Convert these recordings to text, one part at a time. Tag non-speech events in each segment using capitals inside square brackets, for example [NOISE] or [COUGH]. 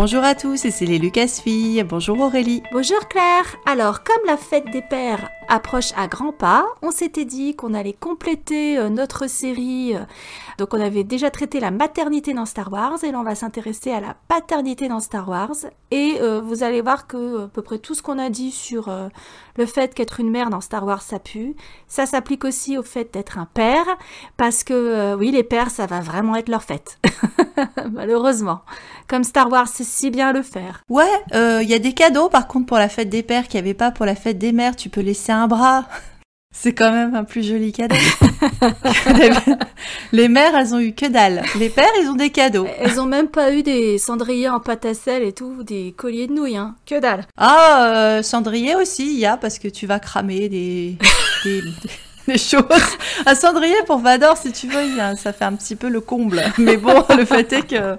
Bonjour à tous, c'est les Lucas Filles. Bonjour Aurélie. Bonjour Claire. Alors, comme la fête des pères approche à grands pas. On s'était dit qu'on allait compléter euh, notre série. Euh, donc on avait déjà traité la maternité dans Star Wars et là on va s'intéresser à la paternité dans Star Wars. Et euh, vous allez voir que à peu près tout ce qu'on a dit sur le fait qu'être une mère dans Star Wars ça pue, ça s'applique aussi au fait d'être un père parce que oui les pères ça va vraiment être leur fête. [LAUGHS] Malheureusement. Comme Star Wars c'est si bien le faire. Ouais, il y a des cadeaux par contre pour la fête des pères qu'il n'y avait pas pour la fête des mères. Tu peux laisser un un bras. C'est quand même un plus joli cadeau. [LAUGHS] les mères, elles ont eu que dalle. Les pères, ils ont des cadeaux. Elles ont même pas eu des cendriers en pâte à sel et tout, des colliers de nouilles, hein. Que dalle. Ah, euh, cendrier aussi, il y a, parce que tu vas cramer des, des [LAUGHS] choses. Un cendrier pour Vador, si tu veux, ça fait un petit peu le comble. Mais bon, le fait est que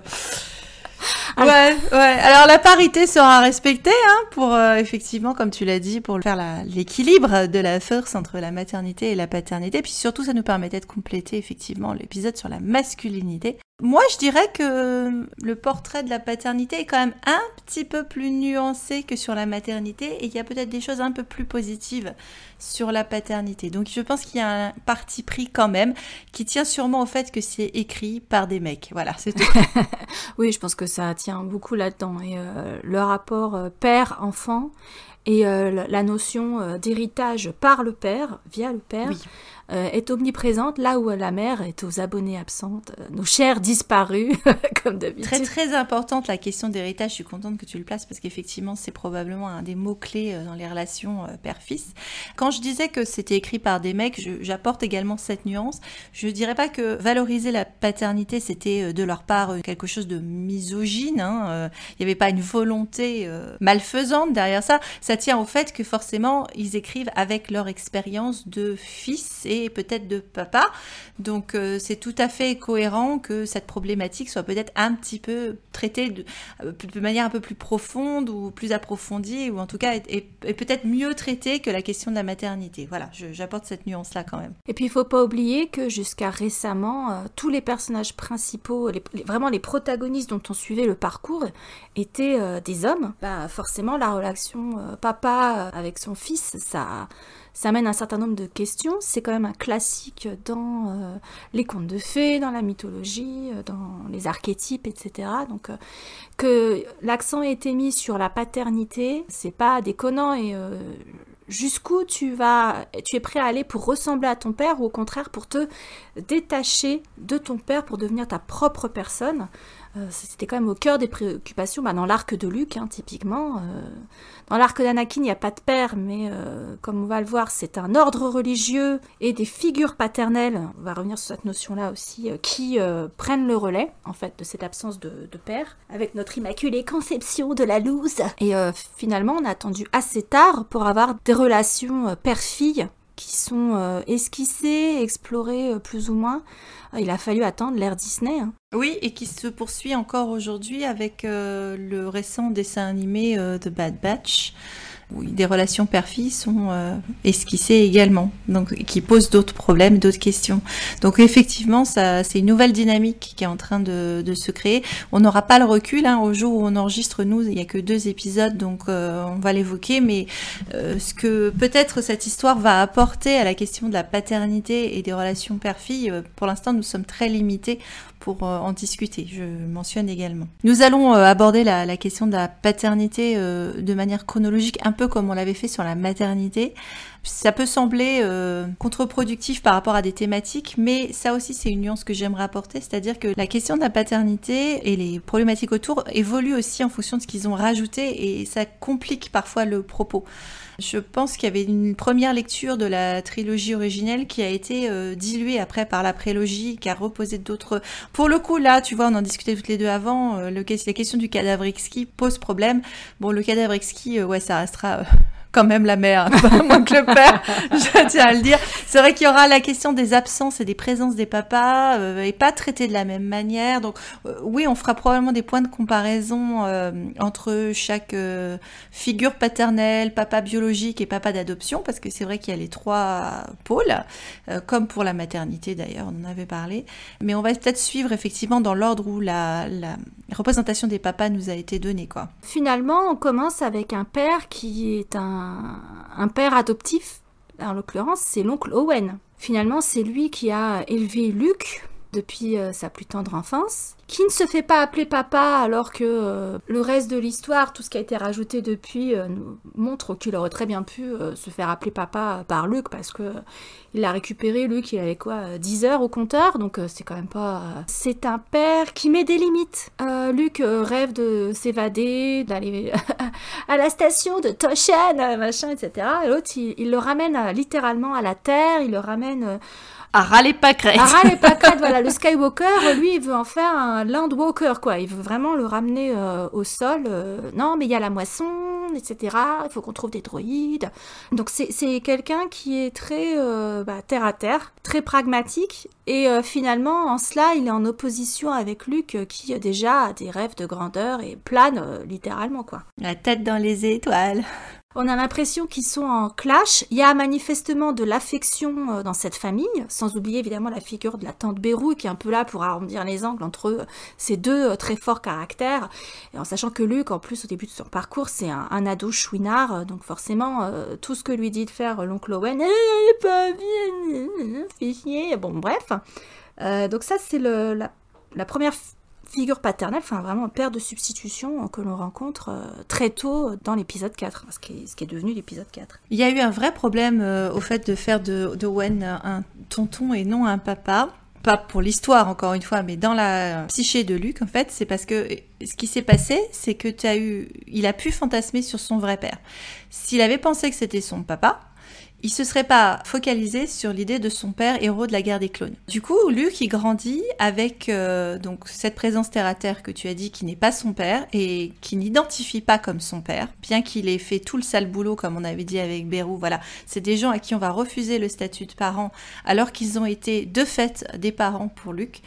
ah. Ouais, ouais. Alors la parité sera respectée, hein, pour euh, effectivement, comme tu l'as dit, pour faire l'équilibre de la force entre la maternité et la paternité. Puis surtout, ça nous permettait de compléter effectivement l'épisode sur la masculinité moi, je dirais que euh, le portrait de la paternité est quand même un petit peu plus nuancé que sur la maternité et il y a peut-être des choses un peu plus positives sur la paternité. Donc, je pense qu'il y a un parti pris quand même qui tient sûrement au fait que c'est écrit par des mecs. Voilà, c'est tout. [LAUGHS] oui, je pense que ça tient beaucoup là-dedans. Et euh, le rapport euh, père-enfant et la notion d'héritage par le père, via le père. Oui. Euh, est omniprésente là où la mère est aux abonnés absentes, euh, nos chers disparus, [LAUGHS] comme d'habitude. Très très importante la question d'héritage, je suis contente que tu le places parce qu'effectivement c'est probablement un des mots-clés euh, dans les relations père-fils. Quand je disais que c'était écrit par des mecs, j'apporte également cette nuance. Je dirais pas que valoriser la paternité c'était de leur part quelque chose de misogyne, hein, il n'y avait pas une volonté malfaisante derrière ça, ça tient au fait que forcément ils écrivent avec leur expérience de fils et peut-être de papa. Donc euh, c'est tout à fait cohérent que cette problématique soit peut-être un petit peu traitée de, euh, manière un peu plus profonde ou plus approfondie, ou en tout cas est, peut-être mieux traitée que la question de la maternité. Voilà, j'apporte cette nuance-là quand même. Et puis il ne faut pas oublier que jusqu'à récemment, euh, tous les personnages principaux, vraiment les protagonistes dont on suivait le parcours, étaient des hommes. Bah, forcément, la relation papa avec son fils, ça ça amène un certain nombre de questions. C'est quand même un classique dans euh, les contes de fées, dans la mythologie, euh, dans les archétypes, etc. Donc euh, que l'accent ait été mis sur la paternité, c'est pas déconnant et jusqu'où tu vas, tu es prêt à aller pour ressembler à ton père ou au contraire pour te détacher de ton père pour devenir ta propre personne. Euh, c'était quand même au cœur des préoccupations bah, dans l'arc de Luc, hein, typiquement. Euh, dans l'arc d'Anakin, il n'y a pas de père, mais euh, comme on va le voir, c'est un ordre religieux et des figures paternelles, on va revenir sur cette notion-là aussi, qui prennent le relais, en fait, de cette absence de, père, avec notre immaculée conception de la loose. Et finalement, on a attendu assez tard pour avoir des relations père-fille qui sont esquissées, explorées plus ou moins. Il a fallu attendre l'ère Disney hein. Oui, et qui se poursuit encore aujourd'hui avec euh, le récent dessin animé de euh, Bad Batch, où des relations père-fille sont euh, esquissées également, donc qui posent d'autres problèmes, d'autres questions. Donc effectivement, ça, c'est une nouvelle dynamique qui est en train de, se créer. On n'aura pas le recul hein, au jour où on enregistre nous, il n'y a que deux épisodes, donc on va l'évoquer, mais ce que peut-être cette histoire va apporter à la question de la paternité et des relations père-fille, pour l'instant nous sommes très limités pour euh, en discuter, je mentionne également. Nous allons euh, aborder la, question de la paternité euh, de manière chronologique, un peu comme on l'avait fait sur la maternité. Ça peut sembler contre-productif par rapport à des thématiques, mais ça aussi c'est une nuance que j'aimerais apporter, c'est-à-dire que la question de la paternité et les problématiques autour évoluent aussi en fonction de ce qu'ils ont rajouté et ça complique parfois le propos. Je pense qu'il y avait une première lecture de la trilogie originelle qui a été euh, diluée après par la prélogie, qui a reposé d'autres. Pour le coup, là, tu vois, on en discutait toutes les deux avant, euh, la question du cadavre exquis pose problème. Bon, le cadavre exquis, euh, ouais, ça restera quand même la mère, [LAUGHS] pas moins que le père, je tiens à le dire. C'est vrai qu'il y aura la question des absences et des présences des papas, euh, et pas traitées de la même manière. Donc euh, oui, on fera probablement des points de comparaison euh, entre chaque figure paternelle, papa biologique et papa d'adoption, parce que c'est vrai qu'il y a les trois pôles, comme pour la maternité d'ailleurs, on en avait parlé. Mais on va peut-être suivre effectivement dans l'ordre où la, la représentation des papas nous a été donnée. Quoi. Finalement, on commence avec un père qui est un un, père adoptif, en l'occurrence c'est l'oncle Owen. Finalement c'est lui qui a élevé Luc depuis euh, sa plus tendre enfance, qui ne se fait pas appeler papa alors que euh, le reste de l'histoire, tout ce qui a été rajouté depuis, euh, nous montre qu'il aurait très bien pu se faire appeler papa par Luc parce que il l'a récupéré, Luc, il avait quoi 10 heures au compteur, donc c'est quand même pas... C'est un père qui met des limites. Luc rêve de s'évader, d'aller [LAUGHS] à la station de Toshen, machin, etc. Et l'autre, il, le ramène littéralement à la terre, il le ramène à À pas pâquerette, [LAUGHS] voilà, le Skywalker, lui, il veut en faire un Landwalker, quoi. Il veut vraiment le ramener euh, au sol. Euh, non, mais il y a la moisson, etc. Il faut qu'on trouve des droïdes. Donc, c'est quelqu'un qui est très euh, bah, terre à terre, très pragmatique. Et finalement, en cela, il est en opposition avec Luke, qui déjà a des rêves de grandeur et plane littéralement, quoi. La tête dans les étoiles. On a l'impression qu'ils sont en clash. Il y a manifestement de l'affection euh, dans cette famille, sans oublier évidemment la figure de la tante Bérou qui est un peu là pour arrondir les angles entre euh, ces deux euh, très forts caractères. Et en sachant que Luc, en plus, au début de son parcours, c'est un, ado chouinard, donc forcément, tout ce que lui dit de faire l'oncle Owen, eh, pas eh, eh, eh, bon bref. donc ça, c'est la première figure paternelle, enfin vraiment père de substitution que l'on rencontre euh, très tôt dans l'épisode 4, ce qui, est, devenu l'épisode 4. Il y a eu un vrai problème euh, au fait de faire de, de un tonton et non un papa pas pour l'histoire encore une fois, mais dans la psyché de Luc en fait, c'est parce que euh, ce qui s'est passé, c'est que tu as eu, il a pu fantasmer sur son vrai père. S'il avait pensé que c'était son papa, il se serait pas focalisé sur l'idée de son père héros de la guerre des clones. Du coup, Luc il grandit avec euh, donc cette présence terre à terre que tu as dit qui n'est pas son père et qui n'identifie pas comme son père, bien qu'il ait fait tout le sale boulot comme on avait dit avec Bérou. Voilà, c'est des gens à qui on va refuser le statut de parent alors qu'ils ont été de fait des parents pour Luc.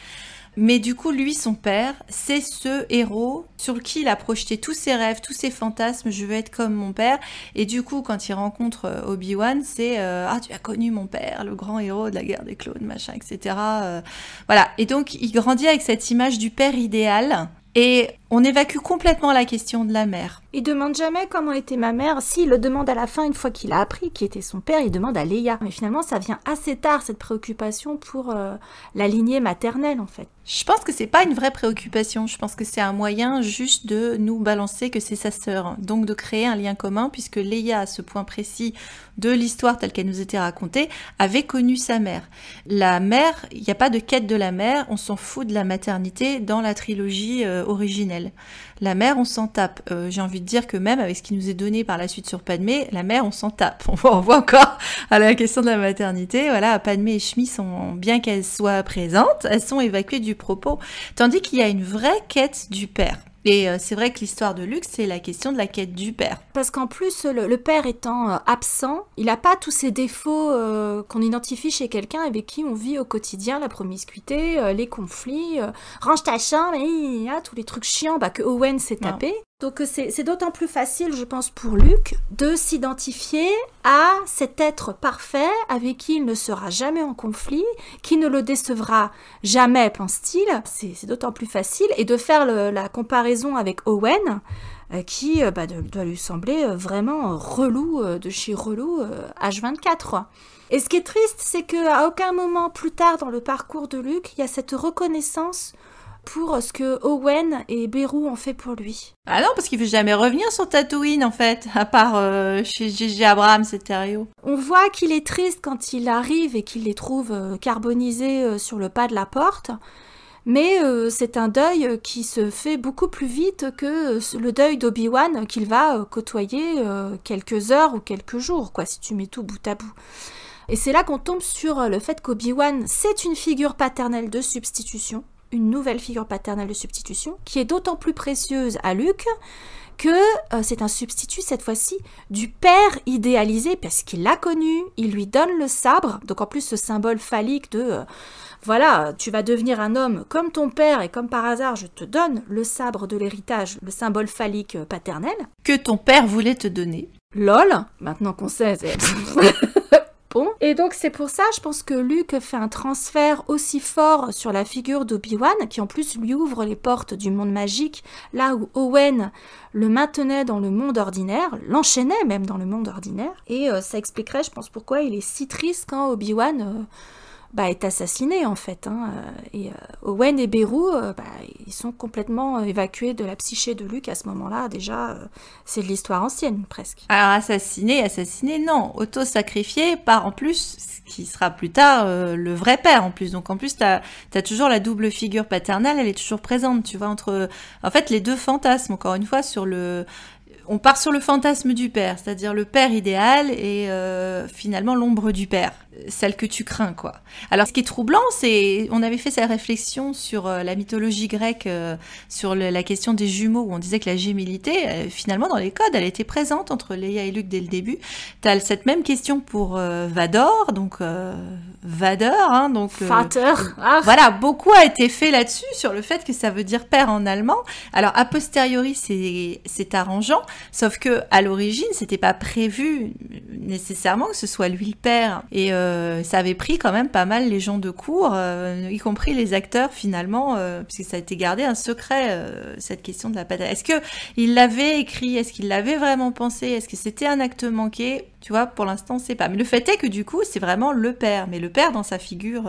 Mais du coup, lui, son père, c'est ce héros sur qui il a projeté tous ses rêves, tous ses fantasmes, je veux être comme mon père. Et du coup, quand il rencontre euh, Obi-Wan, c'est euh, Ah, tu as connu mon père, le grand héros de la guerre des clones, machin, etc. Euh, voilà. Et donc, il grandit avec cette image du père idéal. Et on évacue complètement la question de la mère. Il demande jamais comment était ma mère. S'il le demande à la fin, une fois qu'il a appris qui était son père, il demande à Léa. Mais finalement, ça vient assez tard, cette préoccupation pour euh, la lignée maternelle, en fait. Je pense que c'est pas une vraie préoccupation. Je pense que c'est un moyen juste de nous balancer que c'est sa sœur. Donc de créer un lien commun, puisque Léa, à ce point précis de l'histoire telle qu'elle nous était racontée, avait connu sa mère. La mère, il n'y a pas de quête de la mère, on s'en fout de la maternité dans la trilogie euh, originelle. La mère on s'en tape. Euh, j'ai envie de dire que même avec ce qui nous est donné par la suite sur Padmé, la mère on s'en tape. [LAUGHS] On voit encore à la question de la maternité. Voilà, Padmé et Shmi sont, bien qu'elles soient présentes, elles sont évacuées du propos. Tandis qu'il y a une vraie quête du père. Et euh, c'est vrai que l'histoire de Luc, c'est la question de la quête du père. Parce qu'en plus, le, père étant euh, absent, il n'a pas tous ces défauts euh, qu'on identifie chez quelqu'un avec qui on vit au quotidien, la promiscuité, les conflits, range ta chambre, et, ah, tous les trucs chiants bah, que Owen s'est tapé. Donc euh, c'est d'autant plus facile, je pense, pour Luc de s'identifier à cet être parfait avec qui il ne sera jamais en conflit, qui ne le décevra jamais, pense-t-il. C'est d'autant plus facile et de faire la comparaison avec Owen, euh, qui euh, bah, doit lui sembler vraiment relou de chez relou H24. Et ce qui est triste, c'est qu'à aucun moment plus tard dans le parcours de Luc, il y a cette reconnaissance pour ce que Owen et Beru ont fait pour lui. Ah non, parce qu'il ne veut jamais revenir sur Tatooine en fait, à part euh, chez Gigi Abrams et Terrio. On voit qu'il est triste quand il arrive et qu'il les trouve euh, carbonisés euh, sur le pas de la porte. Mais c'est un deuil qui se fait beaucoup plus vite que le deuil d'Obi-Wan qu'il va côtoyer quelques heures ou quelques jours, quoi, si tu mets tout bout à bout. Et c'est là qu'on tombe sur le fait qu'Obi-Wan, c'est une figure paternelle de substitution une nouvelle figure paternelle de substitution qui est d'autant plus précieuse à Luc que euh, c'est un substitut cette fois-ci du père idéalisé parce qu'il l'a connu, il lui donne le sabre, donc en plus ce symbole phallique de euh, voilà, tu vas devenir un homme comme ton père et comme par hasard je te donne le sabre de l'héritage, le symbole phallique euh, paternel que ton père voulait te donner. Lol, maintenant qu'on sait, [LAUGHS] Et donc c'est pour ça, je pense que Luke fait un transfert aussi fort sur la figure d'Obi-Wan, qui en plus lui ouvre les portes du monde magique, là où Owen le maintenait dans le monde ordinaire, l'enchaînait même dans le monde ordinaire. Et euh, ça expliquerait, je pense, pourquoi il est si triste quand Obi-Wan... Euh, bah, est assassiné en fait. Hein, euh, et euh, Owen et Berou euh, bah, ils sont complètement évacués de la psyché de Luc à ce moment-là. Déjà, c'est de l'histoire ancienne presque. Alors assassiné, assassiné, non. Auto-sacrifié par en plus ce qui sera plus tard le vrai père en plus. Donc en plus, tu as, toujours la double figure paternelle, elle est toujours présente, tu vois, entre en fait les deux fantasmes, encore une fois, sur le on part sur le fantasme du père, c'est-à-dire le père idéal et euh, finalement l'ombre du père, celle que tu crains, quoi. Alors, ce qui est troublant, c'est, on avait fait cette réflexion sur euh, la mythologie grecque, euh, sur la question des jumeaux, où on disait que la gémilité, finalement, dans les codes, elle était présente entre Léa et Luc dès le début. T'as cette même question pour Vador, donc Vador, hein, donc. Vater. Ah. Voilà, beaucoup a été fait là-dessus sur le fait que ça veut dire père en allemand. Alors, a posteriori, c'est arrangeant. Sauf que à l'origine, c'était pas prévu nécessairement que ce soit lui le père. Et euh, ça avait pris quand même pas mal les gens de cours, euh, y compris les acteurs finalement, euh, parce puisque ça a été gardé un secret cette question de la patate. Est-ce que il l'avait écrit Est-ce qu'il l'avait vraiment pensé Est-ce que c'était un acte manqué Tu vois, pour l'instant, c'est pas. Mais le fait est que du coup, c'est vraiment le père, mais le père dans sa figure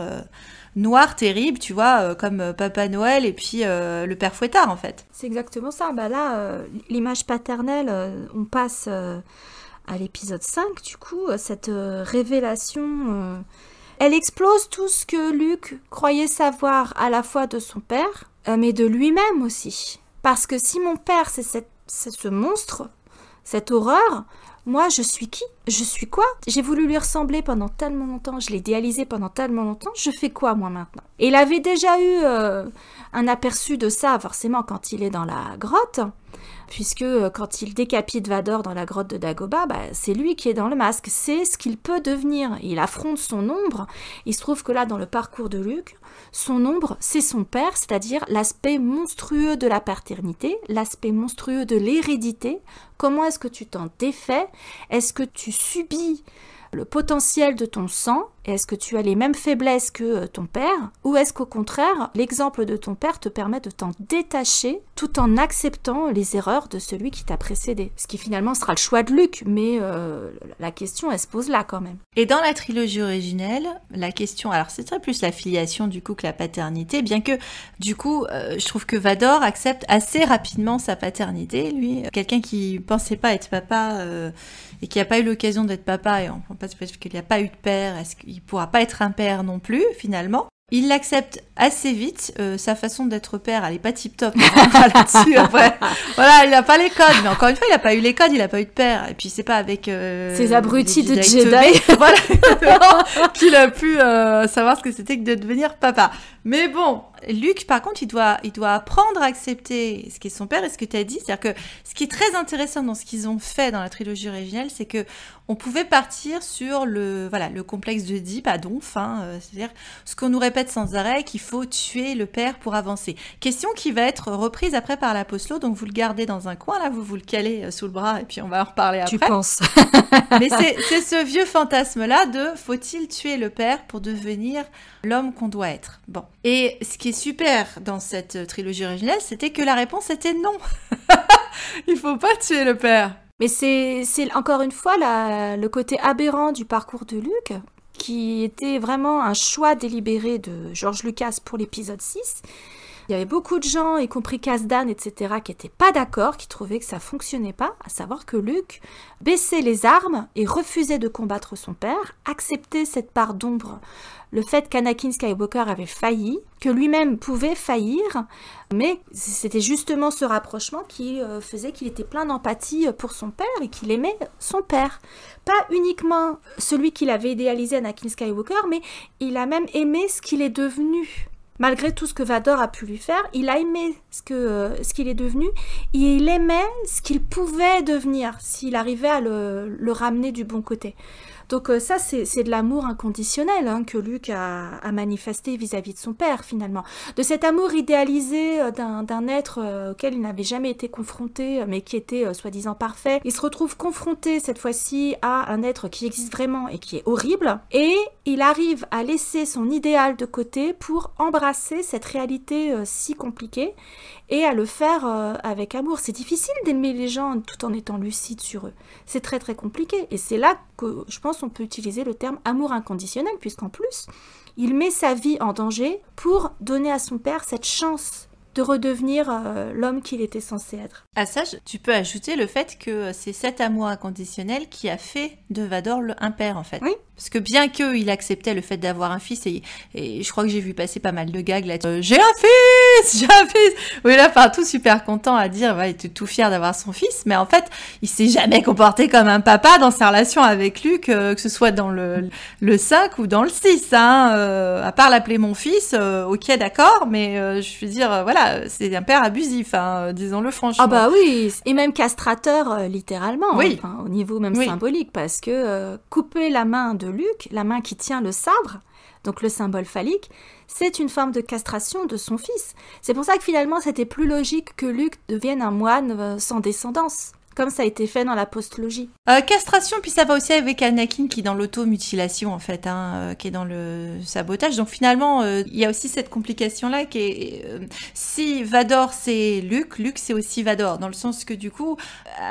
noir terrible, tu vois, euh, comme euh, Papa Noël et puis euh, le Père Fouettard, en fait. C'est exactement ça. Bah là, l'image paternelle, on passe à l'épisode 5, du coup, cette révélation. elle explose tout ce que Luc croyait savoir à la fois de son père, mais de lui-même aussi. Parce que si mon père, c'est ce monstre, cette horreur, moi, je suis qui Je suis quoi J'ai voulu lui ressembler pendant tellement longtemps, je l'ai idéalisé pendant tellement longtemps, je fais quoi moi maintenant Et il avait déjà eu euh, un aperçu de ça, forcément, quand il est dans la grotte puisque euh, quand il décapite Vador dans la grotte de Dagoba, bah, c'est lui qui est dans le masque, c'est ce qu'il peut devenir. Il affronte son ombre. Il se trouve que là, dans le parcours de Luc, son ombre, c'est son père, c'est-à-dire l'aspect monstrueux de la paternité, l'aspect monstrueux de l'hérédité. Comment est-ce que tu t'en défais Est-ce que tu subis le potentiel de ton sang Est-ce que tu as les mêmes faiblesses que euh, ton père Ou est-ce qu'au contraire, l'exemple de ton père te permet de t'en détacher tout en acceptant les erreurs de celui qui t'a précédé Ce qui finalement sera le choix de Luc, mais euh, la question, elle se pose là quand même. Et dans la trilogie originelle, la question, alors c'est très plus la filiation du coup que la paternité, bien que du coup, euh, je trouve que Vador accepte assez rapidement sa paternité, lui, quelqu'un qui pensait pas être papa et qui n'a pas eu l'occasion d'être papa, et on ne pas parce qu'il n'y a pas eu de père, est-ce qu'il ne pourra pas être un père non plus, finalement il l'accepte assez vite. Euh, sa façon d'être père, elle est pas tip top. Hein, [LAUGHS] dessus Voilà, il n'a pas les codes. Mais encore une fois, il n'a pas eu les codes, il n'a pas eu de père. Et puis c'est pas avec euh, ces abrutis de Jedi, [LAUGHS] voilà, [LAUGHS] qu'il a pu euh, savoir ce que c'était que de devenir papa. Mais bon, Luc, par contre, il doit, il doit apprendre à accepter ce qu'est son père et ce que tu as dit. C'est-à-dire que ce qui est très intéressant dans ce qu'ils ont fait dans la trilogie originelle, c'est que on pouvait partir sur le, voilà, le complexe de Deep à donf, hein, euh, c'est-à-dire ce qu'on nous répète sans arrêt, qu'il faut tuer le père pour avancer. Question qui va être reprise après par l'apostolo, donc vous le gardez dans un coin, là, vous vous le calez euh, sous le bras et puis on va en reparler après. Tu penses [LAUGHS] Mais c'est ce vieux fantasme-là de faut-il tuer le père pour devenir l'homme qu'on doit être. Bon. Et ce qui super dans cette euh, trilogie originale, c'était que la réponse était non. [LAUGHS] Il faut pas tuer le père. Mais c'est encore une fois le côté aberrant du parcours de Luc, qui était vraiment un choix délibéré de George Lucas pour l'épisode 6, il y avait beaucoup de gens, y compris Casdan, etc., qui n'étaient pas d'accord, qui trouvaient que ça fonctionnait pas, à savoir que Luke baissait les armes et refusait de combattre son père, acceptait cette part d'ombre, le fait qu'Anakin Skywalker avait failli, que lui-même pouvait faillir, mais c'était justement ce rapprochement qui euh, faisait qu'il était plein d'empathie pour son père et qu'il aimait son père. Pas uniquement celui qu'il avait idéalisé, Anakin Skywalker, mais il a même aimé ce qu'il est devenu. Malgré tout ce que Vador a pu lui faire, il a aimé euh, ce qu'il est devenu et il aimait ce qu'il pouvait devenir s'il arrivait à le, ramener du bon côté. Donc euh, ça, c'est de l'amour inconditionnel hein, que Luc a, manifesté vis-à-vis de son père, finalement. De cet amour idéalisé euh, d'un être euh, auquel il n'avait jamais été confronté, mais qui était soi-disant parfait. Il se retrouve confronté, cette fois-ci, à un être qui existe vraiment et qui est horrible. Et il arrive à laisser son idéal de côté pour embrasser cette réalité si compliquée et à le faire euh, avec amour. C'est difficile d'aimer les gens tout en étant lucide sur eux. C'est très très compliqué. Et c'est là que je pense on peut utiliser le terme amour inconditionnel, puisqu'en plus, il met sa vie en danger pour donner à son père cette chance de redevenir euh, l'homme qu'il était censé être. À ça, tu peux ajouter le fait que euh, c'est cet amour inconditionnel qui a fait de Vador le, un père, en fait. Oui, parce que bien qu'il acceptait le fait d'avoir un fils, et, je crois que j'ai vu passer pas mal de gags là euh, J'ai un fils [LAUGHS] J'ai un fils Oui, là, partout super content à dire, ouais, il était tout fier d'avoir son fils, mais en fait, il s'est jamais comporté comme un papa dans sa relation avec Luc, euh, que ce soit dans le, le 5 ou dans le 6. Hein, euh, à part l'appeler mon fils, ok, d'accord, mais je veux dire, voilà, c'est un père abusif, hein, disons-le franchement. Ah bah oui, et même castrateur, littéralement, oui. au niveau même symbolique, parce que couper la main de Luc, la main qui tient le sabre, donc le symbole phallique, c'est une forme de castration de son fils. C'est pour ça que finalement c'était plus logique que Luc devienne un moine euh, sans descendance comme ça a été fait dans la postlogie. Euh, castration, puis ça va aussi avec Anakin qui est dans l'automutilation en fait, hein, euh, qui est dans le sabotage. Donc finalement, euh, il y a aussi cette complication là qui est si Vador c'est Luke, Luke c'est aussi Vador dans le sens que du coup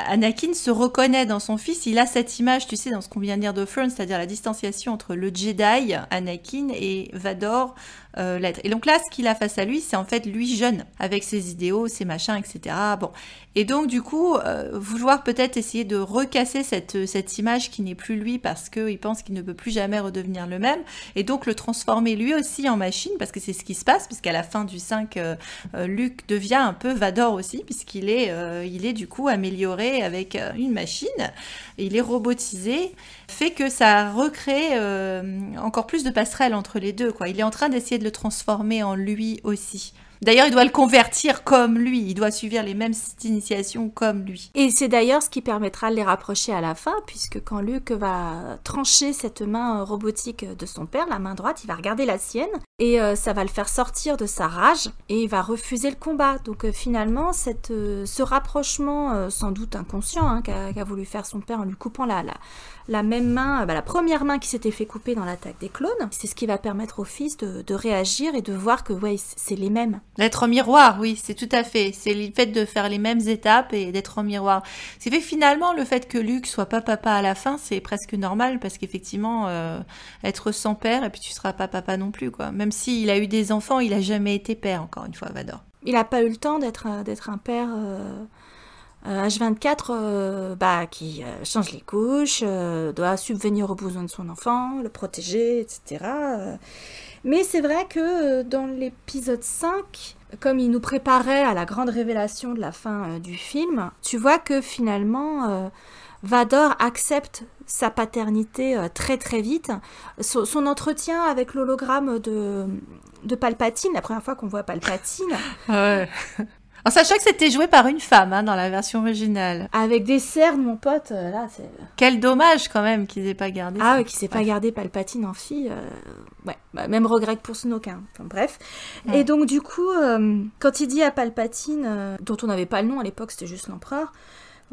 Anakin se reconnaît dans son fils. Il a cette image, tu sais, dans ce qu'on vient de dire de c'est-à-dire la distanciation entre le Jedi Anakin et Vador euh, et donc là, ce qu'il a face à lui, c'est en fait lui jeune, avec ses idéaux, ses machins, etc. Bon. Et donc du coup, euh, vouloir peut-être essayer de recasser cette, cette image qui n'est plus lui parce qu'il pense qu'il ne peut plus jamais redevenir le même, et donc le transformer lui aussi en machine, parce que c'est ce qui se passe, puisqu'à la fin du 5, euh, Luc devient un peu Vador aussi, puisqu'il est, il est du coup amélioré avec une machine, il est robotisé, fait que ça recrée euh, encore plus de passerelles entre les deux. Quoi. Il est en train d'essayer de le transformer en lui aussi. D'ailleurs, il doit le convertir comme lui, il doit suivre les mêmes initiations comme lui. Et c'est d'ailleurs ce qui permettra de les rapprocher à la fin, puisque quand Luc va trancher cette main euh, robotique euh, de son père, la main droite, il va regarder la sienne, et ça va le faire sortir de sa rage, et il va refuser le combat. Donc finalement, cette, ce rapprochement, sans doute inconscient, hein, qu'a voulu faire son père en lui coupant la, la, la même main, euh, bah, la première main qui s'était fait couper dans l'attaque des clones. C'est ce qui va permettre au fils de, réagir et de voir que ouais, c'est les mêmes. D'être en miroir, oui, c'est tout à fait. C'est le fait de faire les mêmes étapes et d'être en miroir. C'est fait finalement le fait que Luke soit pas papa à la fin, c'est presque normal parce qu'effectivement, euh, être sans père et puis tu seras pas papa non plus quoi. Même s'il a eu des enfants, il a jamais été père encore une fois, Vador. Il n'a pas eu le temps d'être un père. Euh, H24, euh, euh, bah, qui euh, change les couches, doit subvenir aux besoins de son enfant, le protéger, etc. Mais c'est vrai que dans l'épisode 5, comme il nous préparait à la grande révélation de la fin du film, tu vois que finalement, Vador accepte sa paternité très très vite. Son, entretien avec l'hologramme de, de Palpatine, la première fois qu'on voit Palpatine, [LAUGHS] ouais. En sachant que c'était joué par une femme hein, dans la version originale. Avec des cernes, mon pote, euh, là, c'est... Euh. Quel dommage quand même qu'ils aient pas gardé Ah, oui, qu'ils aient pas gardé Palpatine en fille. Euh, ouais, bah, même regret pour Snoke, hein. bref. Et donc du coup, quand il dit à Palpatine, dont on n'avait pas le nom à l'époque, c'était juste l'empereur,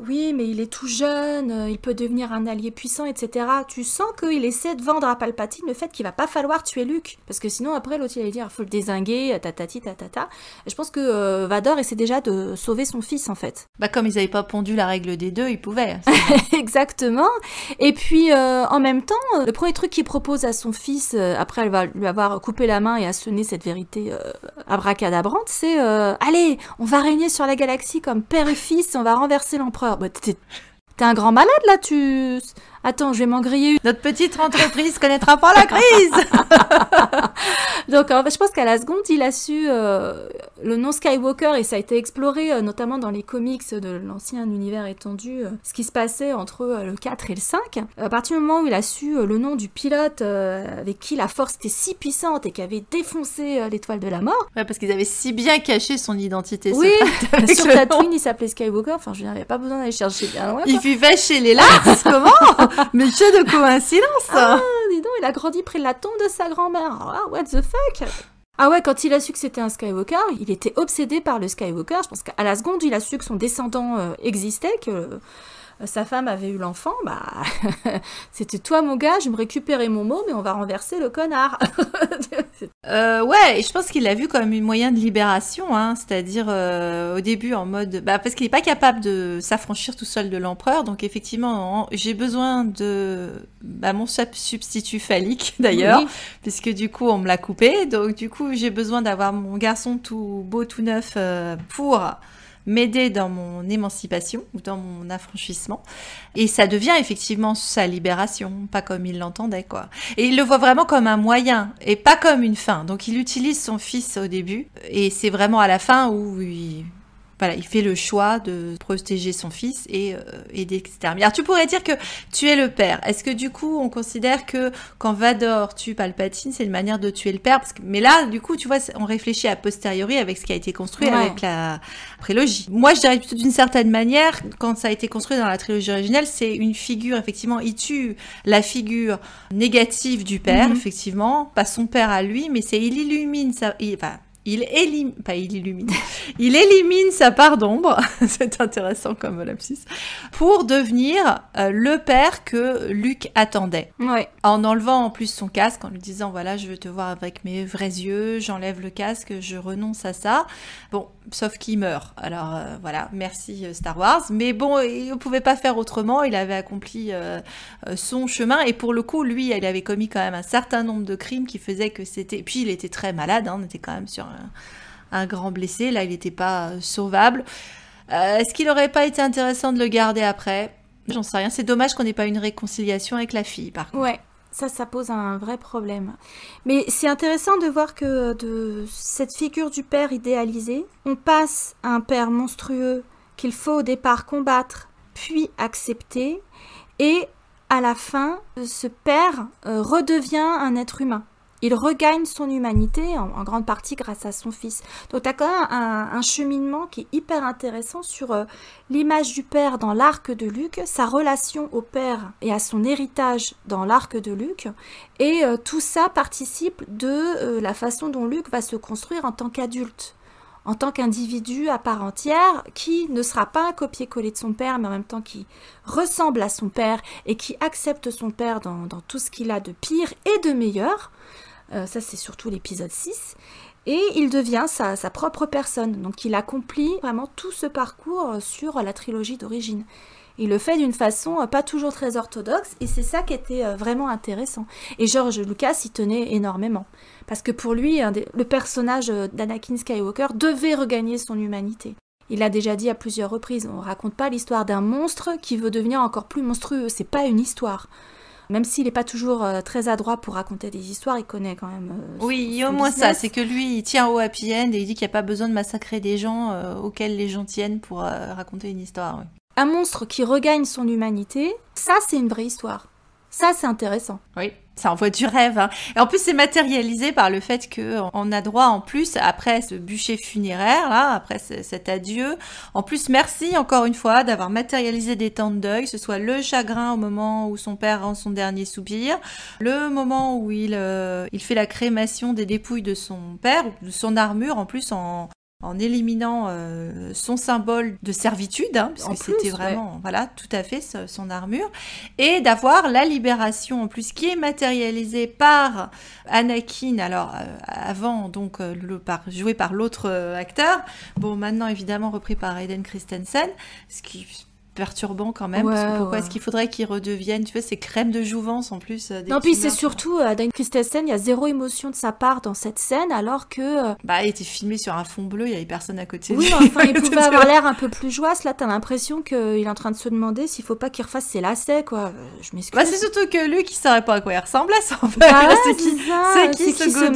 oui, mais il est tout jeune, euh, il peut devenir un allié puissant, etc. Tu sens qu'il essaie de vendre à Palpatine le fait qu'il va pas falloir tuer Luke, parce que sinon après l'autre il allait dire faut le désinguer, euh, tatati tatata. Je pense que euh, Vador essaie déjà de sauver son fils en fait. Bah comme ils n'avaient pas pondu la règle des deux, ils pouvaient. Hein, [LAUGHS] Exactement. Et puis en même temps, le premier truc qu'il propose à son fils après elle va lui avoir coupé la main et assené cette vérité abracadabrante, c'est allez, on va régner sur la galaxie comme père et fils, on va renverser l'empereur. Bah, t'es un grand malade là, tu. Attends, je vais m'en griller une. Notre petite entreprise connaîtra pas la crise. [LAUGHS] Donc, je pense qu'à la seconde, il a su euh, le nom Skywalker et ça a été exploré euh, notamment dans les comics de l'ancien univers étendu, euh, ce qui se passait entre le 4 et le 5. À partir du moment où il a su le nom du pilote avec qui la force était si puissante et qui avait défoncé l'étoile de la mort. Ouais, parce qu'ils avaient si bien caché son identité. Oui, [LAUGHS] sur Tatooine, il s'appelait Skywalker. Enfin, je veux dire, il n'y a pas besoin d'aller chercher bien loin. Il vivait chez les [LAUGHS] Lars, comment mais de coïncidence ah, dis donc, il a grandi près de la tombe de sa grand-mère. Ah, what the fuck ah ouais, quand il a su que c'était un Skywalker, il était obsédé par le Skywalker. Je pense qu'à la seconde, il a su que son descendant euh, existait, que sa femme avait eu l'enfant, bah [LAUGHS] c'était toi mon gars, je me récupérais mon mot, mais on va renverser le connard. [LAUGHS] Euh, ouais, et je pense qu'il l'a vu comme un moyen de libération, hein, c'est-à-dire euh, au début en mode, bah, parce qu'il n'est pas capable de s'affranchir tout seul de l'empereur, donc effectivement j'ai besoin de bah, mon substitut phallique [LAUGHS] d'ailleurs, puisque du coup on me l'a coupé, donc du coup j'ai besoin d'avoir mon garçon tout beau, tout neuf euh, pour m'aider dans mon émancipation ou dans mon affranchissement. Et ça devient effectivement sa libération, pas comme il l'entendait, quoi. Et il le voit vraiment comme un moyen et pas comme une fin. Donc il utilise son fils au début et c'est vraiment à la fin où il voilà, il fait le choix de protéger son fils et, euh, et d'exterminer. Alors tu pourrais dire que tu es le père. Est-ce que du coup on considère que quand Vador tue Palpatine, c'est une manière de tuer le père Mais là, du coup, tu vois, on réfléchit à posteriori avec ce qui a été construit avec la prélogie. Moi, je dirais plutôt d'une certaine manière, quand ça a été construit dans la trilogie originale, c'est une figure, effectivement, il tue la figure négative du père, mhm. effectivement, pas son père à lui, mais c'est il illumine sa il élimine, pas il illumine, [LAUGHS] il élimine sa part d'ombre, [LAUGHS] c'est intéressant comme lapsus, pour devenir euh, le père que Luc attendait. Ouais. En enlevant en plus son casque, en lui disant voilà, je veux te voir avec mes vrais yeux, j'enlève le casque, je renonce à ça. Bon, sauf qu'il meurt. Alors euh, voilà, merci euh, Star Wars. Mais bon, il ne pouvait pas faire autrement, il avait accompli son chemin et pour le coup, lui, il avait commis quand même un certain nombre de crimes qui faisaient que c'était. Puis il était très malade, hein. on était quand même sur un grand blessé. Là, il n'était pas sauvable. Euh, est-ce qu'il n'aurait pas été intéressant de le garder après J'en sais rien. C'est dommage qu'on n'ait pas une réconciliation avec la fille, par contre. Ouais. Ça, ça pose un vrai problème. Mais c'est intéressant de voir que de cette figure du père idéalisé, on passe à un père monstrueux qu'il faut au départ combattre, puis accepter, et à la fin, ce père euh, redevient un être humain il regagne son humanité en, grande partie grâce à son fils. Donc tu as quand même un, cheminement qui est hyper intéressant sur euh, l'image du père dans l'arc de Luc, sa relation au père et à son héritage dans l'arc de Luc, et euh, tout ça participe de euh, la façon dont Luc va se construire en tant qu'adulte en tant qu'individu à part entière qui ne sera pas un copier-coller de son père, mais en même temps qui ressemble à son père et qui accepte son père dans tout ce qu'il a de pire et de meilleur, euh, ça, c'est surtout l'épisode 6. Et il devient sa, sa, propre personne. Donc, il accomplit vraiment tout ce parcours euh, sur la trilogie d'origine. Il le fait d'une façon euh, pas toujours très orthodoxe, et c'est ça qui était vraiment intéressant. Et George Lucas y tenait énormément. Parce que pour lui, le personnage d'Anakin Skywalker devait regagner son humanité. Il l'a déjà dit à plusieurs reprises, on ne raconte pas l'histoire d'un monstre qui veut devenir encore plus monstrueux, c'est pas une histoire. Même s'il n'est pas toujours euh, très adroit pour raconter des histoires, il connaît quand même. Euh, oui, au moins ça. C'est que lui, il tient au happy end et il dit qu'il n'y a pas besoin de massacrer des gens euh, auxquels les gens tiennent pour raconter une histoire. Un monstre qui regagne son humanité, ça, c'est une vraie histoire. Ça, c'est intéressant. Oui ça envoie du rêve. Hein. Et en plus, c'est matérialisé par le fait qu'on a droit en plus, après ce bûcher funéraire, là, après cet adieu, en plus, merci encore une fois d'avoir matérialisé des temps de deuil, que ce soit le chagrin au moment où son père rend son dernier soupir, le moment où il, euh, il fait la crémation des dépouilles de son père, ou son armure en plus en, en éliminant euh, son symbole de servitude, hein, parce que c'était vraiment, voilà, tout à fait son armure, et d'avoir la libération en plus qui est matérialisée par Anakin, alors euh, avant donc euh, le, par, joué par l'autre acteur, bon maintenant évidemment repris par Aiden Christensen, ce qui perturbant quand même. parce que pourquoi est-ce qu'il faudrait qu'il redevienne, tu vois, ces crèmes de jouvence en plus euh, Non, puis c'est surtout, euh, Christensen, il y a zéro émotion de sa part dans cette scène, alors que. Euh, bah, il était filmé sur un fond bleu, il y avait personne à côté. Oui, enfin, il [LAUGHS] pouvait avoir l'air un peu plus joyeux. Là, t'as l'impression qu'il est en train de se demander s'il faut pas qu'il refasse ses lacets, quoi. Euh, je m'excuse. Bah, c'est surtout que lui qui savait pas à quoi il ressemblait, ça, en fait. Bah, [LAUGHS] c'est qui, c'est qui, ce,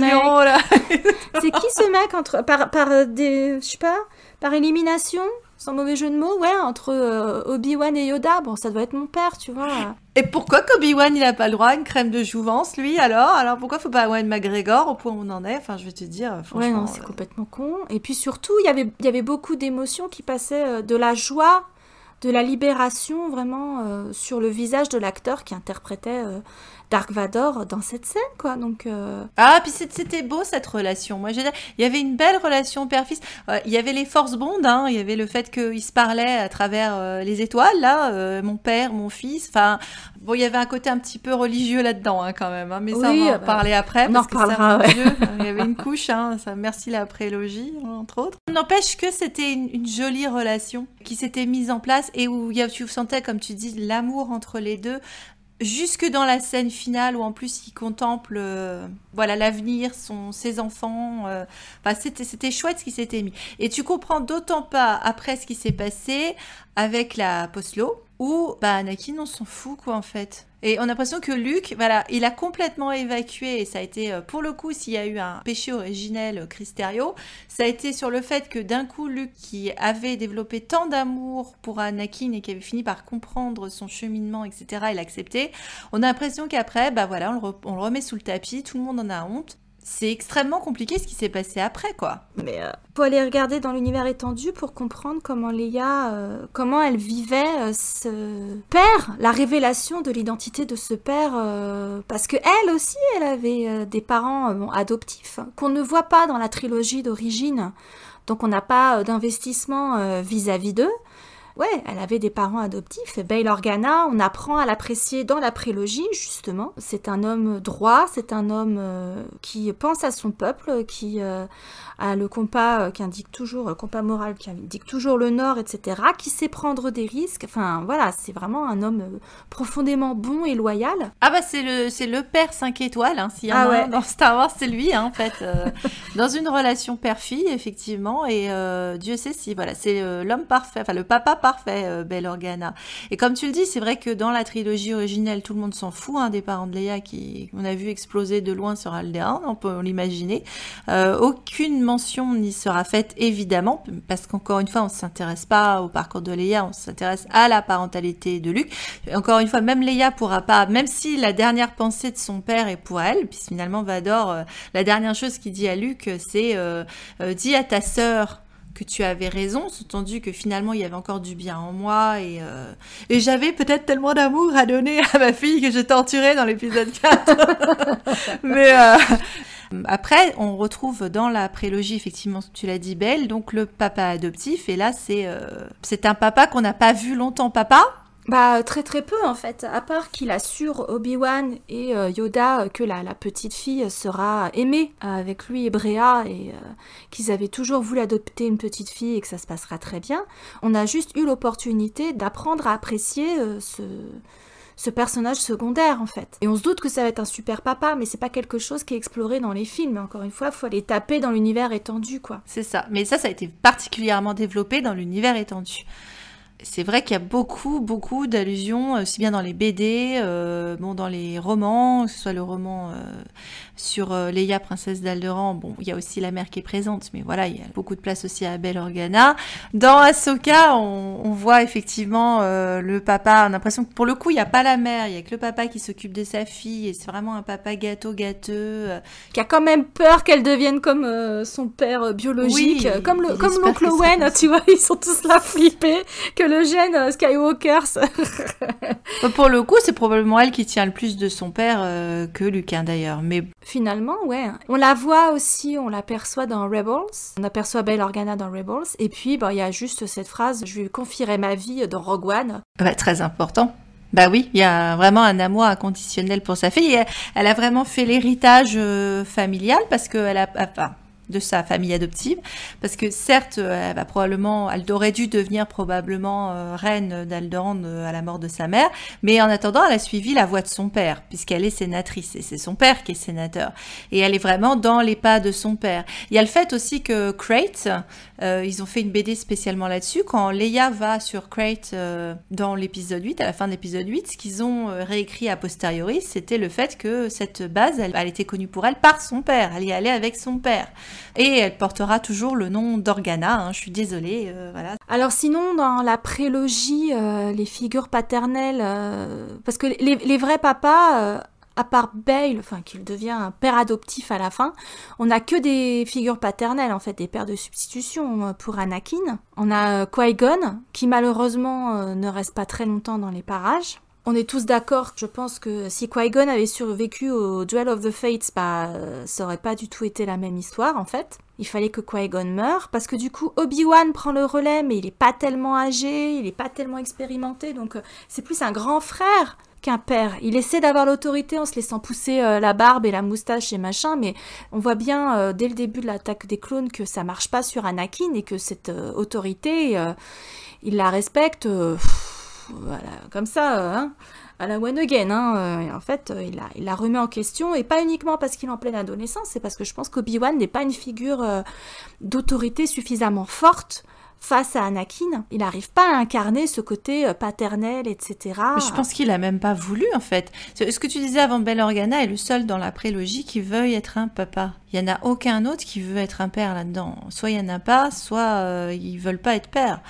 là C'est qui ce mec entre... par, par des. Je sais pas, par élimination sans mauvais jeu de mots, ouais, entre euh, Obi-Wan et Yoda, bon, ça doit être mon père, tu vois. Et pourquoi qu'Obi-Wan, il a pas le droit à une crème de jouvence, lui, alors Alors pourquoi faut pas Owen McGregor, au point où on en est Enfin, je vais te dire, franchement... Euh, ouais, non, c'est euh, complètement con. Et puis surtout, y il y avait beaucoup d'émotions qui passaient de la joie, de la libération, vraiment, sur le visage de l'acteur qui interprétait Dark Vador dans cette scène, quoi. Donc euh, ah, puis c'était beau cette relation. Moi, il y avait une belle relation père-fils. il y avait les forces bondes. Hein. Il y avait le fait qu'ils se parlaient à travers euh, les étoiles, là, euh, mon père, mon fils. Enfin, bon, il y avait un côté un petit peu religieux là-dedans, hein, quand même. Hein. Mais ça, on va en bah, après. On en reparlera. il y avait une couche. ça, merci la prélogie, entre autres. N'empêche que c'était une, jolie relation qui s'était mise en place et où tu sentais, comme tu dis, l'amour entre les deux, jusque dans la scène finale où en plus il contemple euh, voilà l'avenir, son ses enfants. Euh, c'était chouette ce qui s'était mis. Et tu comprends d'autant pas après ce qui s'est passé avec la postlo où bah Anakin on s'en fout quoi en fait. Et on a l'impression que Luc, voilà, il a complètement évacué, et ça a été, euh, pour le coup, s'il y a eu un péché originel euh, Cristerio, ça a été sur le fait que d'un coup, Luc, qui avait développé tant d'amour pour Anakin et qui avait fini par comprendre son cheminement, etc., et l'accepter, on a l'impression qu'après, bah voilà, on le remet sous le tapis, tout le monde en a honte, c'est extrêmement compliqué ce qui s'est passé après, quoi. Mais pour euh, aller regarder dans l'univers étendu pour comprendre comment Léa, euh, comment elle vivait euh, ce père, la révélation de l'identité de ce père, parce que elle aussi, elle avait des parents adoptifs hein, qu'on ne voit pas dans la trilogie d'origine, donc on n'a pas d'investissement vis-à-vis d'eux ouais, elle avait des parents adoptifs. Bail Organa, on apprend à l'apprécier dans la prélogie, justement. C'est un homme droit, c'est un homme euh, qui pense à son peuple, qui euh, le compas euh, qui indique toujours, le euh, compas moral qui indique toujours le nord, etc., qui sait prendre des risques. Enfin, voilà, c'est vraiment un homme euh, profondément bon et loyal. Ah bah c'est le, père 5 étoiles, hein, ah dans Star Wars, c'est lui, hein, en fait. [LAUGHS] dans une relation père-fille, effectivement, et Dieu sait si, voilà, c'est l'homme parfait, enfin le papa parfait, Belle Organa. Et comme tu le dis, c'est vrai que dans la trilogie originelle, tout le monde s'en fout hein, des parents de Leia qui, on a vu exploser de loin sur Alderaan on peut l'imaginer. aucune mention n'y sera faite évidemment, parce qu'encore une fois, on ne s'intéresse pas au parcours de Léa, on s'intéresse à la parentalité de Luc. Encore une fois, même Léa pourra pas, même si la dernière pensée de son père est pour elle, puis finalement Vador, euh, la dernière chose qu'il dit à Luc, c'est euh, euh dis à ta sœur que tu avais raison, sous-tendu que finalement il y avait encore du bien en moi et, euh, j'avais peut-être tellement d'amour à donner à ma fille que je torturais dans l'épisode 4. [LAUGHS] mais, après, on retrouve dans la prélogie, effectivement, tu l'as dit, Belle, donc le papa adoptif. Et là, c'est euh, c'est un papa qu'on n'a pas vu longtemps, papa, bah très très peu en fait, à part qu'il assure Obi-Wan et euh, Yoda que la, petite fille sera aimée avec lui et Brea et euh, qu'ils avaient toujours voulu adopter une petite fille et que ça se passera très bien. On a juste eu l'opportunité d'apprendre à apprécier ce, ce personnage secondaire en fait. Et on se doute que ça va être un super papa, mais c'est pas quelque chose qui est exploré dans les films. Encore une fois, faut aller taper dans l'univers étendu quoi. C'est ça. Mais ça, ça a été particulièrement développé dans l'univers étendu c'est vrai qu'il y a beaucoup, beaucoup d'allusions, aussi euh, bien dans les BD, euh, bon, dans les romans, que ce soit le roman euh, sur euh, Leia, princesse d'Alderan, bon, il y a aussi la mère qui est présente, mais voilà, il y a beaucoup de place aussi à Belle Organa. Dans Ahsoka, on, voit effectivement le papa, on a l'impression que pour le coup, il n'y a pas la mère, il n'y a que le papa qui s'occupe de sa fille, et c'est vraiment un papa gâteau, gâteux. qui a quand même peur qu'elle devienne comme son père biologique, comme l'oncle Owen, tu vois, [LAUGHS] ils sont tous là flippés, le gène euh, Skywalker. [LAUGHS] Bah, pour le coup, c'est probablement elle qui tient le plus de son père euh, que Lucas, d'ailleurs. Mais finalement, ouais. On la voit aussi, on l'aperçoit dans Rebels. On aperçoit Bail Organa dans Rebels. Et puis, bah, il y a juste cette phrase "Je lui confierai ma vie" dans Rogue One. très important. Bah oui, il y a vraiment un amour inconditionnel pour sa fille. Elle, a vraiment fait l'héritage euh, familial parce qu'elle a, de sa famille adoptive, parce que certes, euh, elle va probablement, elle aurait dû devenir probablement euh, reine d'Aldoran euh, à la mort de sa mère, mais en attendant, elle a suivi la voie de son père, puisqu'elle est sénatrice, et c'est son père qui est sénateur, et elle est vraiment dans les pas de son père. Il y a le fait aussi que Crate, euh, ils ont fait une BD spécialement là-dessus. Quand Leia va sur Crate euh, dans l'épisode 8, à la fin de l'épisode 8, ce qu'ils ont euh, réécrit a posteriori, c'était le fait que cette base, elle, était connue pour elle par son père. Elle y allait avec son père. Et elle portera toujours le nom d'Organa. Hein, je suis désolée. voilà. Alors sinon, dans la prélogie, les figures paternelles, parce que les, les vrais papas à part Bale, enfin qu'il devient un père adoptif à la fin, on n'a que des figures paternelles en fait, des pères de substitution euh, pour Anakin. On a euh, Qui-Gon qui malheureusement euh, ne reste pas très longtemps dans les parages. On est tous d'accord, je pense que si Qui-Gon avait survécu au Duel of the Fates, bah, ça aurait pas du tout été la même histoire en fait. Il fallait que Qui-Gon meure parce que du coup Obi-Wan prend le relais mais il est pas tellement âgé, il est pas tellement expérimenté donc c'est plus un grand frère qu'un père. Il essaie d'avoir l'autorité en se laissant pousser euh, la barbe et la moustache et machin, mais on voit bien euh, dès le début de l'attaque des clones que ça marche pas sur Anakin et que cette euh, autorité, il la respecte, voilà, comme ça, hein, à la one again. Hein, et en fait, il la, il la, remet en question, et pas uniquement parce qu'il est en pleine adolescence, c'est parce que je pense qu'Obi-Wan n'est pas une figure d'autorité suffisamment forte face à Anakin. Il n'arrive pas à incarner ce côté euh, paternel, etc. je pense qu'il a même pas voulu en fait. Ce que tu disais avant, Bel Organa est le seul dans la prélogie qui veuille être un papa. Il n'y en a aucun autre qui veut être un père là-dedans. Soit il n'y en a pas, soit euh, ils veulent pas être père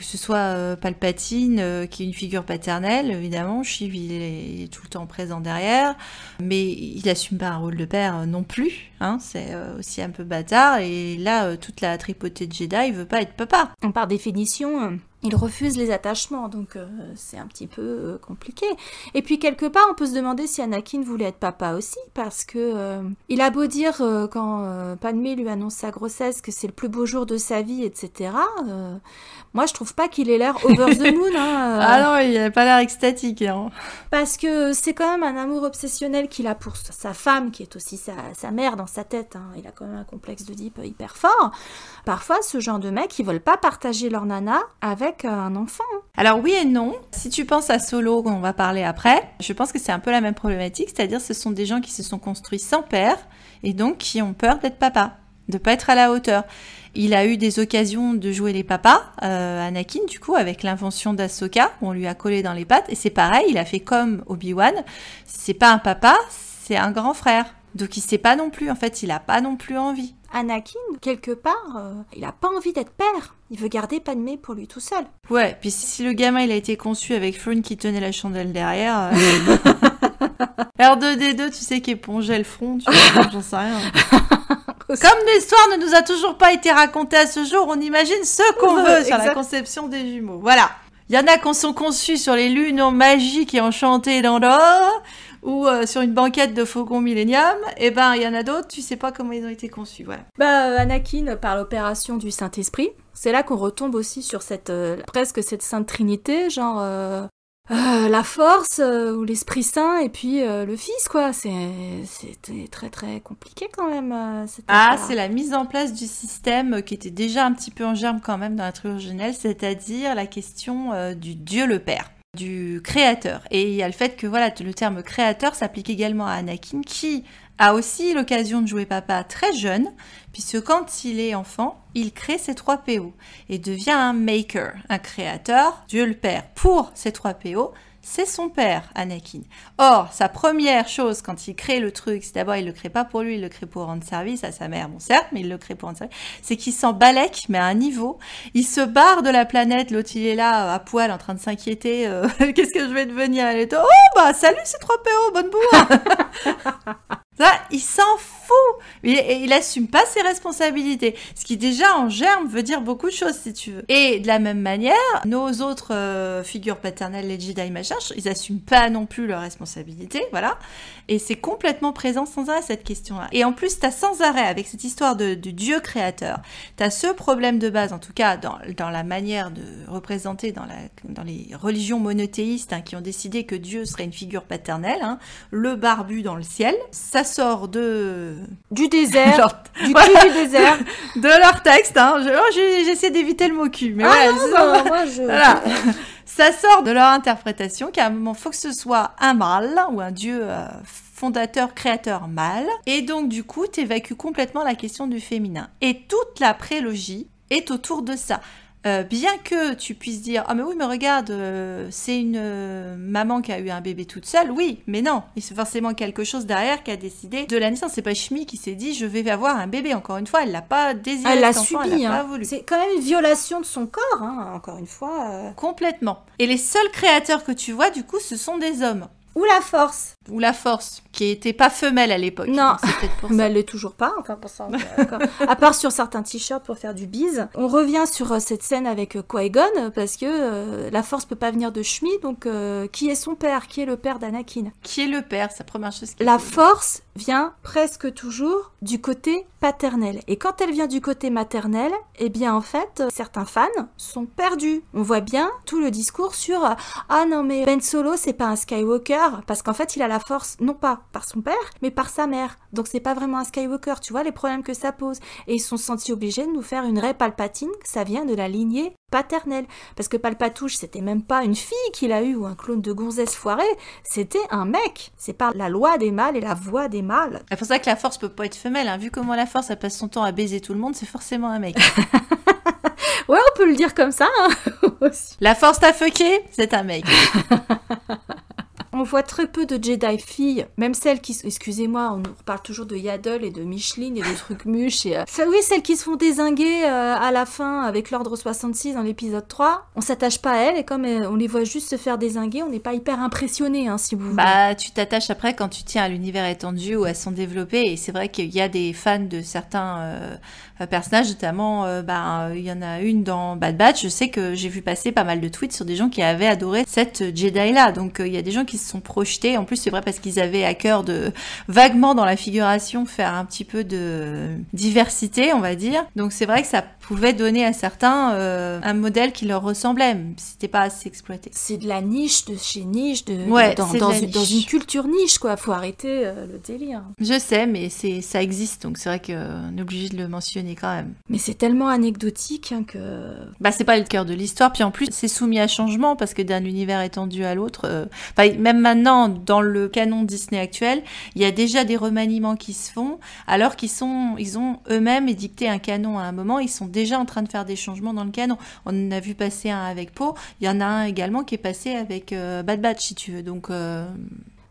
que ce soit euh, Palpatine, euh, qui est une figure paternelle, évidemment, Shiv, il est, tout le temps présent derrière, mais il assume pas un rôle de père euh, non plus, hein, c'est aussi un peu bâtard, et là, toute la tripotée de Jedi veut pas être papa. Par définition, il refuse les attachements, donc c'est un petit peu compliqué. Et puis quelque part, on peut se demander si Anakin voulait être papa aussi, parce que il a beau dire quand Padmé lui annonce sa grossesse que c'est le plus beau jour de sa vie, etc. Moi, je trouve pas qu'il ait l'air over the moon. Hein, euh. ah non, il a pas l'air extatique. Hein. Parce que c'est quand même un amour obsessionnel qu'il a pour sa femme, qui est aussi sa, mère dans sa tête. Hein. Il a quand même un complexe de deep hyper fort. Parfois, ce genre de mecs, ils veulent pas partager leur nana avec euh, un enfant. Alors oui et non. Si tu penses à Solo, on va parler après, je pense que c'est un peu la même problématique. C'est-à-dire, ce sont des gens qui se sont construits sans père et donc qui ont peur d'être papa, de pas être à la hauteur. Il a eu des occasions de jouer les papas, euh, Anakin, du coup, avec l'invention d'Asoka, on lui a collé dans les pattes. Et c'est pareil, il a fait comme Obi-Wan. C'est pas un papa, c'est un grand frère. Donc il sait pas non plus, en fait, il a pas non plus envie. Anakin, quelque part, euh, il a pas envie d'être père. Il veut garder Padmé pour lui tout seul. Ouais, puis si le gamin il a été conçu avec Froon qui tenait la chandelle derrière. Euh, [LAUGHS] [LAUGHS] R2D2, tu sais, qui le front, j'en sais rien. [LAUGHS] Comme l'histoire ne nous a toujours pas été racontée à ce jour, on imagine ce qu'on veut sur la conception des jumeaux. Voilà. Il y en a qui sont conçus sur les lunes magiques et enchantées dans l'or ou euh, sur une banquette de Faucon millénium. et eh ben il y en a d'autres, tu sais pas comment ils ont été conçus, voilà. Bah euh, Anakin par l'opération du Saint-Esprit, c'est là qu'on retombe aussi sur cette euh, presque cette sainte trinité, genre euh, la force euh, ou l'esprit saint et puis euh, le fils quoi c'était très très compliqué quand même ah c'est la mise en place du système qui était déjà un petit peu en germe quand même dans la trilogie originelle c'est-à-dire la question du dieu le père du créateur et il y a le fait que voilà le terme créateur s'applique également à Anakin qui a aussi l'occasion de jouer papa très jeune, puisque quand il est enfant, il crée ses trois PO et devient un maker, un créateur, Dieu le Père. Pour ses trois PO, c'est son père, Anakin. Or, sa première chose quand il crée le truc, c'est d'abord, il le crée pas pour lui, il le crée pour rendre service à sa mère, bon certes, mais il le crée pour rendre service, c'est qu'il s'en balèque, mais à un niveau. Il se barre de la planète, l'autre il est là, à poil, en train de s'inquiéter, euh, [LAUGHS] qu'est-ce que je vais devenir Elle oh bah salut, ces trois po bonne bourre [LAUGHS] Il s'en fout. Il, il assume pas ses responsabilités. Ce qui déjà en germe veut dire beaucoup de choses si tu veux. Et de la même manière, nos autres euh, figures paternelles, les Jedi machin, ils assument pas non plus leurs responsabilités, voilà. Et c'est complètement présent sans arrêt cette question-là. Et en plus, t'as sans arrêt avec cette histoire de, Dieu créateur, t'as ce problème de base, en tout cas dans, la manière de représenter dans, les religions monothéistes hein, qui ont décidé que Dieu serait une figure paternelle, hein, le barbu dans le ciel. Ça sort de euh, du désert. Du du désert. [LAUGHS] de leur texte. Hein. Oh, j'essaie d'éviter le mot cul. Mais ah [LAUGHS] Ça sort de leur interprétation qu'à un moment, faut que ce soit un mâle ou un dieu euh, fondateur, créateur mâle. Et donc, du coup, t'évacues complètement la question du féminin. Et toute la prélogie est autour de ça. Euh, bien que tu puisses dire ah mais oui mais regarde euh, c'est une euh, maman qui a eu un bébé toute seule oui mais non il c'est forcément quelque chose derrière qui a décidé de la naissance c'est pas Chimie qui s'est dit je vais avoir un bébé encore une fois elle l'a pas désiré elle l'a subi hein. c'est quand même une violation de son corps hein, encore une fois complètement et les seuls créateurs que tu vois du coup ce sont des hommes ou la force ou la force, qui n'était pas femelle à l'époque. Non, pour [LAUGHS] mais elle l'est toujours pas. Enfin, pour ça, à part sur certains t-shirts pour faire du bise. On revient sur euh, cette scène avec euh, Qui-Gon parce que euh, la force peut pas venir de Shmi, donc qui est son père Qui est le père d'Anakin Qui est le père C'est la première chose. La force vient presque toujours du côté paternel. Et quand elle vient du côté maternel, eh bien en fait, certains fans sont perdus. On voit bien tout le discours sur ah non mais Ben Solo c'est pas un Skywalker parce qu'en fait il a la force, non pas par son père, mais par sa mère. Donc c'est pas vraiment un Skywalker, tu vois les problèmes que ça pose. Et ils sont sentis obligés de nous faire une raie Palpatine, ça vient de la lignée paternelle. Parce que Palpatouche, c'était même pas une fille qu'il a eu ou un clone de gonzesse foirée, c'était un mec. C'est par la loi des mâles et la voix des mâles. Ah, c'est pour ça que la force peut pas être femelle, hein. vu comment la force elle passe son temps à baiser tout le monde, c'est forcément un mec. [LAUGHS] ouais, on peut le dire comme ça. Hein, [LAUGHS] la force t'a fucké, c'est un mec. [LAUGHS] on voit très peu de Jedi filles, même celles qui... Excusez-moi, on nous parle toujours de Yaddle et de Micheline et de trucs muches. Et, euh, oui, celles qui se font désinguer euh, à la fin avec l'Ordre 66 dans l'épisode 3. On s'attache pas à elles et comme euh, on les voit juste se faire désinguer, on n'est pas hyper impressionné, hein, si vous Bah, tu t'attaches après quand tu tiens à l'univers étendu où elles sont développées Et c'est vrai qu'il y a des fans de certains personnages, notamment, bah, il y en a une dans Bad Batch. Je sais que j'ai vu passer pas mal de tweets sur des gens qui avaient adoré cette Jedi-là. Donc, il y a des gens qui se sont projetés. En plus, c'est vrai parce qu'ils avaient à cœur de vaguement dans la figuration faire un petit peu de diversité, on va dire. Donc c'est vrai que ça pouvait donner à certains euh, un modèle qui leur ressemblait. C'était pas assez exploité. C'est de la niche de chez niche, de, dans, une, culture niche quoi. Faut arrêter euh, le délire. Je sais, mais c'est ça existe, donc c'est vrai que est obligé de le mentionner quand même. Mais c'est tellement anecdotique hein, que. Bah c'est pas le cœur de l'histoire. Puis en plus, c'est soumis à changement parce que d'un univers étendu à l'autre. Euh, enfin, même maintenant, dans le canon Disney actuel, il y a déjà des remaniements qui se font, alors qu'ils sont, ils ont eux-mêmes édicté un canon à un moment, ils sont déjà en train de faire des changements dans le canon. On a vu passer un avec Poe, il y en a un également qui est passé avec euh, Bad Batch, si tu veux. Donc. Euh,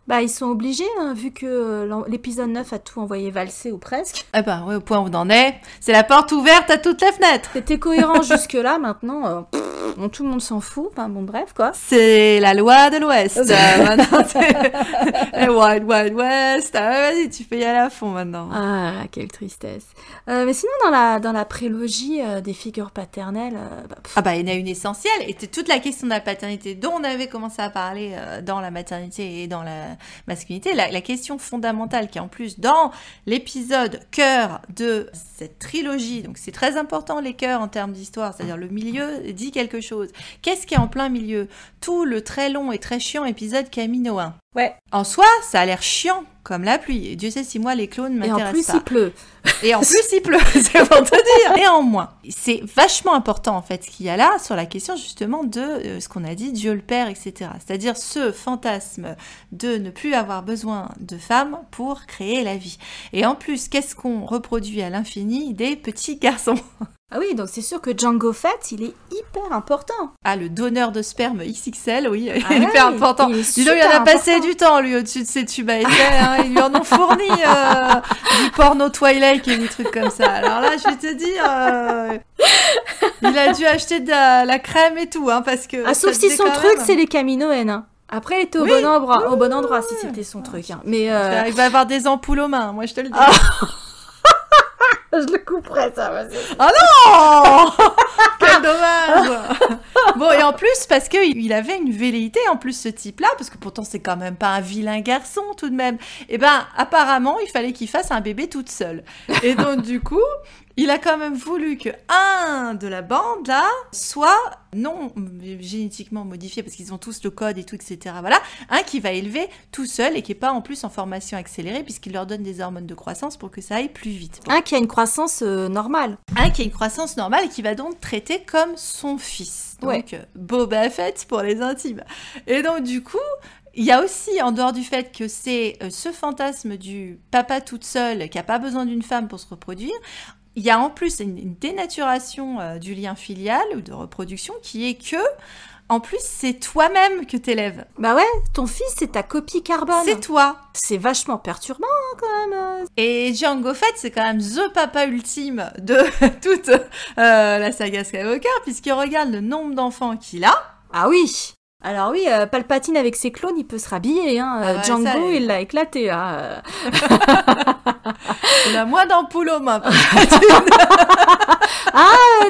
bah, ils sont obligés, hein, vu que l'épisode 9 a tout envoyé valser ou presque. Ah bah, au point où on en est, c'est la porte ouverte à toutes les fenêtres. C'était cohérent [LAUGHS] jusque-là, maintenant... Euh, bon, tout le monde s'en fout, bon bref quoi. C'est la loi de l'Ouest. [LAUGHS] Euh, [LAUGHS] wild Wild West. Ah, vas-y, tu peux y aller à fond maintenant. Ah, quelle tristesse. Euh, mais sinon, dans la, dans la prélogie euh, des figures paternelles. Bah, ah, bah, il y en a une essentielle. Et toute la question de la paternité dont on avait commencé à parler dans la maternité et dans la masculinité. La, question fondamentale qui est en plus dans l'épisode cœur de cette trilogie. Donc, c'est très important les cœurs en termes d'histoire. C'est-à-dire le milieu dit quelque chose. Qu'est-ce qui est en plein milieu Tout le très long et très chiant épisode Camino 1. Ouais. En soi, ça a l'air chiant comme la pluie. Dieu sait si moi les clones m'intéressent pas. Et en plus il pleut. Et en plus il pleut, [LAUGHS] c'est pour te dire. Néanmoins, c'est vachement important en fait ce qu'il y a là sur la question justement de euh, ce qu'on a dit, Dieu le Père, etc. C'est-à-dire ce fantasme de ne plus avoir besoin de femmes pour créer la vie. Et en plus, qu'est-ce qu'on reproduit à l'infini des petits garçons [LAUGHS] Ah oui, donc c'est sûr que Django Fett, il est hyper important. Ah, le donneur de sperme XXL, oui, ah [LAUGHS] il est hyper important. Il il en a passé du temps, lui, au-dessus de ses tubes à effet. Hein. ils lui en ont fourni euh, du porno Twilight et des trucs comme ça. Alors là, je vais te dire, euh, il a dû acheter de la, crème et tout, hein, parce que... Ah, sauf si son truc, c'est les caminoennes. Hein. Après, il était au, bon, endroit, au bon endroit, si c'était son truc. Hein. Mais euh, Il va avoir des ampoules aux mains, moi je te le dis. Ah. Je le couperais, ça, vas-y. Ah non [LAUGHS] Quel dommage Bon, et en plus, parce qu'il avait une velléité, en plus, ce type-là, parce que pourtant, c'est quand même pas un vilain garçon, tout de même. Eh ben, apparemment, il fallait qu'il fasse un bébé toute seule. Et donc, du coup, il a quand même voulu que un de la bande là soit non génétiquement modifié parce qu'ils ont tous le code et tout, etc. Voilà, un qui va élever tout seul et qui est pas en plus en formation accélérée puisqu'il leur donne des hormones de croissance pour que ça aille plus vite. Un qui a une croissance euh, normale. Un qui a une croissance normale et qui va donc traiter comme son fils. Donc euh, Boba Fett pour les intimes. Et donc du coup, il y a aussi, en dehors du fait que c'est euh, ce fantasme du papa toute seule qui n'a pas besoin d'une femme pour se reproduire, il y a en plus une, dénaturation euh, du lien filial ou de reproduction qui est que en plus, c'est toi-même que t'élèves. Bah ouais, ton fils, c'est ta copie carbone. C'est toi. C'est vachement perturbant, hein, quand même. Euh. Et Django Fett, c'est quand même the papa ultime de [LAUGHS] toute euh, la saga Skywalker, puisqu'il regarde le nombre d'enfants qu'il a. Ah oui alors oui, euh, Palpatine avec ses clones, il peut se rhabiller. Hein. Ah Django, il l'a éclaté. Hein. [LAUGHS] il a moins d'ampoule, aux [LAUGHS] ah,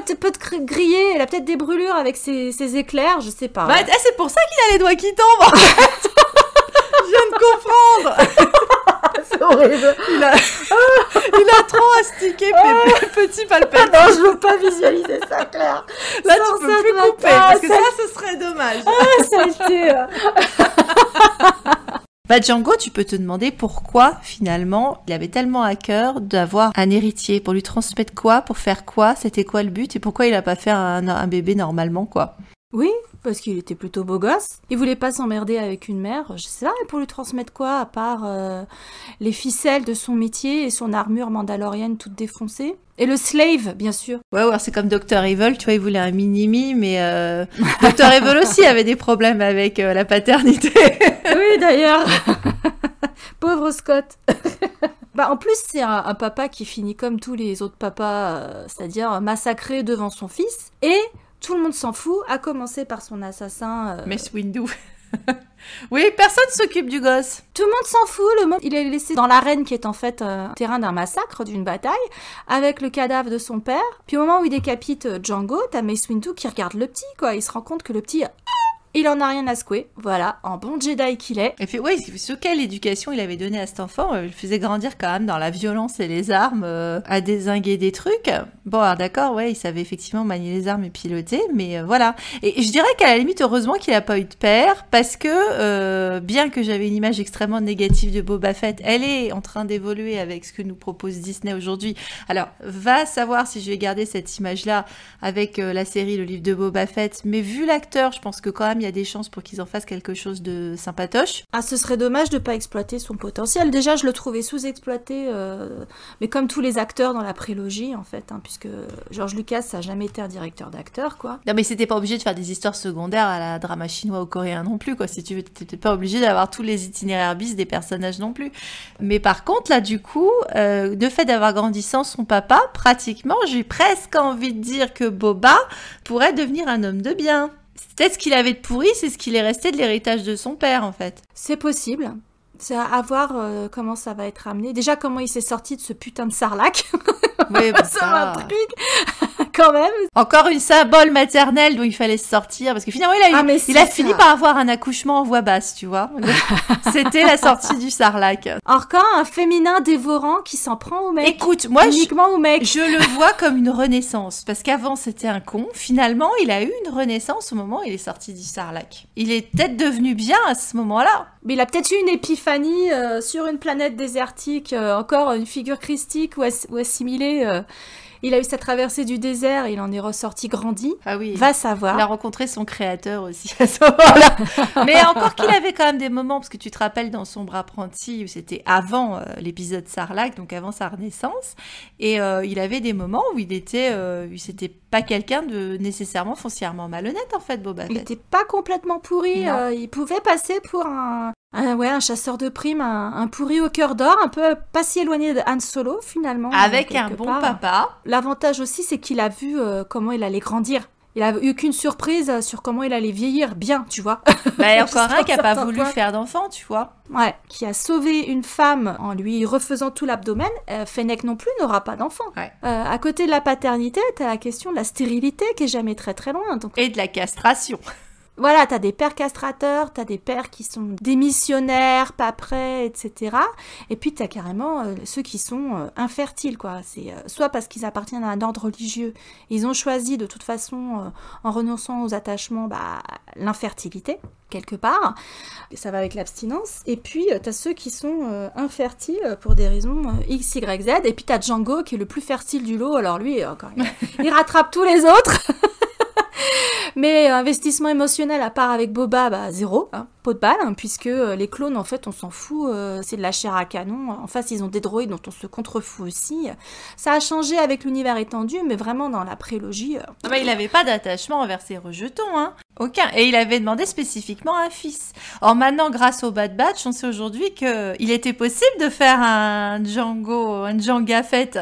tu peux te griller. Elle a peut-être des brûlures avec ses, éclairs, je sais pas. Bah, eh, C'est pour ça qu'il a les doigts qui tombent. En [LAUGHS] fait viens de comprendre [LAUGHS] C'est horrible il a... il a, trop astiqué ah. petit palpette. non, je veux pas visualiser ça, Claire Là, tu peux plus couper, ah, parce que ça... ce serait dommage Ah, ça a [LAUGHS] bah, Django, tu peux te demander pourquoi finalement il avait tellement à cœur d'avoir un héritier pour lui transmettre quoi, pour faire quoi, c'était quoi le but et pourquoi il a pas fait un bébé normalement quoi. Oui, parce qu'il était plutôt beau gosse. Il voulait pas s'emmerder avec une mère. Je sais pas, pour lui transmettre quoi, à part euh, les ficelles de son métier et son armure mandalorienne toute défoncée. Et le slave, bien sûr. Ouais, ouais c'est comme Dr. Evil, tu vois, il voulait un mini-mi, mais euh, [LAUGHS] Dr. Evil aussi avait des problèmes avec euh, la paternité. [LAUGHS] oui, d'ailleurs. [LAUGHS] Pauvre Scott. Bah, en plus, c'est un, papa qui finit comme tous les autres papas, c'est-à-dire massacré devant son fils. Et tout le monde s'en fout, à commencer par son assassin. Mais euh, Mess Windu. [LAUGHS] oui, personne s'occupe du gosse. Tout le monde s'en fout. Le monde, il est laissé dans l'arène qui est en fait un euh, terrain d'un massacre, d'une bataille, avec le cadavre de son père. Puis au moment où il décapite euh, Django, t'as Mace Windu qui regarde le petit, quoi. Il se rend compte que le petit il en a rien à secouer, voilà, un bon Jedi qu'il est. Et puis, ouais, ce quelle éducation il avait donné à cet enfant, euh, il faisait grandir quand même dans la violence et les armes, euh, à désinguer des trucs. Bon, alors d'accord, ouais, il savait effectivement manier les armes et piloter, mais euh, voilà. Et je dirais qu'à la limite, heureusement qu'il n'a pas eu de père, parce que, bien que j'avais une image extrêmement négative de Boba Fett, elle est en train d'évoluer avec ce que nous propose Disney aujourd'hui. Alors, va savoir si je vais garder cette image-là avec la série, le livre de Boba Fett, mais vu l'acteur, je pense que quand même, il y a des chances pour qu'ils en fassent quelque chose de sympatoche. Ah, ce serait dommage de ne pas exploiter son potentiel. Déjà, je le trouvais sous-exploité, euh, mais comme tous les acteurs dans la prélogie, en fait, hein, puisque George Lucas, n'a jamais été un directeur d'acteur, quoi. Non, mais c'était pas obligé de faire des histoires secondaires à la drama chinois ou coréen non plus, quoi. Si tu veux, pas obligé d'avoir tous les itinéraires bis des personnages non plus. Mais par contre, là, du coup, euh, de fait d'avoir grandi sans son papa, pratiquement, j'ai presque envie de dire que Boba pourrait devenir un homme de bien. Peut-être ce qu'il avait de pourri, c'est ce qu'il est resté de l'héritage de son père, en fait. C'est possible. C'est à voir euh, comment ça va être amené. Déjà, comment il s'est sorti de ce putain de sarlac. mais! [LAUGHS] Bah ça m'intrigue quand même. Encore une symbole maternelle dont il fallait sortir parce que finalement il a, ah, il a fini par avoir un accouchement en voix basse, tu vois. [LAUGHS] C'était la sortie du sarlac. Encore un féminin dévorant qui s'en prend au mec. Écoute, moi uniquement je, au mec. Je le vois comme une renaissance parce qu'avant c'était un con. Finalement, il a eu une renaissance au moment où il est sorti du sarlac. Il est peut-être devenu bien à ce moment-là. Mais il a peut-être eu une épiphanie euh, sur une planète désertique, euh, encore une figure christique ou, assimilée. Euh, il a eu sa traversée du désert, il en est ressorti grandi. Ah oui. Va savoir. Il a rencontré son créateur aussi [LAUGHS] à ce moment-là. [LAUGHS] Mais encore qu'il avait quand même des moments, parce que tu te rappelles dans Sombre Apprenti, où c'était avant euh, l'épisode Sarlac, donc avant sa renaissance, et euh, il avait des moments où il était, euh, pas quelqu'un de nécessairement foncièrement malhonnête en fait, Boba Fett. Il n'était pas complètement pourri, euh, il pouvait passer pour un, ah un, ouais, chasseur de primes, un, pourri au cœur d'or, un peu pas si éloigné de Han Solo finalement. Euh, Avec un bon papa. L'avantage aussi, c'est qu'il a vu euh, comment il allait grandir. Il n'a eu qu'une surprise euh, sur comment il allait vieillir bien, tu vois. [LAUGHS] Bah, et encore [LAUGHS] un qui n'a pas voulu faire d'enfant, tu vois. Ouais, qui a sauvé une femme en lui refaisant tout l'abdomen. Fennec non plus n'aura pas d'enfant. à côté de la paternité, t'as la question de la stérilité qui est jamais très très loin. Et de la castration voilà, t'as des pères castrateurs, t'as des pères qui sont démissionnaires, pas prêts, etc. Et puis t'as carrément euh, ceux qui sont euh, infertiles, quoi. C'est euh, soit parce qu'ils appartiennent à un ordre religieux, ils ont choisi de toute façon, en renonçant aux attachements, bah, l'infertilité quelque part. Ça va avec l'abstinence. Et puis t'as ceux qui sont infertiles pour des raisons x, y, z. Et puis t'as Django qui est le plus fertile du lot. Alors lui, il rattrape tous les autres. [LAUGHS] [LAUGHS] Mais euh, investissement émotionnel, à part avec Boba, bah zéro, hein, pot de balle, hein, puisque euh, les clones, en fait, on s'en fout, euh, c'est de la chair à canon. En face, ils ont des droïdes dont on se contrefout aussi. Ça a changé avec l'univers étendu, mais vraiment dans la prélogie. Ah bah, il n'avait pas d'attachement envers ses rejetons, hein aucun. Et il avait demandé spécifiquement un fils. Or maintenant, grâce au Bad Batch, on sait aujourd'hui qu'il était possible de faire un Django, un Django fête,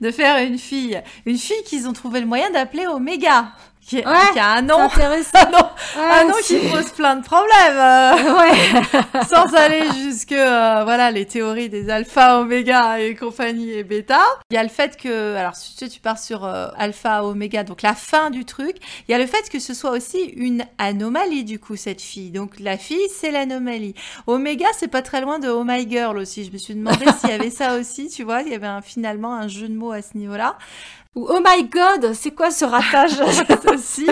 de faire une fille. Une fille qu'ils ont trouvé le moyen d'appeler Omega qui, est, a un nom, [LAUGHS] un nom, qui pose plein de problèmes, euh. [LAUGHS] sans aller jusque euh, voilà les théories des alpha, oméga et compagnie et bêta. Il y a le fait que, alors si tu, pars sur euh, alpha, oméga, donc la fin du truc, il y a le fait que ce soit aussi une anomalie du coup cette fille. Donc la fille, c'est l'anomalie. Oméga, c'est pas très loin de Oh My Girl aussi. Je me suis demandé [LAUGHS] s'il y avait ça aussi, tu vois, il y avait finalement un jeu de mots à ce niveau-là oh my god, c'est quoi ce ratage [LAUGHS] [LAUGHS] aussi.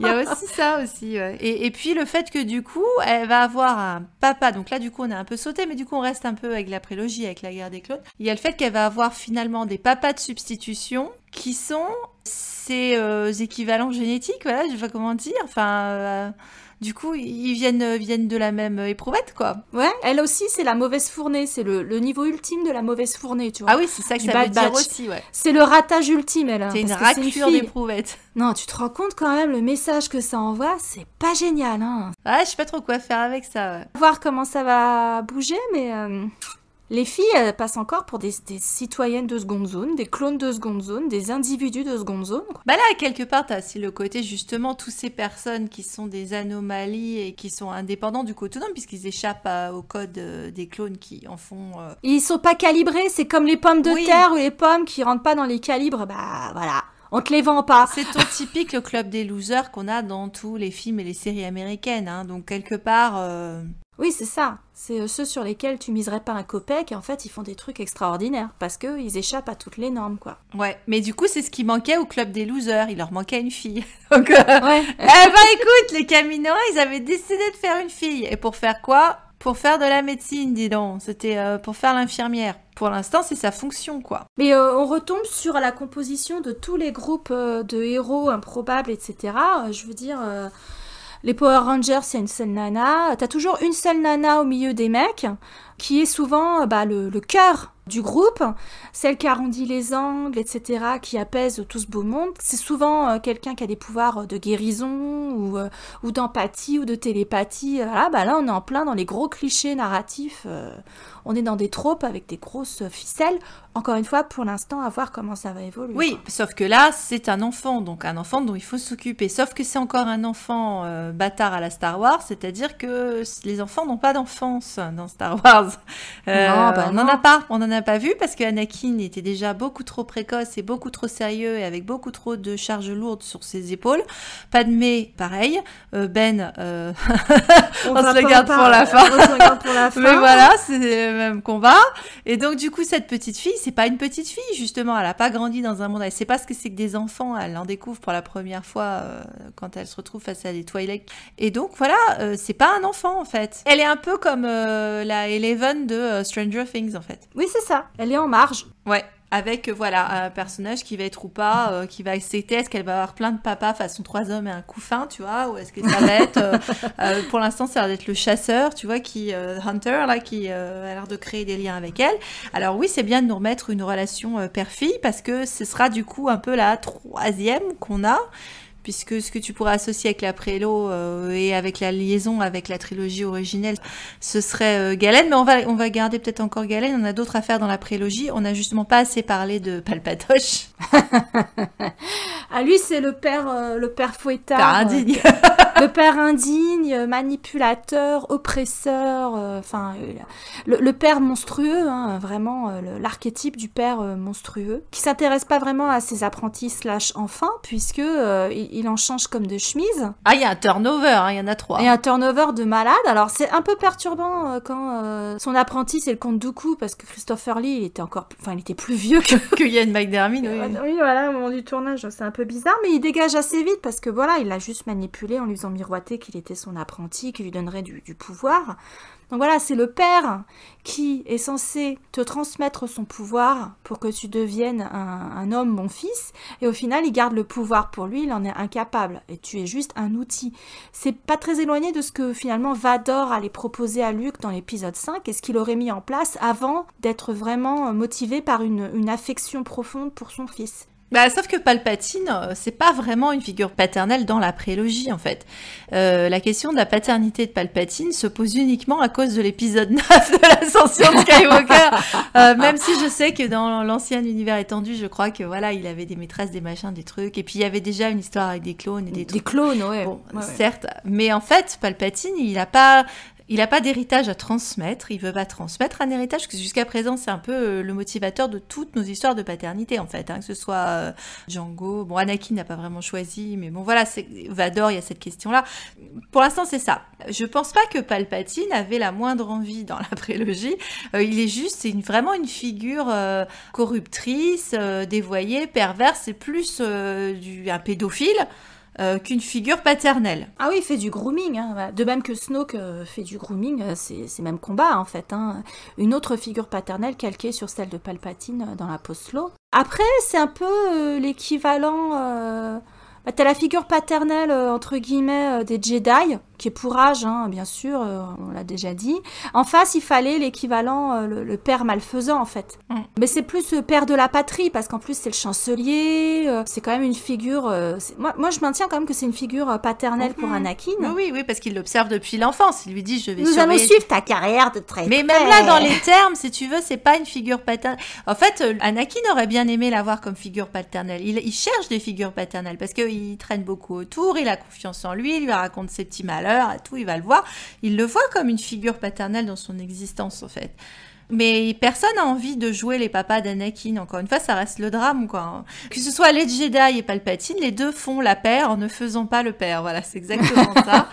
Il y a aussi ça aussi. Et, puis le fait que du coup, elle va avoir un papa. Donc là, du coup, on est un peu sauté, mais du coup, on reste un peu avec la prélogie, avec la guerre des clones. Il y a le fait qu'elle va avoir finalement des papas de substitution qui sont ses euh, équivalents génétiques, voilà, je sais pas comment dire. Enfin. Euh, du coup, ils viennent, euh, viennent de la même éprouvette, quoi. Ouais, elle aussi, c'est la mauvaise fournée. C'est le, niveau ultime de la mauvaise fournée, tu vois. Ah oui, c'est ça que ça veut dire aussi, ouais. C'est le ratage ultime, elle. Hein, c'est une racture d'éprouvette. Non, tu te rends compte quand même, le message que ça envoie, c'est pas génial, hein. Ouais, je sais pas trop quoi faire avec ça, ouais. Voir comment ça va bouger, mais... Euh, les filles passent encore pour des, citoyennes de seconde zone, des clones de seconde zone, des individus de seconde zone. Quoi. Bah là, quelque part, t'as aussi le côté justement tous ces personnes qui sont des anomalies et qui sont indépendants du cotonou puisqu'ils échappent au code euh, des clones qui en font. Euh, Ils sont pas calibrés, c'est comme les pommes de terre ou les pommes qui rentrent pas dans les calibres. Bah voilà. On te les vend pas. [LAUGHS] C'est ton typique le club des losers qu'on a dans tous les films et les séries américaines. Hein. Donc quelque part, euh, oui, c'est ça. C'est euh, ceux sur lesquels tu miserais pas un copec et en fait, ils font des trucs extraordinaires parce que ils échappent à toutes les normes, quoi. Ouais, mais du coup, c'est ce qui manquait au club des losers. Il leur manquait une fille. [LAUGHS] Donc, ouais. Euh, eh ben, écoute, les Caminois, ils avaient décidé de faire une fille. Et pour faire quoi Pour faire de la médecine, dis donc. C'était euh, pour faire l'infirmière. Pour l'instant, c'est sa fonction, quoi. Mais on retombe sur la composition de tous les groupes de héros improbables, etc. Je veux dire les Power Rangers, c'est une seule nana. T'as toujours une seule nana au milieu des mecs, qui est souvent bah, le, le cœur du groupe, celle qui arrondit les angles, etc., qui apaise tout ce beau monde. C'est souvent euh, quelqu'un qui a des pouvoirs euh, de guérison ou, euh, ou d'empathie ou de télépathie. Voilà, bah là, on est en plein dans les gros clichés narratifs. on est dans des tropes avec des grosses ficelles encore une fois, pour l'instant, à voir comment ça va évoluer. Oui, sauf que là, c'est un enfant, donc un enfant dont il faut s'occuper. Sauf que c'est encore un enfant euh, bâtard à la Star Wars, c'est-à-dire que les enfants n'ont pas d'enfance dans Star [LAUGHS] Wars. Euh, non, bah on n'en a pas, on n'en a pas vu parce que Anakin était déjà beaucoup trop précoce et beaucoup trop sérieux et avec beaucoup trop de charges lourdes sur ses épaules. Padmé, pareil. Euh, ben, euh, [LAUGHS] on, on, se pour la fin. on pour la [LAUGHS] fin. Mais voilà, c'est le même combat. Et donc du coup, cette petite fille c'est pas une petite fille justement, elle n'a pas grandi dans un monde, elle sait pas ce que c'est que des enfants, elle en découvre pour la première fois euh, quand elle se retrouve face à des toilettes, Et donc voilà, euh, c'est pas un enfant en fait. Elle est un peu comme euh, la Eleven de Stranger Things en fait. Oui c'est ça, elle est en marge. Ouais avec euh, voilà un personnage qui va être ou pas, euh, qui va accepter, est-ce qu'elle va avoir plein de papas façon trois hommes et un couffin, tu vois, ou est-ce que ça va être, euh, [LAUGHS] pour l'instant ça va d'être le chasseur, tu vois, qui Hunter là, qui a l'air de créer des liens avec elle. Alors oui, c'est bien de nous remettre une relation père-fille parce que ce sera du coup un peu la troisième qu'on a puisque ce que tu pourrais associer avec la prélo euh, et avec la liaison avec la trilogie originelle, ce serait euh, Galen, mais on va, on va garder peut-être encore Galen, on a d'autres affaires dans la prélogie, on n'a justement pas assez parlé de Palpatoche. ah [LAUGHS] lui c'est le père euh, le père fouettard. indigne. le père indigne, manipulateur, oppresseur, enfin le, père monstrueux, hein, vraiment l'archétype du père monstrueux, qui s'intéresse pas vraiment à ses apprentis slash enfants, puisque il en change comme de chemise. Ah, il y a un turnover, hein, il y en a trois. Et un turnover de malade. Alors, c'est un peu perturbant euh, quand euh, son apprenti, c'est le comte Dooku, parce que Christopher Lee, il était encore, enfin, il était plus vieux que, [LAUGHS] que Yann McDermott. Oui. voilà, au moment du tournage, c'est un peu bizarre, mais il dégage assez vite parce que voilà, il l'a juste manipulé en lui faisant miroiter qu'il était son apprenti, qui lui donnerait du pouvoir. Donc voilà, c'est le père qui est censé te transmettre son pouvoir pour que tu deviennes un, homme, mon fils, et au final, il garde le pouvoir pour lui, il en est incapable, et tu es juste un outil. C'est pas très éloigné de ce que finalement Vador allait proposer à Luc dans l'épisode 5 et ce qu'il aurait mis en place avant d'être vraiment motivé par une affection profonde pour son fils. Bah, sauf que Palpatine, euh, c'est pas vraiment une figure paternelle dans la prélogie en fait. Euh, la question de la paternité de Palpatine se pose uniquement à cause de l'épisode 9 [LAUGHS] de l'ascension de Skywalker. Euh, même si je sais que dans l'ancien univers étendu, je crois que voilà, il avait des maîtresses, des machins, des trucs. Et puis il y avait déjà une histoire avec des clones et des, des clones, ouais. certes. Mais en fait, Palpatine, il a pas il n'a pas d'héritage à transmettre, il veut pas transmettre un héritage, parce que jusqu'à présent, c'est un peu euh, le motivateur de toutes nos histoires de paternité, en fait. Hein, que ce soit euh, Django, bon, Anakin n'a pas vraiment choisi, mais bon, voilà, Vador, il y a cette question-là. Pour l'instant, c'est ça. Je pense pas que Palpatine avait la moindre envie dans la prélogie. Euh, il est juste, c'est vraiment une figure corruptrice, dévoyée, perverse, c'est plus du, un pédophile. Euh, qu'une figure paternelle. Ah oui, il fait du grooming. Hein. Bah, de même que Snoke euh, fait du grooming, euh, c'est même combat en fait. Hein. Une autre figure paternelle calquée sur celle de Palpatine dans la post post-slow. Après, c'est un peu l'équivalent. Bah, t'as la figure paternelle entre guillemets des Jedi qui est pour âge, hein, bien sûr, euh, on l'a déjà dit. En face, il fallait l'équivalent, euh, le, père malfaisant, en fait. Mm. Mais c'est plus le père de la patrie, parce qu'en plus, c'est le chancelier, euh, c'est quand même une figure... Moi, moi, je maintiens quand même que c'est une figure paternelle pour Anakin. Mm-hmm. oui, oui, parce qu'il l'observe depuis l'enfance. Il lui dit, je vais Nous allons suivre ta carrière de traître. Mais même là, dans les termes, si tu veux, c'est pas une figure paternelle. En fait, Anakin aurait bien aimé l'avoir comme figure paternelle. Il, il cherche des figures paternelles, parce qu'il traîne beaucoup autour, il a confiance en lui, il lui raconte ses petits mal à tout, il va le voir. Il le voit comme une figure paternelle dans son existence, en fait. Mais personne n'a envie de jouer les papas d'Anakin. Encore une fois, ça reste le drame, quoi. Que ce soit les Jedi et Palpatine, les deux font la paire en ne faisant pas le père. Voilà, c'est exactement [LAUGHS] ça.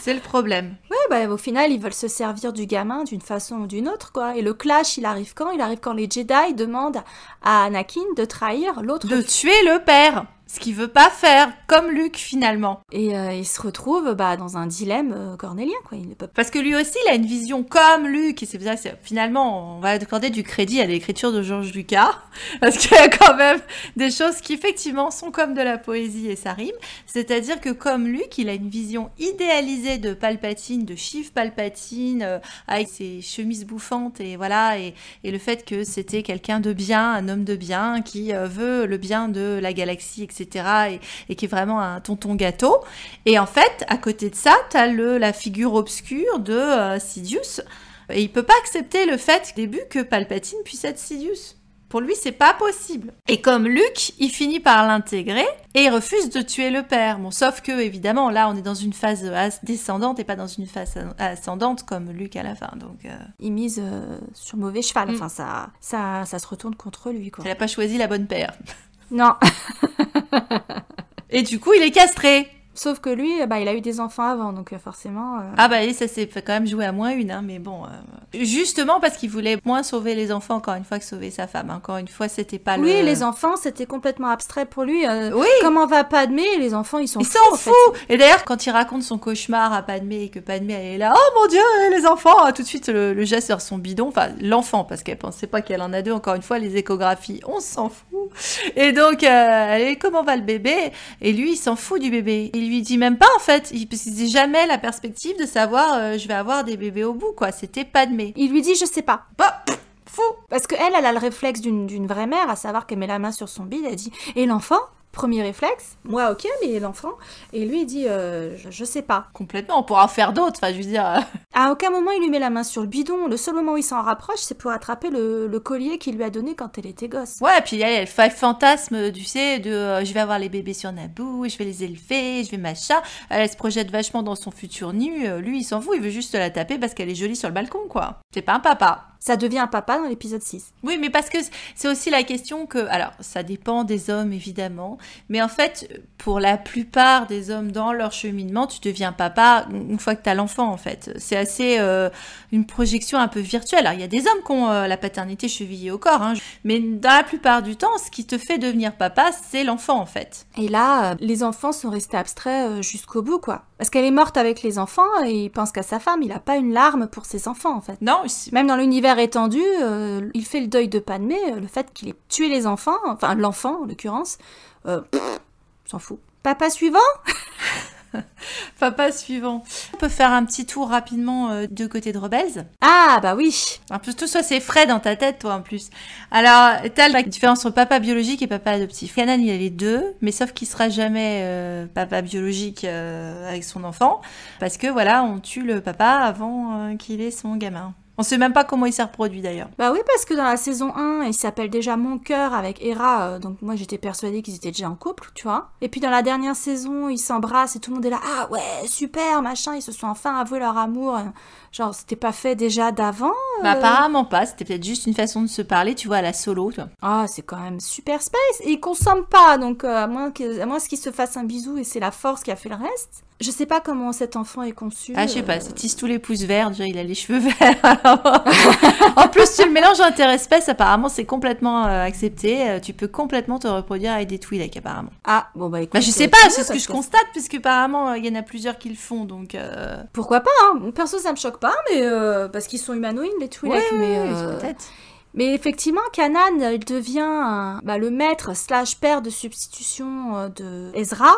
c'est le problème. Ouais, bah, au final, ils veulent se servir du gamin d'une façon ou d'une autre, quoi. Et le clash, il arrive quand Il arrive quand les Jedi demandent à Anakin de trahir l'autre. De tuer le père ce qu'il veut pas faire, comme Luc finalement. Et euh, il se retrouve bah, dans un dilemme euh, cornélien, quoi. Il ne peut... Parce que lui aussi, il a une vision comme Luc, et c'est que finalement, on va accorder du crédit à l'écriture de Georges Lucas, [LAUGHS] parce qu'il y a quand même des choses qui effectivement sont comme de la poésie et ça rime. C'est-à-dire que comme Luc, il a une vision idéalisée de Palpatine, de Chief Palpatine, euh, avec ses chemises bouffantes et voilà, et, et le fait que c'était quelqu'un de bien, un homme de bien, qui veut le bien de la galaxie, etc. Et, qui est vraiment un tonton gâteau. Et en fait, à côté de ça, tu as le, la figure obscure de euh, Sidious. Et il peut pas accepter le fait au début que Palpatine puisse être Sidious. Pour lui, c'est pas possible. Et comme Luke, il finit par l'intégrer et refuse de tuer le père. Bon, sauf que, évidemment, là, on est dans une phase descendante et pas dans une phase ascendante comme Luke à la fin. Donc, euh. Il mise euh, sur mauvais cheval. Mm. Enfin, ça, ça, ça se retourne contre lui. Quoi. il' n'a pas choisi la bonne paire. Non. [LAUGHS] Et du coup, il est castré. Sauf que lui, bah, il a eu des enfants avant, donc euh, forcément. Euh, ah bah oui, ça s'est quand même joué à moins une, hein, mais bon. Euh, justement parce qu'il voulait moins sauver les enfants, encore une fois, que sauver sa femme. Encore une fois, c'était pas lui le. Oui, les enfants, c'était complètement abstrait pour lui. oui. Comment va Padmé Les enfants, ils sont. Ils s'en foutent. Et d'ailleurs, quand il raconte son cauchemar à Padmé et que Padmé elle est là, oh mon Dieu, les enfants, ah, tout de suite le, geste sur son bidon, enfin l'enfant parce qu'elle pensait pas qu'elle en a deux. Encore une fois, les échographies, on s'en fout. Et donc, elle comment va le bébé Et lui, il s'en fout du bébé il lui dit même pas en fait, il dit jamais la perspective de savoir euh, je vais avoir des bébés au bout quoi, c'était pas de mais. Il lui dit je sais pas. Bah, fou Parce que elle, elle a le réflexe d'une vraie mère, à savoir qu'elle met la main sur son bide, elle dit et l'enfant Premier réflexe, moi ok, mais l'enfant. Et lui, il dit, euh, je, sais pas. Complètement, on pourra en faire d'autres, enfin je veux dire. Euh. à aucun moment il lui met la main sur le bidon. Le seul moment où il s'en rapproche, c'est pour attraper le, collier qu'il lui a donné quand elle était gosse. Ouais, puis puis elle, a le fantasme, tu sais, de euh, je vais avoir les bébés sur Naboo, je vais les élever, je vais machin. elle se projette vachement dans son futur nu. lui, il s'en fout, il veut juste la taper parce qu'elle est jolie sur le balcon, quoi. C'est pas un papa ça devient un papa dans l'épisode 6. Oui, mais parce que c'est aussi la question que, alors ça dépend des hommes évidemment, mais en fait, pour la plupart des hommes dans leur cheminement, tu deviens papa une fois que tu as l'enfant en fait. C'est assez euh, une projection un peu virtuelle. Alors il y a des hommes qui ont euh, la paternité chevillée au corps, hein, mais dans la plupart du temps, ce qui te fait devenir papa, c'est l'enfant en fait. Et là, euh, les enfants sont restés abstraits jusqu'au bout quoi. Parce qu'elle est morte avec les enfants et il pense qu'à sa femme, il n'a pas une larme pour ses enfants en fait. Non, même dans l'univers étendu, euh, il fait le deuil de Padmé, euh, le fait qu'il ait tué les enfants, enfin l'enfant en l'occurrence, euh, s'en fout. Papa suivant [LAUGHS] [LAUGHS] Papa suivant. On peut faire un petit tour rapidement euh, de côté de Rebels. Ah bah oui. En plus tout ça c'est frais dans ta tête toi en plus. Alors t'as la différence entre papa biologique et papa adoptif. Canan il a les deux, mais sauf qu'il sera jamais euh, papa biologique euh, avec son enfant parce que voilà on tue le papa avant qu'il ait son gamin. On sait même pas comment il s'est reproduit d'ailleurs. Bah oui, parce que dans la saison 1, il s'appelle déjà Mon cœur avec Hera, euh, donc moi j'étais persuadée qu'ils étaient déjà en couple, tu vois. Et puis dans la dernière saison, ils s'embrassent et tout le monde est là, ah ouais, super, machin, ils se sont enfin avoués leur amour. Euh, Genre, c'était pas fait déjà d'avant bah, euh Apparemment pas, c'était peut-être juste une façon de se parler, tu vois, à la solo. Toi. Ah, c'est quand même super space. Et consomme consomme pas, donc euh, à moins qu'il se fasse un bisou et c'est la force qui a fait le reste. Je sais pas comment cet enfant est conçu. Ah, je sais euh. pas, euh... tisse tous les pouces verts, déjà il a les cheveux [LAUGHS] verts. en plus, tu le mélanges espèce, apparemment c'est complètement accepté. tu peux complètement te reproduire avec des Twi'lek, apparemment. Ah, bon bah, bah écoute. je sais pas, c'est ce que, je constate, puisque apparemment il y en a plusieurs qui le font, donc. Pourquoi pas, hein Perso, ça me choque pas mais euh, parce qu'ils sont humanoïdes les Twi'lek, mais mais effectivement, Kanan devient bah, le maître slash père de substitution euh, de Ezra.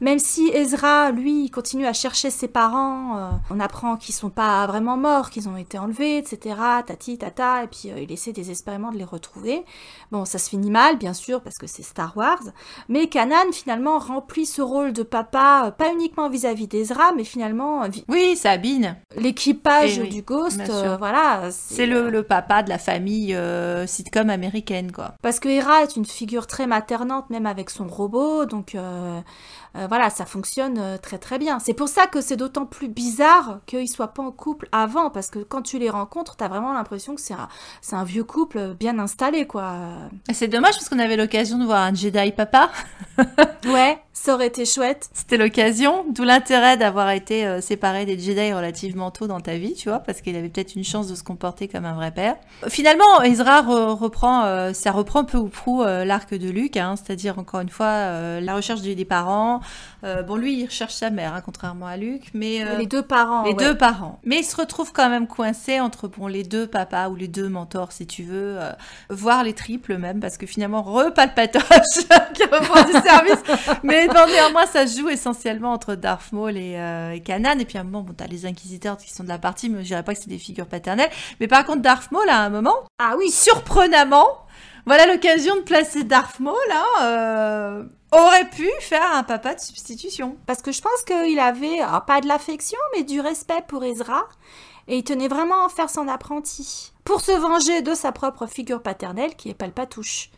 Même si Ezra, lui, continue à chercher ses parents, euh, on apprend qu'ils sont pas vraiment morts, qu'ils ont été enlevés, etc. Tati, tata, et puis euh, il essaie désespérément de les retrouver. Bon, ça se finit mal, bien sûr, parce que c'est Star Wars. Mais Kanan, finalement, remplit ce rôle de papa, pas uniquement vis-à-vis d'Ezra, mais finalement... Oui, Sabine L'équipage eh du Ghost, voilà. C'est le papa de la famille euh, sitcom américaine, quoi. Parce que Hera est une figure très maternante, même avec son robot, donc euh, euh, voilà, ça fonctionne euh, très très bien. C'est pour ça que c'est d'autant plus bizarre qu'ils soient pas en couple avant, parce que quand tu les rencontres, t'as vraiment l'impression que c'est un, vieux couple bien installé, quoi. C'est dommage parce qu'on avait l'occasion de voir un Jedi papa. [LAUGHS] ouais, ça aurait été chouette. C'était l'occasion, d'où l'intérêt d'avoir été euh, séparé des Jedi relativement tôt dans ta vie, tu vois, parce qu'il avait peut-être une chance de se comporter comme un vrai père. Finalement, Ezra reprend, ça reprend peu ou prou l'arc de Luke, hein, c'est-à-dire encore une fois la recherche des parents, euh, bon, lui, il recherche sa mère, hein, contrairement à Luc, mais... Euh, les deux parents. Les deux parents. Mais il se retrouve quand même coincé entre bon, les deux papas ou les deux mentors, si tu veux, euh, voir les triples même, parce que finalement, repalpatoche [LAUGHS] qui reprend du service. mais non néanmoins, ça joue essentiellement entre Darth Maul et, et Kanan. Et puis à un moment, bon, t'as les inquisiteurs qui sont de la partie, mais je dirais pas que c'est des figures paternelles. Mais par contre, Darth Maul, à un moment, ah oui, surprenamment, voilà l'occasion de placer Darth Maul, euh, aurait pu faire un papa de substitution. Parce que je pense qu'il avait, ah, pas de l'affection, mais du respect pour Ezra, et il tenait vraiment à en faire son apprenti. Pour se venger de sa propre figure paternelle qui est Palpatouche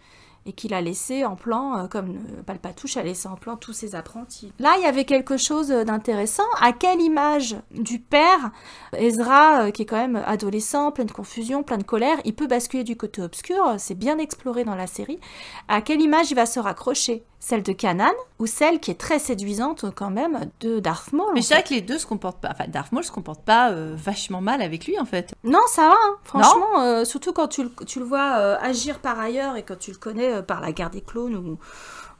et qu'il a laissé en plan, euh, comme euh, Palpatouche a laissé en plan tous ses apprentis. Là, il y avait quelque chose euh, d'intéressant. À quelle image du père, Ezra, qui est quand même adolescent, plein de confusion, plein de colère, il peut basculer du côté obscur, c'est bien exploré dans la série, à quelle image il va se raccrocher celle de Canaan ou celle qui est très séduisante quand même de Darth Maul. Mais c'est vrai que les deux se comportent pas, enfin Darth Maul se comporte pas euh, vachement mal avec lui en fait. Non, ça va, hein. franchement, euh, surtout quand tu, le vois euh, agir par ailleurs et quand tu le connais par la guerre des clones ou,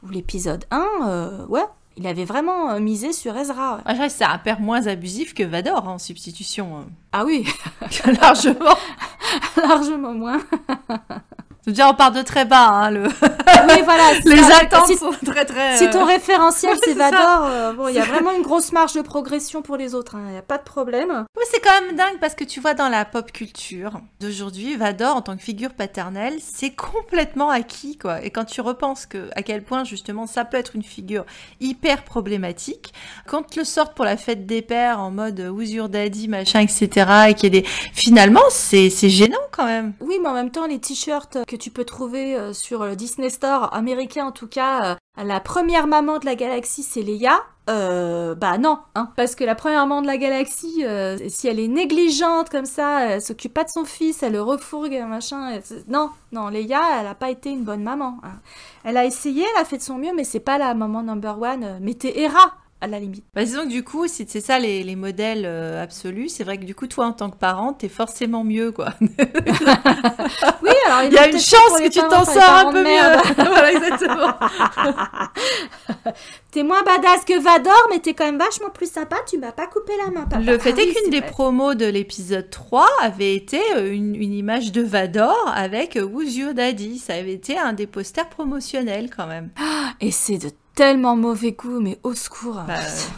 l'épisode 1, ouais, il avait vraiment misé sur Ezra. Ah, je c'est un père moins abusif que Vador hein, en substitution. Hein. Ah oui [LAUGHS] Largement [LAUGHS] Largement moins [LAUGHS] Dire, on part de très bas. Hein, le... Mais ah voilà. [LAUGHS] Les attentes sont très, très. Si ton euh, référentiel [LAUGHS] c'est Vador, euh, bon, il y a [LAUGHS] vraiment une grosse marge de progression pour les autres. Hein, il n'y a pas de problème. Oui, c'est quand même dingue parce que tu vois, dans la pop culture d'aujourd'hui, Vador, en tant que figure paternelle, c'est complètement acquis, quoi. Et quand tu repenses que, à quel point, justement, ça peut être une figure hyper problématique, quand le sortent pour la fête des pères en mode euh, Who's daddy, machin, etc., et qu'il y a des. Finalement, c'est gênant quand même. Oui, mais en même temps, les t-shirts que tu peux trouver euh, sur le euh, Disney Store américain en tout cas, euh, la première maman de la galaxie c'est Leia, bah non, hein. parce que la première maman de la galaxie, si elle est négligente comme ça, elle s'occupe pas de son fils, elle le refourgue, machin, non, non, Leia, elle a pas été une bonne maman. Hein. Elle a essayé, elle a fait de son mieux, mais c'est pas la maman number one, mais t'es Hera, à la limite. Bah, disons que du coup, si c'est ça les, modèles euh, absolus, c'est vrai que du coup, toi, en tant que parent, t'es forcément mieux, quoi. [LAUGHS] oui, alors il y a, une chance que tu t'en sors un peu mieux. [LAUGHS] voilà, exactement. [LAUGHS] t'es moins badass que Vador, mais t'es quand même vachement plus sympa. Tu m'as pas coupé la main, papa. Le fait est qu'une des promos de l'épisode 3 avait été euh, une, une, image de Vador avec euh, Who's Your Daddy. Ça avait été un des posters promotionnels, quand même. Ah, et c'est de tellement mauvais goût, mais au secours. Bah,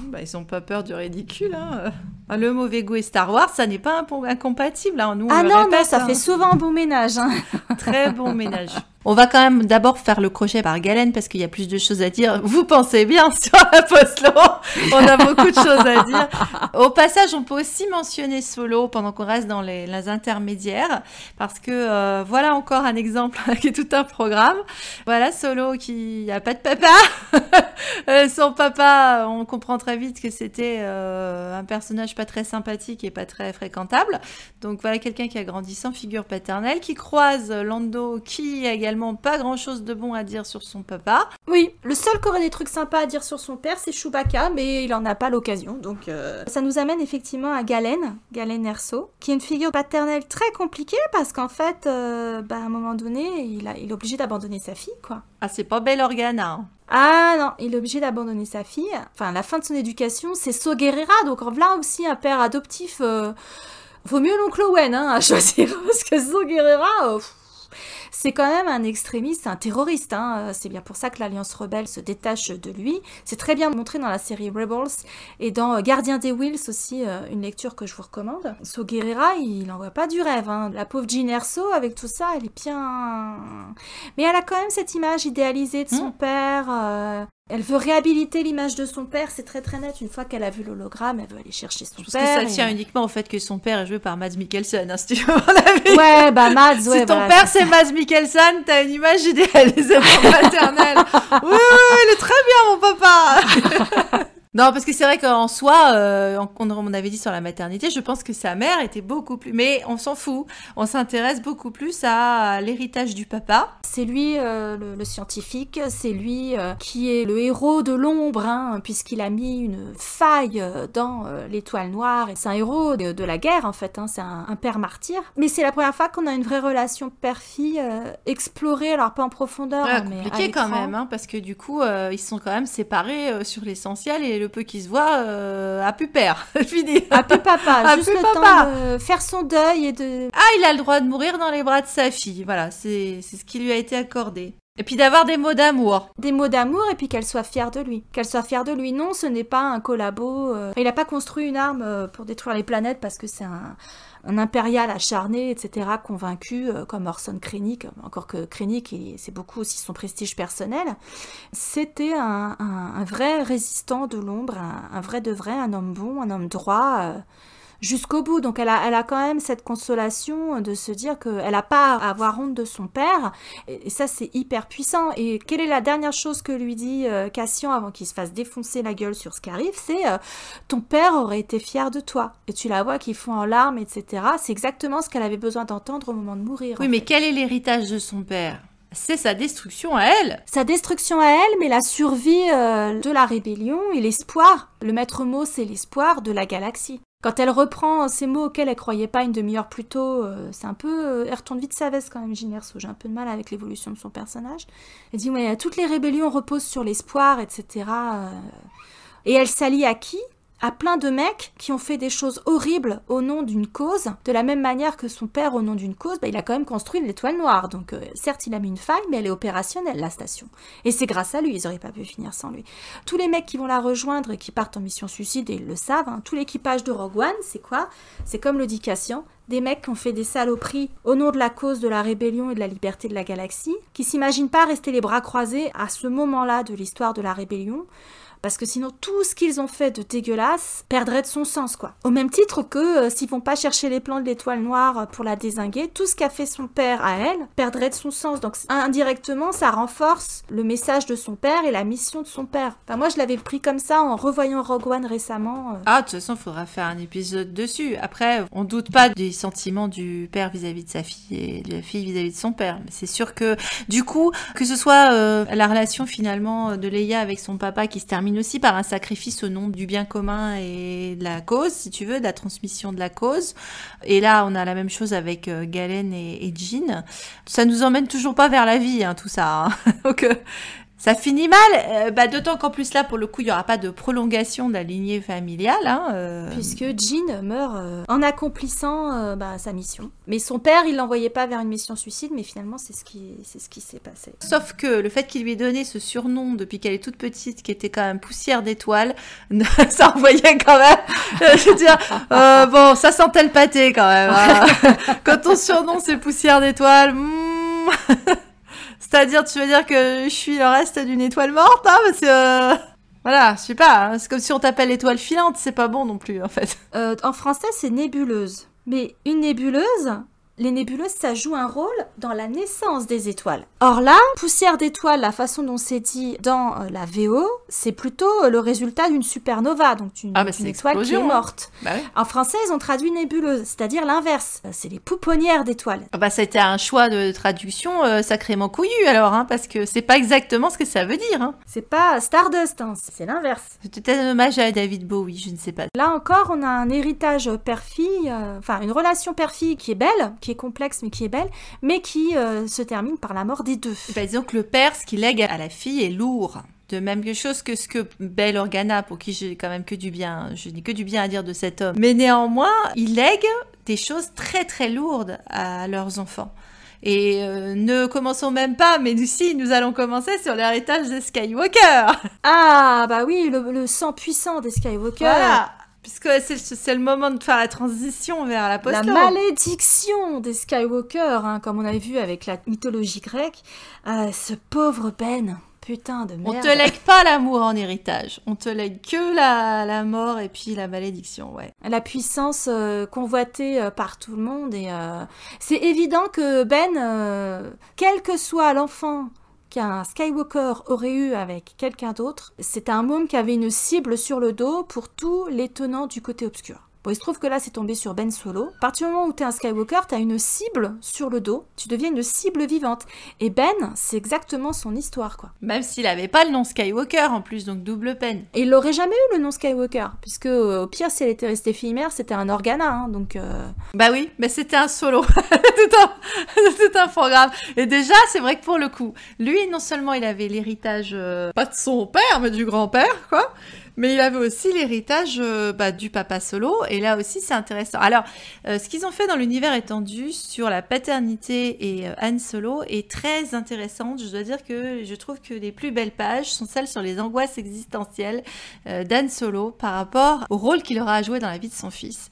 bah, ils sont pas peur du ridicule. Hein. Ah, le mauvais goût et Star Wars, ça n'est pas incompatible. Hein. Nous, ah non, ça hein. fait souvent bon ménage. [LAUGHS] Très bon ménage. On va quand même d'abord faire le crochet par Galen parce qu'il y a plus de choses à dire. Vous pensez bien sur la post [LAUGHS] on a beaucoup de choses à dire. Au passage, on peut aussi mentionner Solo pendant qu'on reste dans les, intermédiaires, parce que euh, voilà encore un exemple qui [LAUGHS] est tout un programme. Voilà Solo qui a pas de papa. [LAUGHS] Euh, son papa, on comprend très vite que c'était euh, un personnage pas très sympathique et pas très fréquentable. Donc voilà quelqu'un qui a grandi sans figure paternelle, qui croise Lando, qui a également pas grand chose de bon à dire sur son papa. Oui, le seul qui aurait des trucs sympas à dire sur son père, c'est Chewbacca, mais il n'en a pas l'occasion. Donc euh, ça nous amène effectivement à Galen, Galen Erso, qui est une figure paternelle très compliquée parce qu'en fait, euh, bah, à un moment donné, il, est obligé d'abandonner sa fille, quoi. Ah, c'est pas Belle organa. Hein. Ah non, il est obligé d'abandonner sa fille. Enfin, la fin de son éducation, c'est So Guerrera, donc en aussi un père adoptif. Euh, vaut mieux l'oncle Owen hein, à [LAUGHS] choisir, parce que So Guerrera, oh, c'est quand même un extrémiste, un terroriste. Hein. C'est bien pour ça que l'Alliance Rebelle se détache de lui. C'est très bien montré dans la série Rebels et dans euh, Gardien des Wills aussi, euh, une lecture que je vous recommande. So Guerrera, il voit pas du rêve. Hein. La pauvre Jean Erso, avec tout ça, elle est bien... Mais elle a quand même cette image idéalisée de son mmh. père. Euh, elle veut réhabiliter l'image de son père, c'est très très net. Une fois qu'elle a vu l'hologramme, elle veut aller chercher son père. que ça tient euh, uniquement au fait que son père est joué par Mads Mikkelsen, hein, si tu veux Ouais, bah Mads, ouais. Si ton bah, père c'est Mads Mikkelsen, t'as une image idéale, pour [LAUGHS] oui, oui, il est très bien mon papa [LAUGHS] Non, parce que c'est vrai qu'en soi, euh, on, on, avait dit sur la maternité, je pense que sa mère était beaucoup plus. Mais on s'en fout. On s'intéresse beaucoup plus à l'héritage du papa. C'est lui euh, le, scientifique, c'est lui euh, qui est le héros de l'ombre, hein, puisqu'il a mis une faille dans euh, l'étoile noire. C'est un héros de, la guerre, en fait. Hein, c'est un, père martyr. Mais c'est la première fois qu'on a une vraie relation père-fille explorée, alors pas en profondeur. Ah, mais compliqué quand même, hein, parce que du coup, ils sont quand même séparés sur l'essentiel et le peu qui se voit, a pu père, fini. A pu papa, juste le temps de faire son deuil et de... Ah, il a le droit de mourir dans les bras de sa fille, voilà, c'est ce qui lui a été accordé. Et puis d'avoir des mots d'amour. Des mots d'amour et puis qu'elle soit fière de lui. Qu'elle soit fière de lui. Non, ce n'est pas un collabo. Euh. Il n'a pas construit une arme euh, pour détruire les planètes parce que c'est un, impérial acharné, etc., convaincu, euh, comme Orson Krennic. Encore que Krennic, c'est beaucoup aussi son prestige personnel. C'était un, vrai résistant de l'ombre, un, vrai de vrai, un homme bon, un homme droit jusqu'au bout. Donc elle a, elle a quand même cette consolation de se dire qu'elle n'a pas à avoir honte de son père. Et, ça, c'est hyper puissant. Et quelle est la dernière chose que lui dit euh, Cassian avant qu'il se fasse défoncer la gueule sur ce qui arrive C'est euh, ton père aurait été fier de toi. Et tu la vois qui fond en larmes, etc. C'est exactement ce qu'elle avait besoin d'entendre au moment de mourir. Oui, mais quel est l'héritage de son père c'est sa destruction à elle. Sa destruction à elle, mais la survie euh, de la rébellion et l'espoir. Le maître mot, c'est l'espoir de la galaxie. Quand elle reprend ces mots auxquels elle croyait pas une demi-heure plus tôt, euh, c'est un peu. Euh, elle retourne vite sa veste quand même, Ginerso. J'ai un peu de mal avec l'évolution de son personnage. Elle dit ouais, toutes les rébellions reposent sur l'espoir, etc. Et euh, elle s'allie à qui à plein de mecs qui ont fait des choses horribles au nom d'une cause, de la même manière que son père au nom d'une cause, bah, il a quand même construit l'étoile noire. Donc euh, certes, il a mis une faille, mais elle est opérationnelle, la station. Et c'est grâce à lui, ils n'auraient pas pu finir sans lui. Tous les mecs qui vont la rejoindre et qui partent en mission suicide, et ils le savent, hein, tout l'équipage de Rogue One, c'est quoi C'est comme le dit Cassian, des mecs qui ont fait des saloperies au nom de la cause de la rébellion et de la liberté de la galaxie, qui s'imaginent pas rester les bras croisés à ce moment-là de l'histoire de la rébellion, parce que sinon, tout ce qu'ils ont fait de dégueulasse perdrait de son sens, quoi. Au même titre que euh, s'ils vont pas chercher les plans de l'étoile noire euh, pour la désinguer, tout ce qu'a fait son père à elle perdrait de son sens. Donc, indirectement, ça renforce le message de son père et la mission de son père. Enfin, moi, je l'avais pris comme ça en revoyant Rogue One récemment. Euh. Ah, de toute façon, faudra faire un épisode dessus. Après, on doute pas des sentiments du père vis-à-vis de sa fille et de la fille vis-à-vis de son père. Mais c'est sûr que, du coup, que ce soit la relation finalement de Leia avec son papa qui se termine aussi par un sacrifice au nom du bien commun et de la cause, si tu veux, de la transmission de la cause. Et là, on a la même chose avec euh, Galen et, Jean. Ça nous emmène toujours pas vers la vie, hein, tout ça. Hein. [LAUGHS] Donc, euh, ça finit mal, euh, bah, d'autant qu'en plus là, pour le coup, il n'y aura pas de prolongation de la lignée familiale. Hein, euh. Puisque Jean meurt euh, en accomplissant bah, sa mission. Mais son père, il l'envoyait pas vers une mission suicide, mais finalement, c'est ce qui c'est ce qui s'est passé. Sauf que le fait qu'il lui ait donné ce surnom depuis qu'elle est toute petite, qui était quand même poussière d'étoiles, ça [LAUGHS] envoyait quand même, [LAUGHS] je veux dire, bon, ça sentait le pâté quand même. Hein. [LAUGHS] quand ton surnom, c'est poussière d'étoiles, hmm. C'est-à-dire, tu veux dire que je suis le reste d'une étoile morte, hein, parce que... Euh, voilà, je sais pas, hein, c'est comme si on t'appelle étoile filante, c'est pas bon non plus, en fait. Euh, en français, c'est nébuleuse. Mais une nébuleuse, les nébuleuses, ça joue un rôle dans la naissance des étoiles. Or là, poussière d'étoiles, la façon dont c'est dit dans euh, la VO, c'est plutôt euh, le résultat d'une supernova, donc d'une ah, bah, étoile qui est hein. morte. Bah en français, ils ont traduit nébuleuse, c'est-à-dire l'inverse. Euh, c'est les pouponnières d'étoiles. Ah, bah, ça bah c'était un choix de traduction sacrément couillu alors, hein, parce que c'est pas exactement ce que ça veut dire. Hein. C'est pas Stardust, c'est l'inverse. C'était un hommage à David Bowie, je ne sais pas. Là encore, on a un héritage père-fille, enfin une relation père-fille qui est belle, qui est complexe mais qui est belle, mais qui euh, se termine par la mort des deux. Eh ben, disons que le père, ce qu'il lègue à la fille est lourd. De même chose que ce que Belle Organa, pour qui j'ai quand même que du bien, je n'ai que du bien à dire de cet homme. Mais néanmoins, il lègue des choses très très lourdes à leurs enfants. Et euh, ne commençons même pas, mais nous, si, nous allons commencer sur l'héritage des Skywalker. Ah, bah oui, le, sang puissant des Skywalker. Puisque c'est le moment de faire la transition vers la post La malédiction des Skywalker, hein, comme on avait vu avec la mythologie grecque, euh, ce pauvre Ben. Putain de merde. On te lègue pas l'amour en héritage, on te lègue que la, mort et puis la malédiction, ouais. La puissance euh, convoitée euh, par tout le monde et c'est évident que Ben, quel que soit l'enfant qu'un Skywalker aurait eu avec quelqu'un d'autre. c'est un môme qui avait une cible sur le dos pour tous les tenants du côté obscur. Bon, il se trouve que là, c'est tombé sur Ben Solo. À partir du moment où tu es un Skywalker, tu as une cible sur le dos. Tu deviens une cible vivante. Et Ben, c'est exactement son histoire, quoi. Même s'il avait pas le nom Skywalker, en plus, donc double peine. Et il l'aurait jamais eu, le nom Skywalker. Puisque, euh, au pire, si elle était restée fille c'était un Organa, hein, donc... Euh. Bah oui, mais c'était un solo. [LAUGHS] tout, un, [LAUGHS] tout un programme. Et déjà, c'est vrai que pour le coup, lui, non seulement il avait l'héritage... Euh, pas de son père, mais du grand-père, quoi mais il avait aussi l'héritage euh, bah, du papa solo, et là aussi c'est intéressant. Alors, euh, ce qu'ils ont fait dans l'univers étendu sur la paternité et euh, Anne Solo est très intéressante. Je dois dire que je trouve que les plus belles pages sont celles sur les angoisses existentielles d'Anne Solo par rapport au rôle qu'il aura à jouer dans la vie de son fils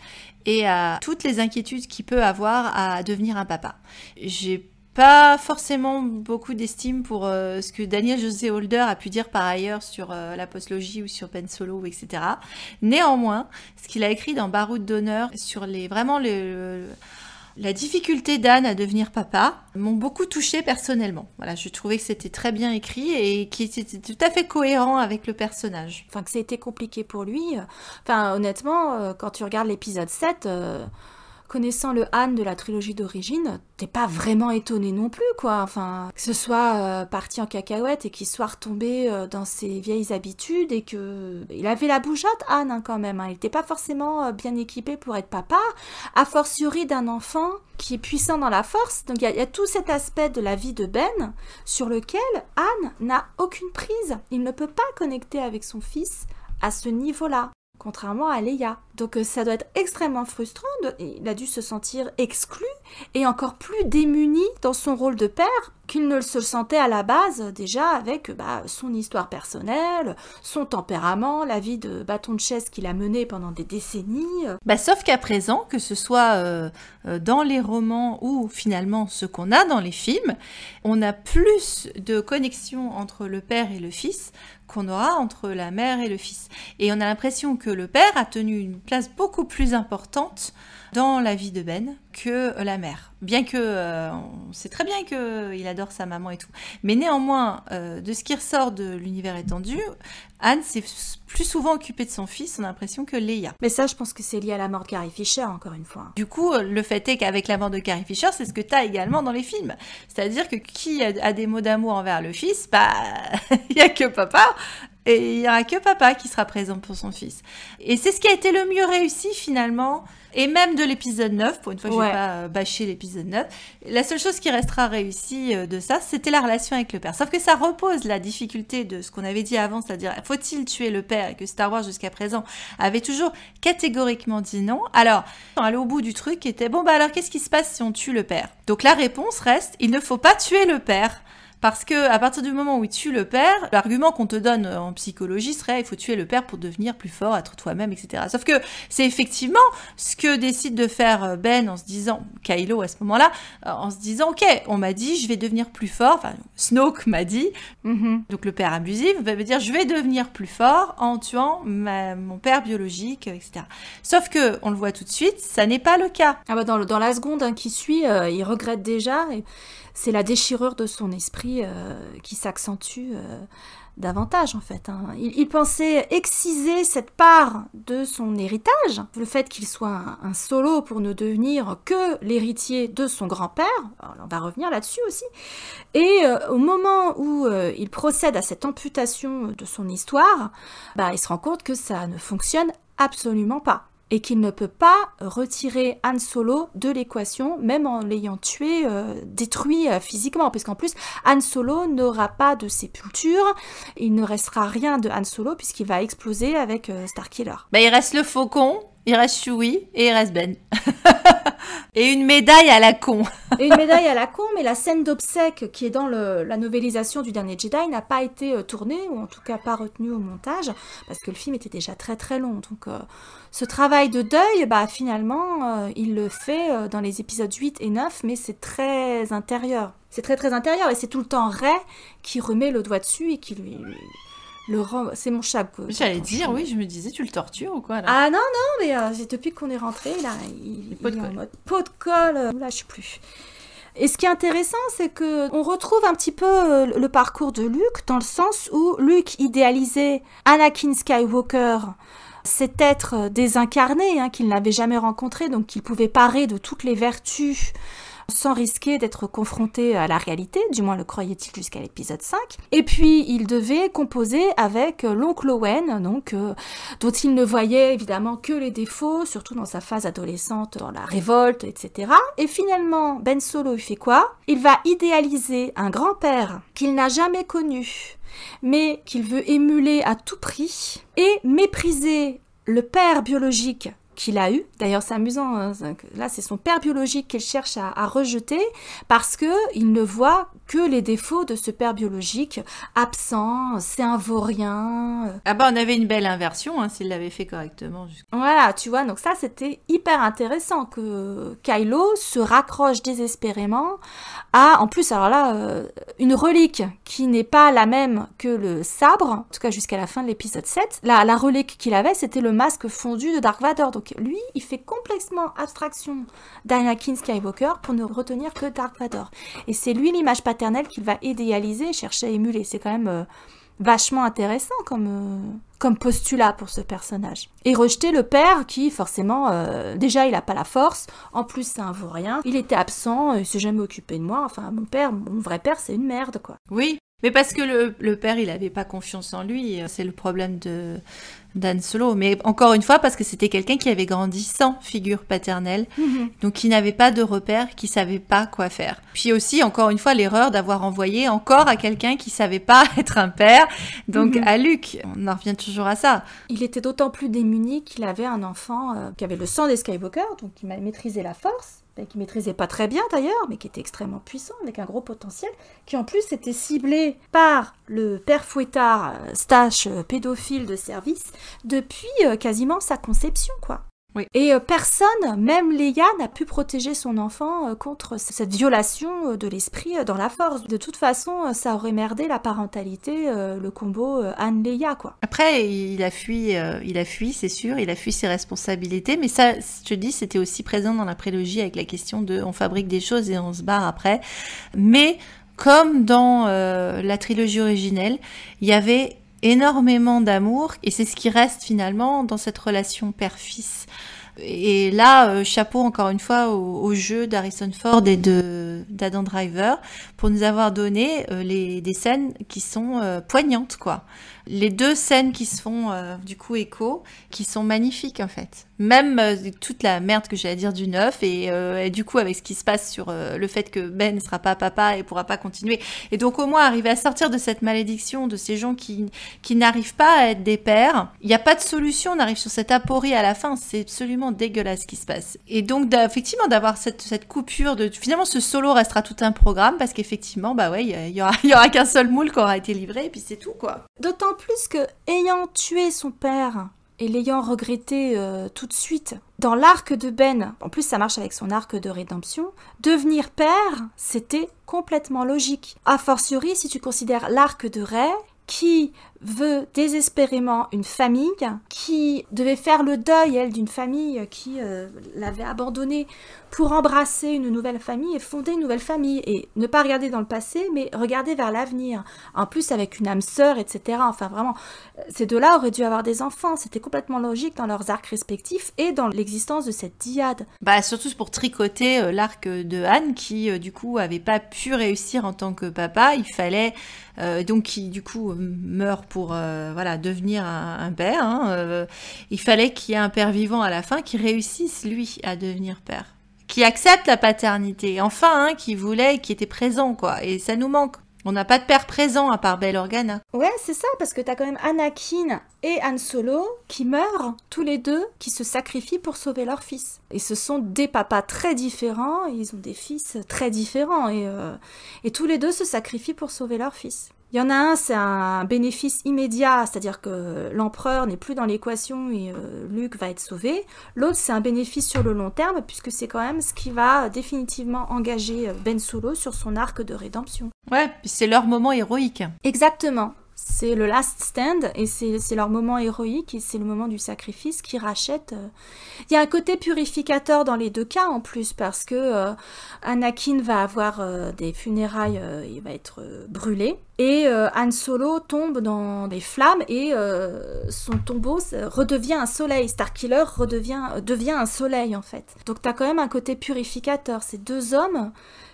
et à toutes les inquiétudes qu'il peut avoir à devenir un papa. J'ai pas forcément beaucoup d'estime pour euh, ce que Daniel José Holder a pu dire par ailleurs sur euh, la postlogie ou sur Ben Solo, etc. Néanmoins, ce qu'il a écrit dans Baroud d'honneur sur les vraiment la difficulté d'Anne à devenir papa m'ont beaucoup touchée personnellement. Voilà, je trouvais que c'était très bien écrit et qui était tout à fait cohérent avec le personnage. Enfin, que c'était compliqué pour lui. Enfin, honnêtement, euh, quand tu regardes l'épisode 7, connaissant le Han de la trilogie d'origine, t'es pas vraiment étonné non plus, quoi. Enfin, que ce soit euh, parti en cacahuète et qu'il soit retombé euh, dans ses vieilles habitudes et que il avait la bougeotte, Han, hein, quand même. Hein. Il était pas forcément euh, bien équipé pour être papa, a fortiori d'un enfant qui est puissant dans la force. Donc il y, y, a tout cet aspect de la vie de Ben sur lequel Han n'a aucune prise. Il ne peut pas connecter avec son fils à ce niveau-là contrairement à Léa. Donc euh, ça doit être extrêmement frustrant, il a dû se sentir exclu et encore plus démuni dans son rôle de père qu'il ne se sentait à la base déjà avec bah, son histoire personnelle, son tempérament, la vie de bâton de chaise qu'il a menée pendant des décennies. Bah, sauf qu'à présent, que ce soit euh, euh, dans les romans ou finalement ce qu'on a dans les films, on a plus de connexion entre le père et le fils qu'on aura entre la mère et le fils. Et on a l'impression que le père a tenu une place beaucoup plus importante dans la vie de Ben que euh, la mère. Bien que euh, on sait très bien qu'il adore sa maman et tout. Mais néanmoins, euh, de ce qui ressort de l'univers étendu, Anne s'est plus souvent occupée de son fils, on a l'impression, que léa Mais ça, je pense que c'est lié à la mort de Carrie Fisher, encore une fois. Du coup, le fait est qu'avec la mort de Carrie Fisher, c'est ce que t'as également dans les films. C'est-à-dire que qui a des mots d'amour envers le fils, bah, [LAUGHS] il n'y a que papa. Et il n'y aura que papa qui sera présent pour son fils. Et c'est ce qui a été le mieux réussi finalement et même de l'épisode 9, pour une fois je vais pas euh, bâcher l'épisode 9, la seule chose qui restera réussie euh, de ça, c'était la relation avec le père. Sauf que ça repose la difficulté de ce qu'on avait dit avant, c'est-à-dire faut-il tuer le père, et que Star Wars jusqu'à présent avait toujours catégoriquement dit non. Alors, on allait au bout du truc qui était, bon bah alors qu'est-ce qui se passe si on tue le père Donc la réponse reste, il ne faut pas tuer le père. Parce que à partir du moment où il tue le père, l'argument qu'on te donne euh, en psychologie serait il faut tuer le père pour devenir plus fort, être toi-même, etc. Sauf que c'est effectivement ce que décide de faire euh, Ben en se disant, Kylo à ce moment-là, euh, en se disant ok, on m'a dit je vais devenir plus fort, enfin Snoke m'a dit, mm-hmm. donc le père abusif va dire je vais devenir plus fort en tuant mon père biologique, etc. Sauf que on le voit tout de suite, ça n'est pas le cas. Ah bah, dans, dans la seconde hein, qui suit, il regrette déjà. Et c'est la déchirure de son esprit euh, qui s'accentue euh, davantage en fait. Hein. Il, pensait exciser cette part de son héritage, le fait qu'il soit un, solo pour ne devenir que l'héritier de son grand-père, on va revenir là-dessus aussi, et euh, au moment où il procède à cette amputation de son histoire, bah, il se rend compte que ça ne fonctionne absolument pas et qu'il ne peut pas retirer Han Solo de l'équation, même en l'ayant tué, euh, détruit euh, physiquement, puisqu'en plus, Han Solo n'aura pas de sépulture, il ne restera rien de Han Solo, puisqu'il va exploser avec euh, Starkiller. Bah, il reste le faucon, il reste et il reste Ben. [LAUGHS] et une médaille à la con. et une médaille à la con, mais la scène d'obsèque qui est dans le, la novélisation du dernier Jedi n'a pas été euh, tournée, ou en tout cas pas retenue au montage, parce que le film était déjà très très long. Donc euh, ce travail de deuil, bah, finalement, euh, il le fait dans les épisodes 8 et 9, mais c'est très intérieur. C'est très très intérieur, et c'est tout le temps Ray qui remet le doigt dessus et qui lui c'est mon chat. J'allais dire, oui, je me disais, tu le tortures ou quoi Ah non, non, mais j'ai euh, depuis qu'on est rentré, il, est en mode peau de colle, euh, ne plus. Et ce qui est intéressant, c'est que on retrouve un petit peu euh, le parcours de Luke dans le sens où Luke idéalisait Anakin Skywalker cet être euh, désincarné hein, qu'il n'avait jamais rencontré, donc qu'il pouvait parer de toutes les vertus sans risquer d'être confronté à la réalité, du moins le croyait-il jusqu'à l'épisode 5. Et puis il devait composer avec euh, l'oncle Owen, donc, euh, dont il ne voyait évidemment que les défauts, surtout dans sa phase adolescente, dans la révolte, etc. Et finalement, Ben Solo, il fait quoi Il va idéaliser un grand-père qu'il n'a jamais connu, mais qu'il veut émuler à tout prix, et mépriser le père biologique qu'il a eu, D'ailleurs, c'est amusant. Hein, là, c'est son père biologique qu'il cherche à, rejeter parce que il ne voit que les défauts de ce père biologique absent, c'est un vaurien. Ah bah, on avait une belle inversion hein, s'il l'avait fait correctement. Voilà, tu vois. Donc ça, c'était hyper intéressant que Kylo se raccroche désespérément à, en plus, alors là, euh, une relique qui n'est pas la même que le sabre, en tout cas jusqu'à la fin de l'épisode 7. La, la relique qu'il avait, c'était le masque fondu de Dark Vador. Donc lui, il fait complètement abstraction d'Anakin Skywalker pour ne retenir que Dark Vador. Et c'est lui l'image paternelle qu'il va idéaliser, chercher à émuler. C'est quand même euh, vachement intéressant comme, euh, comme postulat pour ce personnage. Et rejeter le père qui, forcément, euh, déjà, il n'a pas la force, en plus, c'est vaut rien. il était absent, il s'est jamais occupé de moi, enfin, mon père, mon vrai père, c'est une merde, quoi. Oui, mais parce que le, père, il n'avait pas confiance en lui, euh, c'est le problème de Mais encore une fois, parce que c'était quelqu'un qui avait grandi sans figure paternelle, mhm. donc qui n'avait pas de repère, qui savait pas quoi faire. Puis aussi, encore une fois, l'erreur d'avoir envoyé encore à quelqu'un qui savait pas [LAUGHS] être un père, donc mhm. à Luc. On en revient toujours à ça. Il était d'autant plus démuni qu'il avait un enfant euh, qui avait le sang des Skywalker, donc qui maîtrisait la force euh, qui maîtrisait pas très bien d'ailleurs, mais qui était extrêmement puissant, avec un gros potentiel, qui en plus était ciblé par le père fouettard, euh, stache euh, pédophile de service, depuis quasiment sa conception, quoi. Et euh, personne, même Léa, n'a pu protéger son enfant euh, contre cette violation euh, de l'esprit dans la force. De toute façon, ça aurait merdé la parentalité, le combo Anne-Léa, quoi. Après, il a fui, il a fui, c'est sûr, il a fui ses responsabilités, mais ça, je te dis, c'était aussi présent dans la prélogie avec la question de on fabrique des choses et on se barre après. Mais comme dans la trilogie originelle, il y avait énormément d'amour et c'est ce qui reste finalement dans cette relation père-fils et là, euh, chapeau encore une fois au, jeu d'Harrison Ford et de d'Adam Driver pour nous avoir donné euh, des scènes qui sont euh, poignantes, quoi les deux scènes qui se font euh, du coup écho, qui sont magnifiques en fait. Même euh, toute la merde que j'ai à dire du neuf et, euh, du coup avec ce qui se passe sur le fait que Ben ne sera pas papa et pourra pas continuer. Et donc au moins arriver à sortir de cette malédiction de ces gens qui, qui n'arrivent pas à être des pères. Il n'y a pas de solution, on arrive sur cette aporie à la fin, c'est absolument dégueulasse ce qui se passe. Et donc effectivement d'avoir cette, cette coupure de finalement ce solo restera tout un programme parce qu'effectivement bah ouais il n'y aura [LAUGHS] aura qu'un seul moule qui aura été livré et puis c'est tout quoi. D'autant plus que ayant tué son père et l'ayant regretté euh, tout de suite, dans l'arc de Ben, en plus ça marche avec son arc de rédemption, devenir père, c'était complètement logique. A fortiori si tu considères l'arc de Ray, qui veut désespérément une famille qui devait faire le deuil, elle, d'une famille qui euh, l'avait abandonnée pour embrasser une nouvelle famille et fonder une nouvelle famille et ne pas regarder dans le passé mais regarder vers l'avenir. En plus avec une âme sœur, etc. Enfin vraiment, euh, ces deux-là auraient dû avoir des enfants. C'était complètement logique dans leurs arcs respectifs et dans l'existence de cette dyade. Bah surtout pour tricoter euh, l'arc de Anne qui du coup avait pas pu réussir en tant que papa. Il fallait donc qui du coup meurt pour euh, voilà devenir un, père. Hein, euh, il fallait qu'il y ait un père vivant à la fin qui réussisse lui à devenir père, qui accepte la paternité, enfin, hein, qui voulait, qui était présent quoi. Et ça nous manque. On n'a pas de père présent à part Belle Organa. Ouais, c'est ça, parce que t'as quand même Anakin et Han Solo qui meurent, tous les deux, qui se sacrifient pour sauver leur fils. Et ce sont des papas très différents, ils ont des fils très différents, et, euh, et tous les deux se sacrifient pour sauver leur fils. Il y en a un, c'est un bénéfice immédiat, c'est-à-dire que l'empereur n'est plus dans l'équation et euh, Luc va être sauvé. L'autre, c'est un bénéfice sur le long terme, puisque c'est quand même ce qui va définitivement engager euh, Ben Solo sur son arc de rédemption. Ouais, c'est leur moment héroïque. Exactement c'est le last stand et c'est leur moment héroïque et c'est le moment du sacrifice qui rachète. Euh. Il y a un côté purificateur dans les deux cas en plus parce que euh, Anakin va avoir euh, des funérailles, il va être brûlé et Han Solo tombe dans des flammes et son tombeau redevient un soleil. Starkiller redevient devient un soleil en fait. Donc tu as quand même un côté purificateur. Ces deux hommes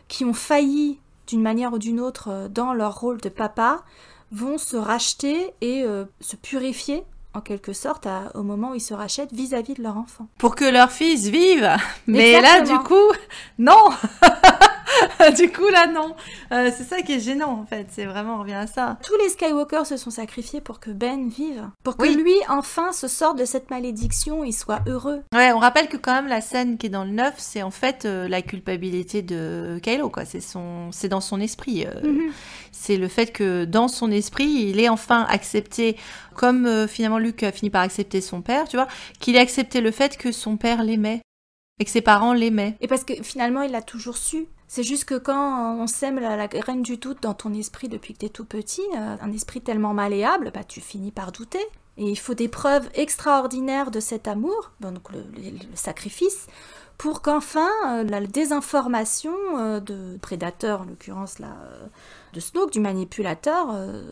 qui ont failli d'une manière ou d'une autre dans leur rôle de papa vont se racheter et euh, se purifier en quelque sorte au moment où ils se rachètent vis-à-vis de leur enfant. Pour que leur fils vive. Mais là, du coup, [LAUGHS] non. [LAUGHS] du coup, là, non. Euh, c'est ça qui est gênant, en fait. C'est vraiment, on revient à ça. Tous les Skywalkers se sont sacrifiés pour que Ben vive. Pour que lui, enfin, se sorte de cette malédiction et soit heureux. Ouais, on rappelle que quand même, la scène qui est dans le 9, c'est en fait euh, la culpabilité de Kylo, quoi. C'est son... dans son esprit. Mhm c'est le fait que dans son esprit, il est enfin accepté, comme euh, finalement Luc a fini par accepter son père, tu vois, qu'il ait accepté le fait que son père l'aimait et que ses parents l'aimaient. Et parce que finalement, il l'a toujours su. C'est juste que quand on sème la, graine du doute dans ton esprit depuis que t'es tout petit, euh, un esprit tellement malléable, bah tu finis par douter. Et il faut des preuves extraordinaires de cet amour, donc le sacrifice, pour qu'enfin euh, la désinformation euh, de prédateur, en l'occurrence euh, de Snoke, du manipulateur,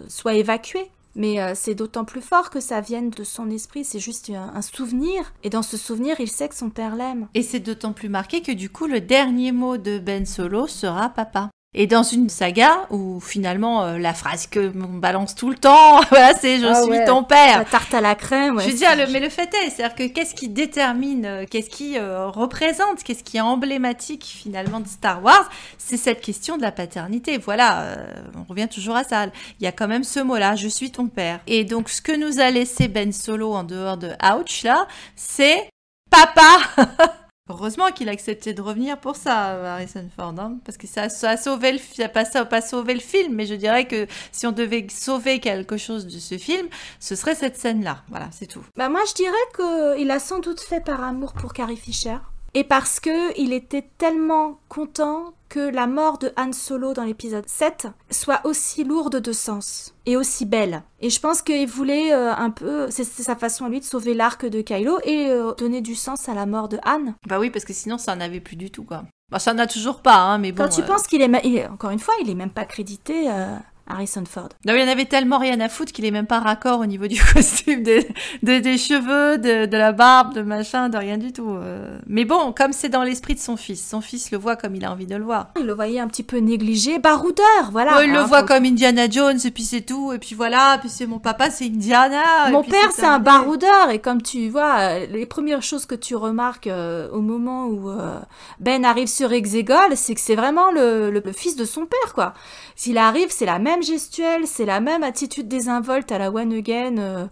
soit évacuée. Mais c'est d'autant plus fort que ça vienne de son esprit, c'est juste un, souvenir. Et dans ce souvenir, il sait que son père l'aime. Et c'est d'autant plus marqué que du coup, le dernier mot de Ben Solo sera papa. Et dans une saga où finalement euh, la phrase que on balance tout le temps, [LAUGHS] c'est je ah suis ton père. La tarte à la crème. je veux dire, mais le fait est, c'est-à-dire que qu'est-ce qui détermine, euh, qu'est-ce qui euh, représente, qu'est-ce qui est emblématique finalement de Star Wars, c'est cette question de la paternité. Voilà, on revient toujours à ça. Il y a quand même ce mot-là, je suis ton père. Et donc ce que nous a laissé Ben Solo en dehors de Ouch là, c'est papa. [LAUGHS] Heureusement qu'il a accepté de revenir pour ça, Harrison Ford, hein, parce que ça, a sauvé le, ça a pas, sauvé le film, mais je dirais que si on devait sauver quelque chose de ce film, ce serait cette scène-là. Voilà, c'est tout. Bah moi, je dirais qu'il a sans doute fait par amour pour Carrie Fisher et parce que il était tellement content que la mort de Han Solo dans l'épisode 7 soit aussi lourde de sens et aussi belle. Et je pense qu'il voulait euh, un peu, c'est sa façon à lui de sauver l'arc de Kylo et euh, donner du sens à la mort de Han. Bah oui, parce que sinon ça avait plus du tout quoi. Bah, ça n'a toujours pas, hein, mais bon. Quand tu euh, penses qu'il est, encore une fois, il est même pas crédité Harrison Ford. Non, il y en avait tellement rien à foutre qu'il est même pas raccord au niveau du [LAUGHS] costume, des, cheveux, de, la barbe, de machin, de rien du tout. Euh. Mais bon, comme c'est dans l'esprit de son fils, son fils le voit comme il a envie de le voir. Il le voyait un petit peu négligé, baroudeur, voilà. il le ah, voit comme Indiana Jones, et puis c'est tout, et puis voilà, puis c'est mon papa, c'est Indiana. Mon père, c'est un baroudeur, et comme tu vois, les premières choses que tu remarques euh, au moment où euh, Ben arrive sur Exegol, c'est que c'est vraiment le, fils de son père, quoi. S'il arrive, c'est la même gestuelle, c'est la même attitude désinvolte à la One Again. Euh,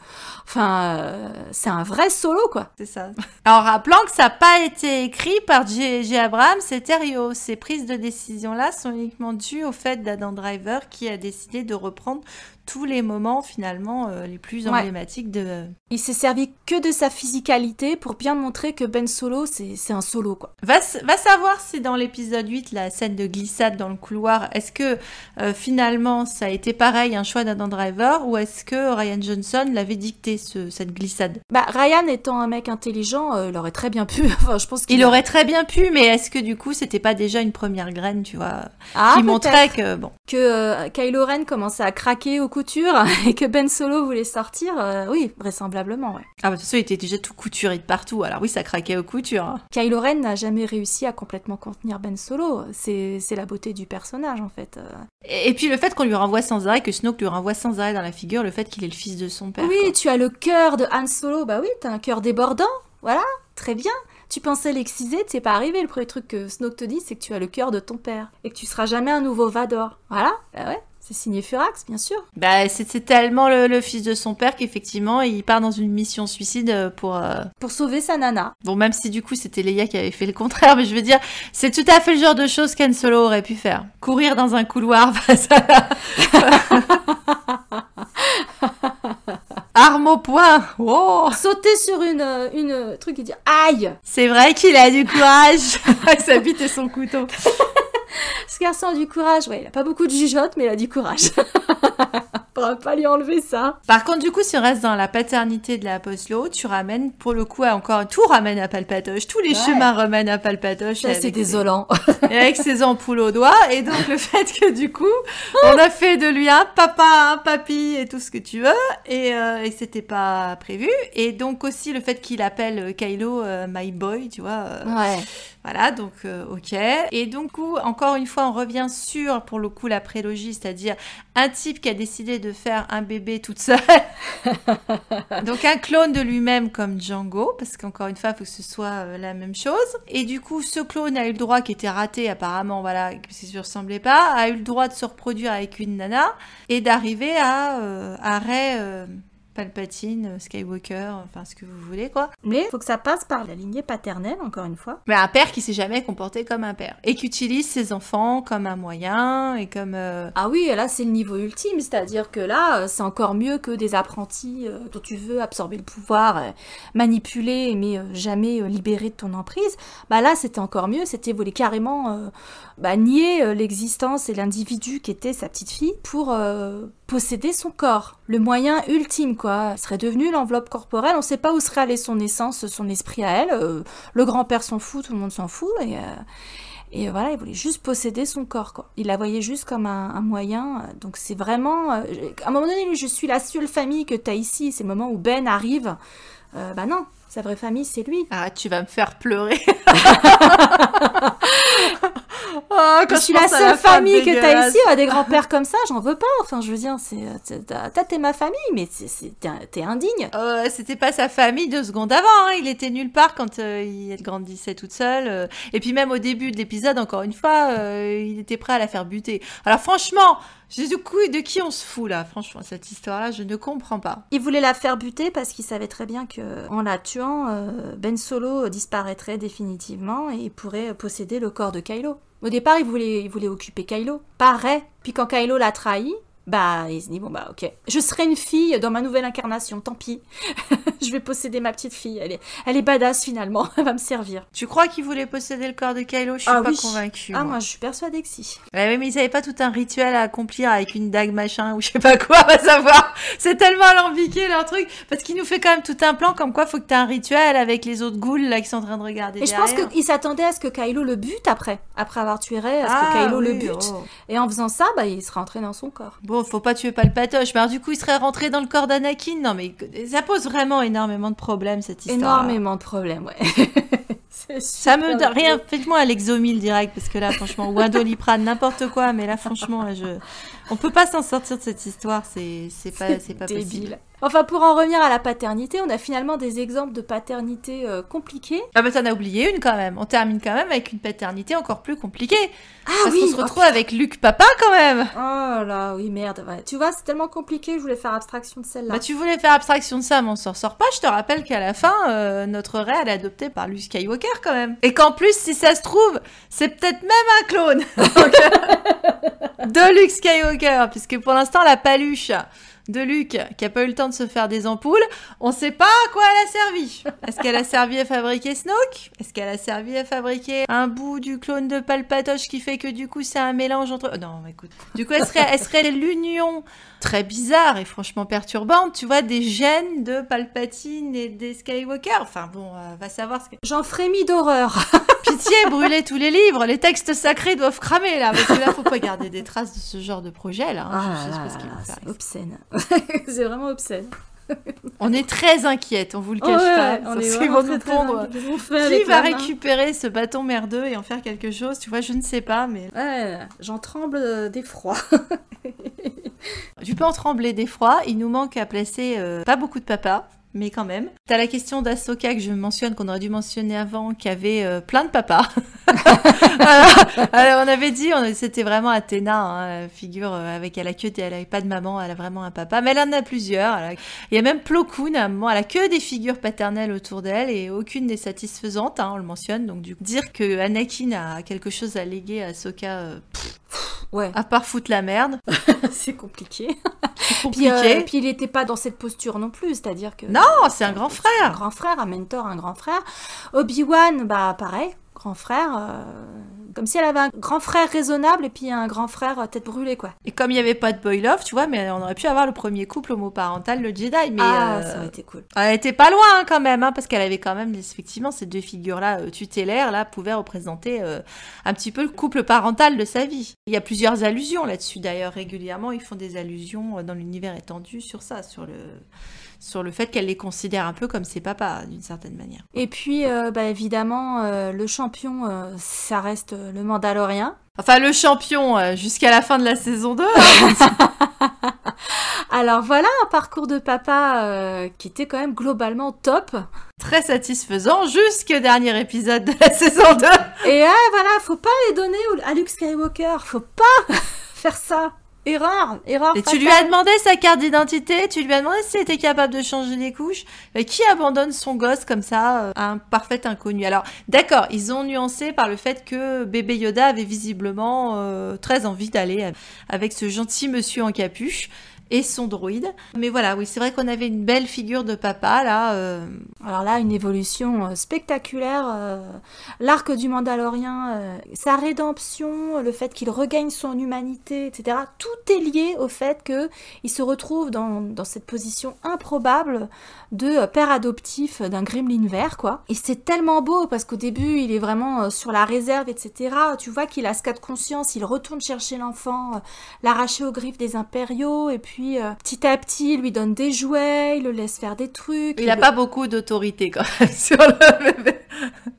enfin, euh, c'est un vrai solo, quoi. C'est ça. [LAUGHS] En rappelant que ça n'a pas été écrit par J.J. Abrams et Terrio. Ces prises de décision-là sont uniquement dues au fait d'Adam Driver qui a décidé de reprendre tous les moments finalement euh, les plus emblématiques de. Il s'est servi que de sa physicalité pour bien montrer que Ben Solo, c'est un solo quoi. Va, savoir si dans l'épisode 8, la scène de glissade dans le couloir, est-ce que euh, finalement ça a été pareil, un choix d'Adam Driver, ou est-ce que Ryan Johnson l'avait dicté ce, cette glissade Bah Ryan étant un mec intelligent, euh, il aurait très bien pu. [LAUGHS] enfin, je pense qu'il il aurait très bien pu, mais est-ce que du coup c'était pas déjà une première graine, tu vois, ah, qui montrait que bon que Kylo Ren commençait à craquer au couture [LAUGHS] et que Ben Solo voulait sortir, euh, oui, vraisemblablement, ouais. Ah, bah, de il était déjà tout couturé de partout, alors oui, ça craquait aux coutures. Kylo Ren n'a jamais réussi à complètement contenir Ben Solo. C'est la beauté du personnage, en fait. Euh. Et, puis le fait qu'on lui renvoie sans arrêt, que Snoke lui renvoie sans arrêt dans la figure, le fait qu'il est le fils de son père. Oui, tu as le cœur de Han Solo, bah oui, t'as un cœur débordant, voilà, très bien. Tu pensais l'exciser, t'es pas arrivé. Le premier truc que Snoke te dit, c'est que tu as le cœur de ton père et que tu seras jamais un nouveau Vador. Voilà, bah ouais. C'est signé Furax, bien sûr. Bah, c'est tellement le, fils de son père qu'effectivement, il part dans une mission suicide euh, pour... Euh, pour sauver sa nana. Bon, même si du coup, c'était Leia qui avait fait le contraire, mais je veux dire, c'est tout à fait le genre de choses qu'Anne Solo aurait pu faire. Courir dans un couloir [LAUGHS] face à... Arme au poing oh Sauter sur une, euh, une truc et dire aïe C'est vrai qu'il a du courage avec [LAUGHS] sa bite et son couteau [LAUGHS] Ce garçon a du courage. Ouais, il a pas beaucoup de jugeote, mais il a du courage. On [LAUGHS] pourra pas lui enlever ça. Par contre, du coup, si on reste dans la paternité de la Poslo, tu ramènes, pour le coup, encore tout ramène à Palpatoche. Tous les chemins ramènent à Palpatoche. C'est désolant. [LAUGHS] avec ses ampoules au doigt Et donc, le fait que, du coup, oh. on a fait de lui un papa, un papy et tout ce que tu veux. Et, euh, c'était pas prévu. Et donc, aussi, le fait qu'il appelle euh, Kylo euh, my boy, tu vois. ouais. Voilà, donc, ok. Et donc, encore encore une fois, on revient sur, pour le coup, la prélogie, c'est-à-dire un type qui a décidé de faire un bébé toute seule. [LAUGHS] Donc un clone de lui-même comme Django, parce qu'encore une fois, il faut que ce soit euh, la même chose. Et du coup, ce clone a eu le droit, qui était raté apparemment, voilà, parce qu'il ne se ressemblait pas, a eu le droit de se reproduire avec une nana et d'arriver à arrêt. Euh, Palpatine, euh, Skywalker, enfin ce que vous voulez quoi. Mais il faut que ça passe par la lignée paternelle, encore une fois. Mais un père qui s'est jamais comporté comme un père et qui utilise ses enfants comme un moyen et comme. Euh, ah oui, là c'est le niveau ultime, c'est-à-dire que là euh, c'est encore mieux que des apprentis dont tu veux absorber le pouvoir, manipuler mais jamais libérer de ton emprise. Bah là c'était encore mieux, c'était voler carrément bah, nier l'existence et l'individu qui était sa petite fille pour posséder son corps, le moyen ultime quoi serait devenue l'enveloppe corporelle. On ne sait pas où serait allé son essence, son esprit à elle. Euh, le grand-père s'en fout, tout le monde s'en fout. Et, euh, voilà, il voulait juste posséder son corps. Il la voyait juste comme un, moyen. Euh, donc c'est vraiment... à un moment donné, je suis la seule famille que tu as ici. C'est le moment où Ben arrive. bah non, sa vraie famille, c'est lui. Ah, tu vas me faire pleurer. [LAUGHS] Oh, je suis la seule famille que t'as ici des grands-pères comme ça, j'en veux pas. Enfin, je veux dire, t'es ma famille, mais t'es indigne. Oh, c'était pas sa famille deux secondes avant. Hein. Il était nulle part quand euh, il, grandissait toute seule. Euh. Et puis même au début de l'épisode, encore une fois, euh, il était prêt à la faire buter. Alors franchement, du coup, de qui on se fout là Franchement, cette histoire-là, je ne comprends pas. Il voulait la faire buter parce qu'il savait très bien que en la tuant, Ben Solo disparaîtrait définitivement et il pourrait posséder le corps de Kylo. Au départ, il voulait, il voulait occuper Kylo. paraît Puis quand Kylo l'a trahi, bah il se dit bon bah ok, je serai une fille dans ma nouvelle incarnation, tant pis. [LAUGHS] je vais posséder ma petite fille, elle est, elle est badass finalement, [LAUGHS] elle va me servir. Tu crois qu'il voulait posséder le corps de Kylo Je suis ah pas oui. convaincue. Ah moi. je suis persuadée que si. Ouais, mais ils avaient pas tout un rituel à accomplir avec une dague machin ou je sais pas quoi, à [LAUGHS] savoir. C'est tellement alambiqué leur truc parce qu'il nous fait quand même tout un plan comme quoi faut que tu aies un rituel avec les autres ghouls là qui sont en train de regarder. Et je pense qu'ils s'attendaient à ce que Kylo le bute après, après avoir tué Rey, à ce que ah Kylo le bute. Oh. Et en faisant ça, bah il se entré dans son corps. Bon, faut pas tuer patoche. Mais alors, du coup, il serait rentré dans le corps d'Anakin. Non, mais ça pose vraiment énormément de problèmes, cette histoire. Énormément de problèmes, ouais. [LAUGHS] ça me donne rien. Faites-moi à l'exomile direct, parce que là, franchement, ou un [LAUGHS] n'importe quoi. Mais là, franchement, je... on peut pas s'en sortir de cette histoire. C'est pas, pas débile. possible. Enfin, pour en revenir à la paternité, on a finalement des exemples de paternité euh, compliquée. Ah bah t'en as oublié une quand même. On termine quand même avec une paternité encore plus compliquée. Ah Parce oui, qu'on se oh, retrouve avec luke Papa quand même. Oh là, oui merde. Tu vois, c'est tellement compliqué, je voulais faire abstraction de celle-là. Bah tu voulais faire abstraction de ça, mais on s'en sort pas. Je te rappelle qu'à la fin, euh, notre Rey, elle est adoptée par Luke Skywalker quand même. Et qu'en plus, si ça se trouve, c'est peut-être même un clone [LAUGHS] [LAUGHS] de Luke Skywalker, puisque pour l'instant, la paluche de Luc qui a pas eu le temps de se faire des ampoules, on sait pas à quoi elle a servi. Est-ce qu'elle a servi à fabriquer Snoke Est-ce qu'elle a servi à fabriquer un bout du clone de Palpatoche qui fait que du coup c'est un mélange entre... non, écoute. Du coup, elle serait, elle serait l'union très bizarre et franchement perturbante, tu vois, des gènes de Palpatine et des Skywalker. Enfin bon, euh, va savoir ce que... J'en frémis d'horreur [LAUGHS] Pitié, brûlez tous les livres, les textes sacrés doivent cramer là, parce que là, faut pas garder des traces de ce genre de projet là. c'est obscène. [LAUGHS] c'est vraiment obscène. On est très inquiète, on vous le cache pas. On est nous Qui va récupérer ce bâton merdeux et en faire quelque chose Tu vois, je ne sais pas, mais. Ouais, j'en tremble euh, d'effroi. [LAUGHS] tu peux en trembler d'effroi. Il nous manque à placer euh, pas beaucoup de papas mais quand même. T'as la question d'Asoka que je mentionne, qu'on aurait dû mentionner avant, qui avait euh, plein de papas. [LAUGHS] alors, on avait dit, c'était vraiment Athéna, hein, figure euh, avec elle queue et elle n'avait pas de maman, elle a vraiment un papa, mais elle en a plusieurs. Il y a même Plo Koon, à un moment, elle a que des figures paternelles autour d'elle et aucune n'est satisfaisante, hein, on le mentionne. Donc du coup, dire que Anakin a quelque chose à léguer à Soka. Euh, Ouais. À part foutre la merde, [LAUGHS] c'est compliqué. Euh, compliqué. Puis, puis il n'était pas dans cette posture non plus, c'est-à-dire que. Non, c'est un grand frère. Un grand frère, un mentor, un grand frère. Obi Wan, bah pareil, grand frère. Euh, comme si elle avait un grand frère raisonnable et puis un grand frère euh, tête brûlée, quoi. Et comme il n'y avait pas de boy love, tu vois, mais on aurait pu avoir le premier couple homoparental, le Jedi, mais. Ah, euh, ça aurait été cool. Elle était pas loin, hein, quand même, hein, parce qu'elle avait quand même, effectivement, ces deux figures-là euh, tutélaires, là, pouvaient représenter un petit peu le couple parental de sa vie. Il y a plusieurs allusions là-dessus, d'ailleurs, régulièrement, ils font des allusions dans l'univers étendu sur ça, sur le sur le fait qu'elle les considère un peu comme ses papas, d'une certaine manière. Et puis, euh, bah, évidemment, euh, le champion, euh, ça reste le Mandalorien. Enfin, le champion jusqu'à la fin de la saison 2. Hein, [LAUGHS] Alors voilà un parcours de papa qui était quand même globalement top. Très satisfaisant jusqu'au dernier épisode de la saison 2. Et ah, voilà, faut pas les donner à Luke Skywalker, faut pas [LAUGHS] faire ça. Erreur, erreur. Et tu lui as demandé sa carte d'identité, tu lui as demandé s'il était capable de changer les couches. Mais qui abandonne son gosse comme ça euh, un parfait inconnu Alors, d'accord, ils ont nuancé par le fait que bébé Yoda avait visiblement euh, très envie d'aller avec ce gentil monsieur en capuche et son droïde. Mais voilà, oui, c'est vrai qu'on avait une belle figure de papa là. Euh. Alors là, une évolution euh, spectaculaire. Euh. L'arc du Mandalorien, sa rédemption, le fait qu'il regagne son humanité, etc. Tout est lié au fait que se retrouve dans, dans cette position improbable de euh, père adoptif d'un gremlin vert, quoi. Et c'est tellement beau parce qu'au début, il est vraiment euh, sur la réserve, etc. Tu vois qu'il a ce cas de conscience, il retourne chercher l'enfant, euh, l'arracher aux griffes des impériaux, et puis petit à petit, il lui donne des jouets, il le laisse faire des trucs. Il n'a pas beaucoup d'autorité quand même [LAUGHS] sur le bébé.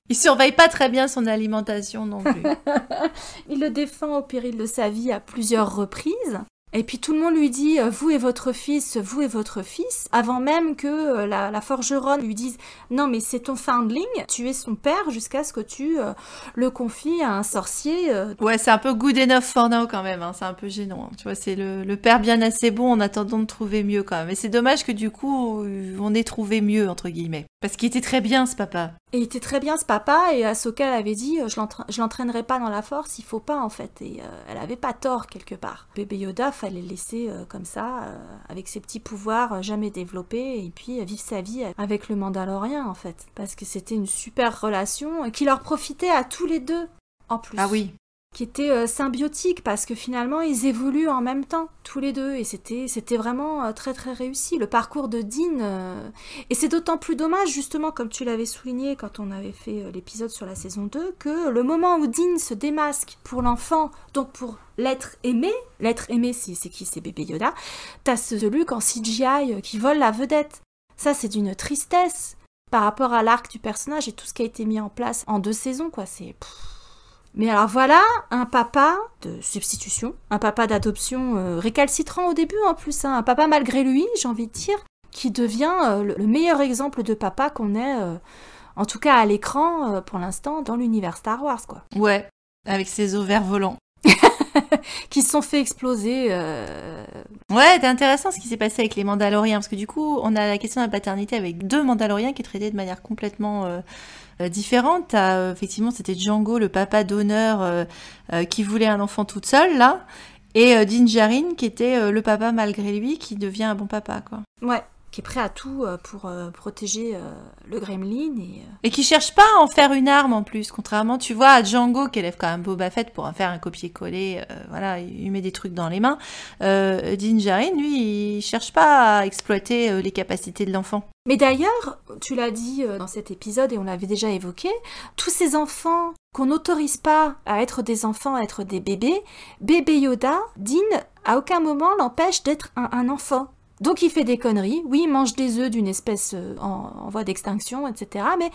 Il surveille pas très bien son alimentation non plus. [LAUGHS] il le défend au péril de sa vie à plusieurs reprises. Et puis tout le monde lui dit euh, vous et votre fils, vous et votre fils, avant même que euh, la, forgeronne lui dise non mais c'est ton foundling, tu es son père jusqu'à ce que tu euh, le confies à un sorcier. Ouais, c'est un peu good enough for now quand même, hein, c'est un peu gênant. Hein. Tu vois, c'est le, le, père bien assez bon en attendant de trouver mieux quand même. mais c'est dommage que du coup on ait trouvé mieux entre guillemets, parce qu'il était très bien ce papa. Et il était très bien ce papa et Ahsoka l'avait avait dit je l'entraînerai pas dans la force, il faut pas en fait. Et elle avait pas tort quelque part. Bébé Yoda fallait laisser euh, comme ça, euh, avec ses petits pouvoirs euh, jamais développés, et puis vivre sa vie avec le Mandalorien en fait. Parce que c'était une super relation qui leur profitait à tous les deux, en plus. Ah oui. Qui était symbiotique parce que finalement ils évoluent en même temps, tous les deux, et c'était vraiment très très réussi. Le parcours de Dean. et c'est d'autant plus dommage, justement, comme tu l'avais souligné quand on avait fait l'épisode sur la saison 2, que le moment où Dean se démasque pour l'enfant, donc pour l'être aimé. L'être aimé, c'est qui C'est bébé Yoda. T'as ce Luke en CGI euh, qui vole la vedette. Ça, c'est d'une tristesse par rapport à l'arc du personnage et tout ce qui a été mis en place en deux saisons, quoi. C'est. Mais alors voilà, un papa de substitution, un papa d'adoption euh, récalcitrant au début en plus, hein. un papa malgré lui, j'ai envie de dire, qui devient euh, le meilleur exemple de papa qu'on ait, en tout cas à l'écran pour l'instant, dans l'univers Star Wars, quoi. Ouais, avec ses ovaires volants. [LAUGHS] qui se sont fait exploser. Euh. Ouais, c'est intéressant ce qui s'est passé avec les Mandaloriens, parce que du coup, on a la question de la paternité avec deux Mandaloriens qui est traités de manière complètement euh, euh, différente. effectivement, c'était Django, le papa d'honneur, qui voulait un enfant toute seule, là, et Dinjarin, qui était le papa malgré lui, qui devient un bon papa, quoi. Ouais, qui est prêt à tout euh, pour euh, protéger euh, le gremlin. Et... et qui cherche pas à en faire une arme en plus, contrairement, tu vois, à Django qui élève quand même Boba Fett pour en faire un copier-coller, voilà, il met des trucs dans les mains. Euh, Djarin, lui, il cherche pas à exploiter les capacités de l'enfant. Mais d'ailleurs, tu l'as dit dans cet épisode et on l'avait déjà évoqué, tous ces enfants qu'on n'autorise pas à être des enfants, à être des bébés, bébé Yoda, Dean, à aucun moment l'empêche d'être un enfant. Donc il fait des conneries, oui, il mange des œufs d'une espèce euh, en, voie d'extinction, etc. Mais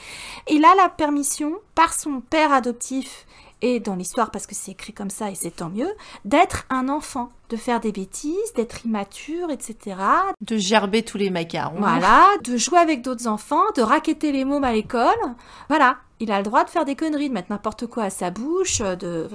il a la permission par son père adoptif et dans l'histoire parce que c'est écrit comme ça et c'est tant mieux, d'être un enfant, de faire des bêtises, d'être immature, etc. De gerber tous les macarons. Voilà, de jouer avec d'autres enfants, de raqueter les mômes à l'école. Voilà, il a le droit de faire des conneries, de mettre n'importe quoi à sa bouche. Euh, de...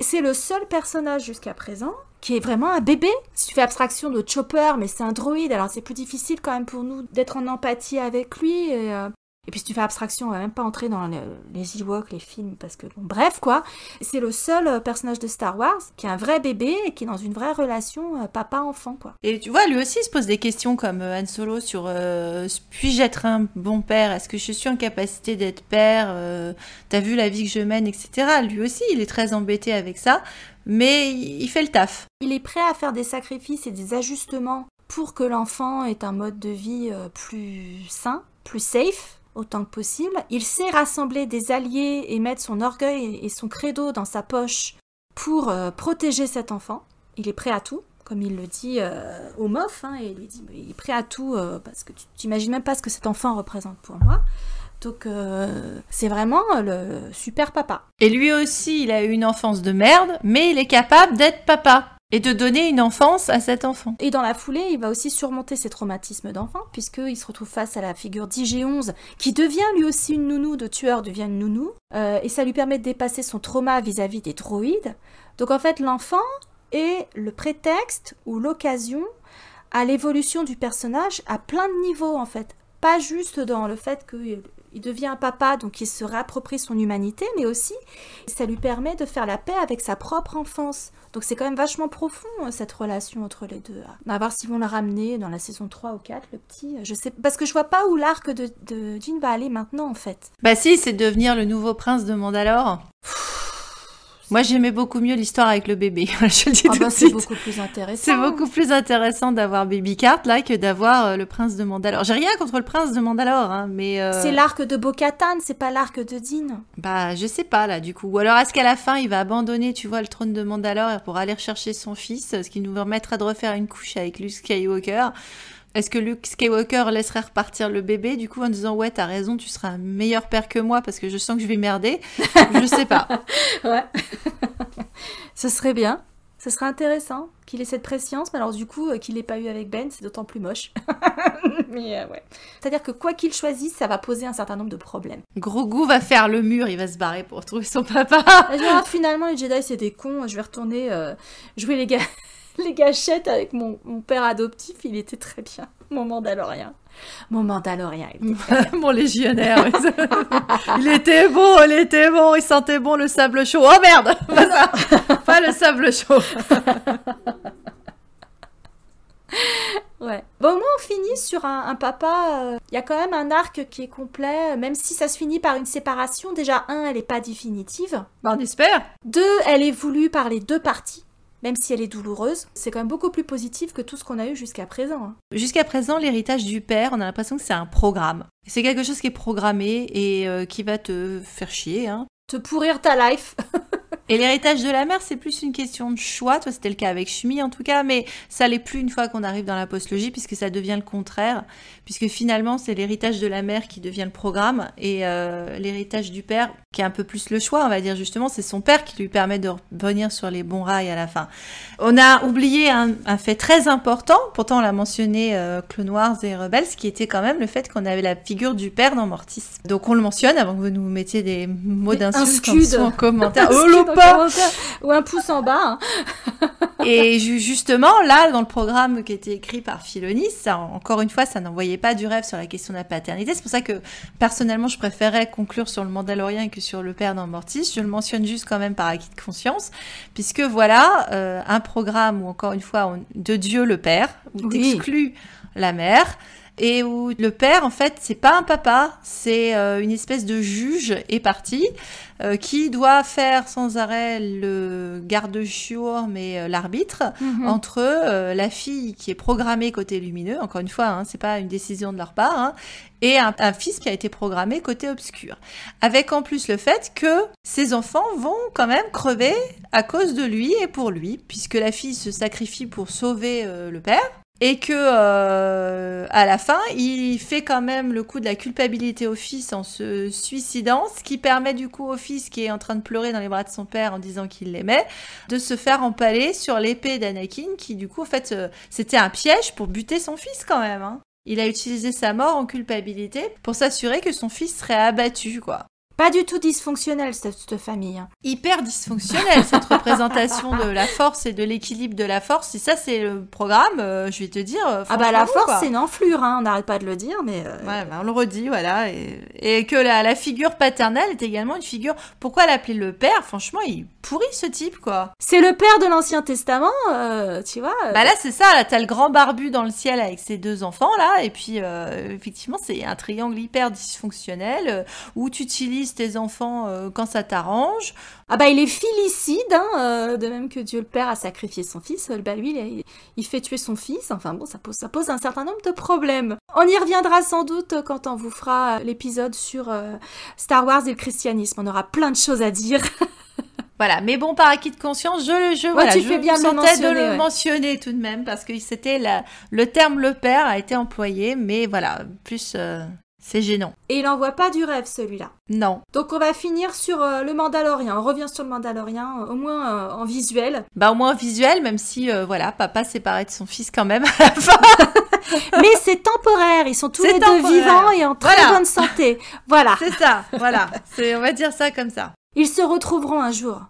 C'est le seul personnage jusqu'à présent qui est vraiment un bébé. Si tu fais abstraction de Chopper, mais c'est un droïde, alors c'est plus difficile quand même pour nous d'être en empathie avec lui. Et, euh, et puis si tu fais abstraction, on va même pas entrer dans les les Ewoks, les films, parce que bref quoi. C'est le seul euh, personnage de Star Wars qui est un vrai bébé et qui est dans une vraie relation euh, papa-enfant quoi. Et tu vois, lui aussi il se pose des questions comme euh, Han Solo sur puis-je être un bon père Est-ce que je suis en capacité d'être père T'as vu la vie que je mène, etc. Lui aussi, il est très embêté avec ça, mais il fait le taf. Il est prêt à faire des sacrifices et des ajustements pour que l'enfant ait un mode de vie plus sain, plus safe autant que possible. Il sait rassembler des alliés et mettre son orgueil et son credo dans sa poche pour euh, protéger cet enfant. Il est prêt à tout, comme il le dit euh, au MOF, hein, et il lui dit il est prêt à tout euh, parce que tu t'imagines même pas ce que cet enfant représente pour moi. Donc c'est vraiment le super papa. Et lui aussi, il a eu une enfance de merde, mais il est capable d'être papa. Et de donner une enfance à cet enfant. Et dans la foulée, il va aussi surmonter ses traumatismes d'enfant, puisqu'il se retrouve face à la figure d'IG-11, qui devient lui aussi une nounou de tueur, devient une nounou, euh, et ça lui permet de dépasser son trauma vis-à-vis des droïdes. Donc en fait, l'enfant est le prétexte ou l'occasion à l'évolution du personnage à plein de niveaux en fait. Pas juste dans le fait que il devient un papa, donc il se réapproprie son humanité, mais aussi ça lui permet de faire la paix avec sa propre enfance. Donc c'est quand même vachement profond hein, cette relation entre les deux. Hein. On va voir s'ils vont la ramener dans la saison 3 ou 4, le petit. Euh, je sais parce que je vois pas où l'arc de, de Jean va aller maintenant en fait. Bah si, c'est devenir le nouveau prince de Mandalore. Moi, j'aimais beaucoup mieux l'histoire avec le bébé. [LAUGHS] Je le dis ah bah, c'est beaucoup plus intéressant. C'est beaucoup plus intéressant d'avoir Baby Cart là que d'avoir euh, le prince de Mandalore. J'ai rien contre le prince de Mandalore, hein, mais euh, c'est l'arc de Bo-Katan, c'est pas l'arc de Dean Bah, je sais pas là du coup. Ou alors est-ce qu'à la fin, il va abandonner, tu vois, le trône de Mandalore pour aller chercher son fils, ce qui nous permettra de refaire une couche avec Luke Skywalker. Est-ce que Luke Skywalker laisserait repartir le bébé du coup en disant ouais t'as raison tu seras un meilleur père que moi parce que je sens que je vais merder Je sais pas. [LAUGHS] ouais. [LAUGHS] Ce serait bien. Ce serait intéressant qu'il ait cette prescience, mais alors du coup euh, qu'il l'ait pas eu avec Ben, c'est d'autant plus moche. [LAUGHS] mais euh, ouais. C'est-à-dire que quoi qu'il choisisse, ça va poser un certain nombre de problèmes. Gros va faire le mur, il va se barrer pour trouver son papa. finalement les Jedi c'est des cons, je vais retourner euh, jouer les gars les gâchettes avec mon, père adoptif, il était très bien. Mon Mandalorien. Mon Mandalorien. [LAUGHS] mon légionnaire. [LAUGHS] il était bon, il était bon, il sentait bon le sable chaud. Oh merde [LAUGHS] Pas, le sable chaud Ouais. Bon, au moins, on finit sur un, papa. Euh, il y a quand même un arc qui est complet, euh, même si ça se finit par une séparation. Déjà, un, elle n'est pas définitive. Ben, on espère. Deux, elle est voulue par les deux parties même si elle est douloureuse, c'est quand même beaucoup plus positif que tout ce qu'on a eu jusqu'à présent. Hein. Jusqu'à présent, l'héritage du père, on a l'impression que c'est un programme. C'est quelque chose qui est programmé et euh, qui va te faire chier. Hein. Te pourrir ta life. [LAUGHS] et l'héritage de la mère, c'est plus une question de choix. Toi, c'était le cas avec Chumi en tout cas, mais ça l'est plus une fois qu'on arrive dans la postlogie puisque ça devient le contraire puisque finalement c'est l'héritage de la mère qui devient le programme et euh, l'héritage du père qui est un peu plus le choix, on va dire justement, c'est son père qui lui permet de revenir sur les bons rails à la fin. On a oublié un, fait très important, pourtant on l'a mentionné euh, Clone Wars et Rebels, qui était quand même le fait qu'on avait la figure du père dans Mortis. Donc on le mentionne avant que vous nous mettiez des mots d'insulte en, [LAUGHS] commentaire. Oh, en Ou un pouce en bas. Hein. et justement là, dans le programme qui était écrit par Philonis encore une fois, ça n'envoyait pas du rêve sur la question de la paternité. C'est pour ça que personnellement, je préférais conclure sur le Mandalorien que sur le père dans Mortis. Je le mentionne juste quand même par acquis de conscience, puisque voilà, euh, un programme où encore une fois, de Dieu le père, où la mère et où le père, en fait, c'est pas un papa, c'est euh, une espèce de juge et parti euh, qui doit faire sans arrêt le garde-chiour, mais euh, l'arbitre, mhm. entre la fille qui est programmée côté lumineux, encore une fois, hein, c'est pas une décision de leur part, hein, et un, fils qui a été programmé côté obscur. Avec en plus le fait que ces enfants vont quand même crever à cause de lui et pour lui, puisque la fille se sacrifie pour sauver le père, et que euh, à la fin, il fait quand même le coup de la culpabilité au fils en se suicidant, ce qui permet du coup au fils qui est en train de pleurer dans les bras de son père en disant qu'il l'aimait, de se faire empaler sur l'épée d'Anakin, qui du coup en fait euh, c'était un piège pour buter son fils quand même. Hein. Il a utilisé sa mort en culpabilité pour s'assurer que son fils serait abattu, quoi. Pas du tout dysfonctionnelle cette, famille. Hein. Hyper dysfonctionnelle cette [LAUGHS] représentation de la force et de l'équilibre de la force. Et ça c'est le programme, euh, je vais te dire. Euh, ah bah la force c'est une enflure, hein. on n'arrête pas de le dire, mais. Euh, ouais, bah, on le redit, voilà. Et, que la, figure paternelle est également une figure. Pourquoi l'appeler le père Franchement, il pourrit ce type quoi. C'est le père de l'Ancien Testament, tu vois. Bah là c'est ça, là t'as le grand barbu dans le ciel avec ses deux enfants là, et puis effectivement c'est un triangle hyper dysfonctionnel où tu utilises tes enfants euh, quand ça t'arrange. Ah bah il est félicide, hein, euh, de même que Dieu le Père a sacrifié son fils, euh, bah lui il, fait tuer son fils, enfin bon ça pose, ça pose un certain nombre de problèmes. On y reviendra sans doute quand on vous fera l'épisode sur Star Wars et le christianisme, on aura plein de choses à dire. [LAUGHS] Voilà, mais bon, par acquis de conscience, je, je, je bien de le mentionner tout de même, parce que c'était le terme le père a été employé, mais voilà, plus... C'est gênant. Et il en voit pas du rêve celui-là. Non. Donc on va finir sur euh, le Mandalorian. On revient sur le Mandalorian, euh, au moins euh, en visuel. Bah au moins en visuel, même si voilà, papa séparé de son fils quand même à la fin. [LAUGHS] Mais c'est temporaire. Ils sont tous les deux vivants et en très bonne santé. Voilà. C'est ça. Voilà. on va dire ça comme ça. Ils se retrouveront un jour.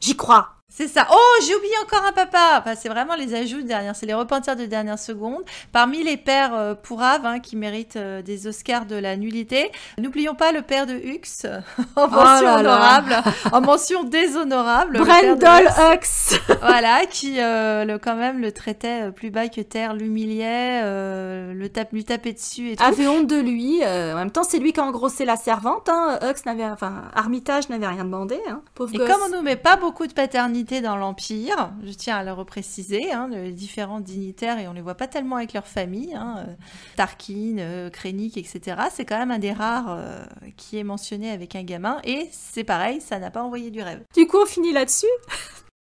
J'y crois. C'est ça. Oh, j'ai oublié encore un papa. Enfin, c'est vraiment les ajouts de dernière, c'est les repentirs de dernière seconde. Parmi les pères euh, pour hein, qui méritent euh, des Oscars de la nullité, n'oublions pas le père de Hux [LAUGHS] en oh mention honorable, en mention déshonorable. Brendol Hux. [LAUGHS] voilà, qui euh, le, quand même le traitait plus bas que terre, l'humiliait, le lui tapait dessus et tout. Avait honte de lui. en même temps, c'est lui qui a engrossé la servante. Hein. Hux n'avait, enfin, Armitage n'avait rien demandé. Hein. et comme on nous met pas beaucoup de paternité dans l'Empire, je tiens à le repréciser, hein, les différents dignitaires, et on les voit pas tellement avec leur famille, hein, euh, Tarkin, euh, etc. C'est quand même un des rares euh, qui est mentionné avec un gamin, et c'est pareil, ça n'a pas envoyé du rêve. Du coup, on finit là-dessus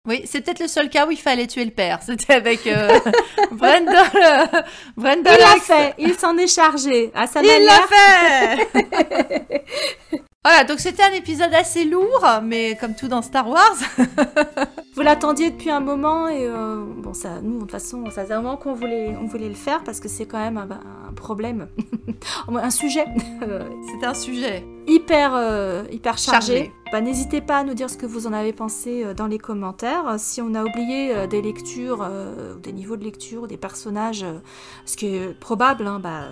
Oui, c'est peut-être le seul cas où il fallait tuer le père. C'était avec euh, [LAUGHS] il l'a fait, il s'en est chargé à sa manière. Il l'a fait [LAUGHS] Voilà, donc c'était un épisode assez lourd, mais comme tout dans Star Wars. [LAUGHS] vous l'attendiez depuis un moment et euh, bon, ça, nous, de toute façon, ça faisait un moment qu'on voulait, on voulait le faire parce que c'est quand même un, problème, [LAUGHS] un sujet. [LAUGHS] c'est un sujet. Hyper, euh, hyper chargé. Bah, n'hésitez pas à nous dire ce que vous en avez pensé euh, dans les commentaires. Si on a oublié des lectures, des niveaux de lecture, des personnages, ce qui est probable, hein, bah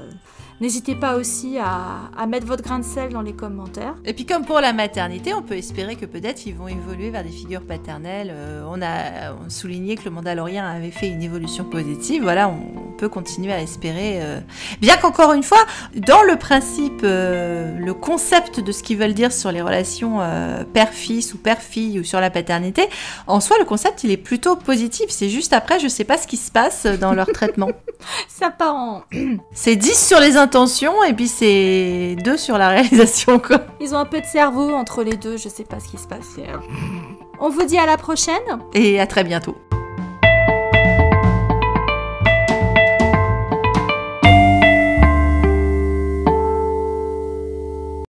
N'hésitez pas aussi à, mettre votre grain de sel dans les commentaires. Et puis comme pour la maternité, on peut espérer que peut-être ils vont évoluer vers des figures paternelles. Euh, on a souligné que le Mandalorien avait fait une évolution positive. Voilà, on, peut continuer à espérer. Euh, bien qu'encore une fois, dans le principe, euh, le concept de ce qu'ils veulent dire sur les relations père-fils ou père-fille ou sur la paternité, en soi, le concept, il est plutôt positif. C'est juste après, je ne sais pas ce qui se passe dans leur traitement. [LAUGHS] Ça part en... C'est 10 sur les et puis c'est deux sur la réalisation quoi. Ils ont un peu de cerveau entre les deux, je sais pas ce qui se passe. On vous dit à la prochaine et à très bientôt.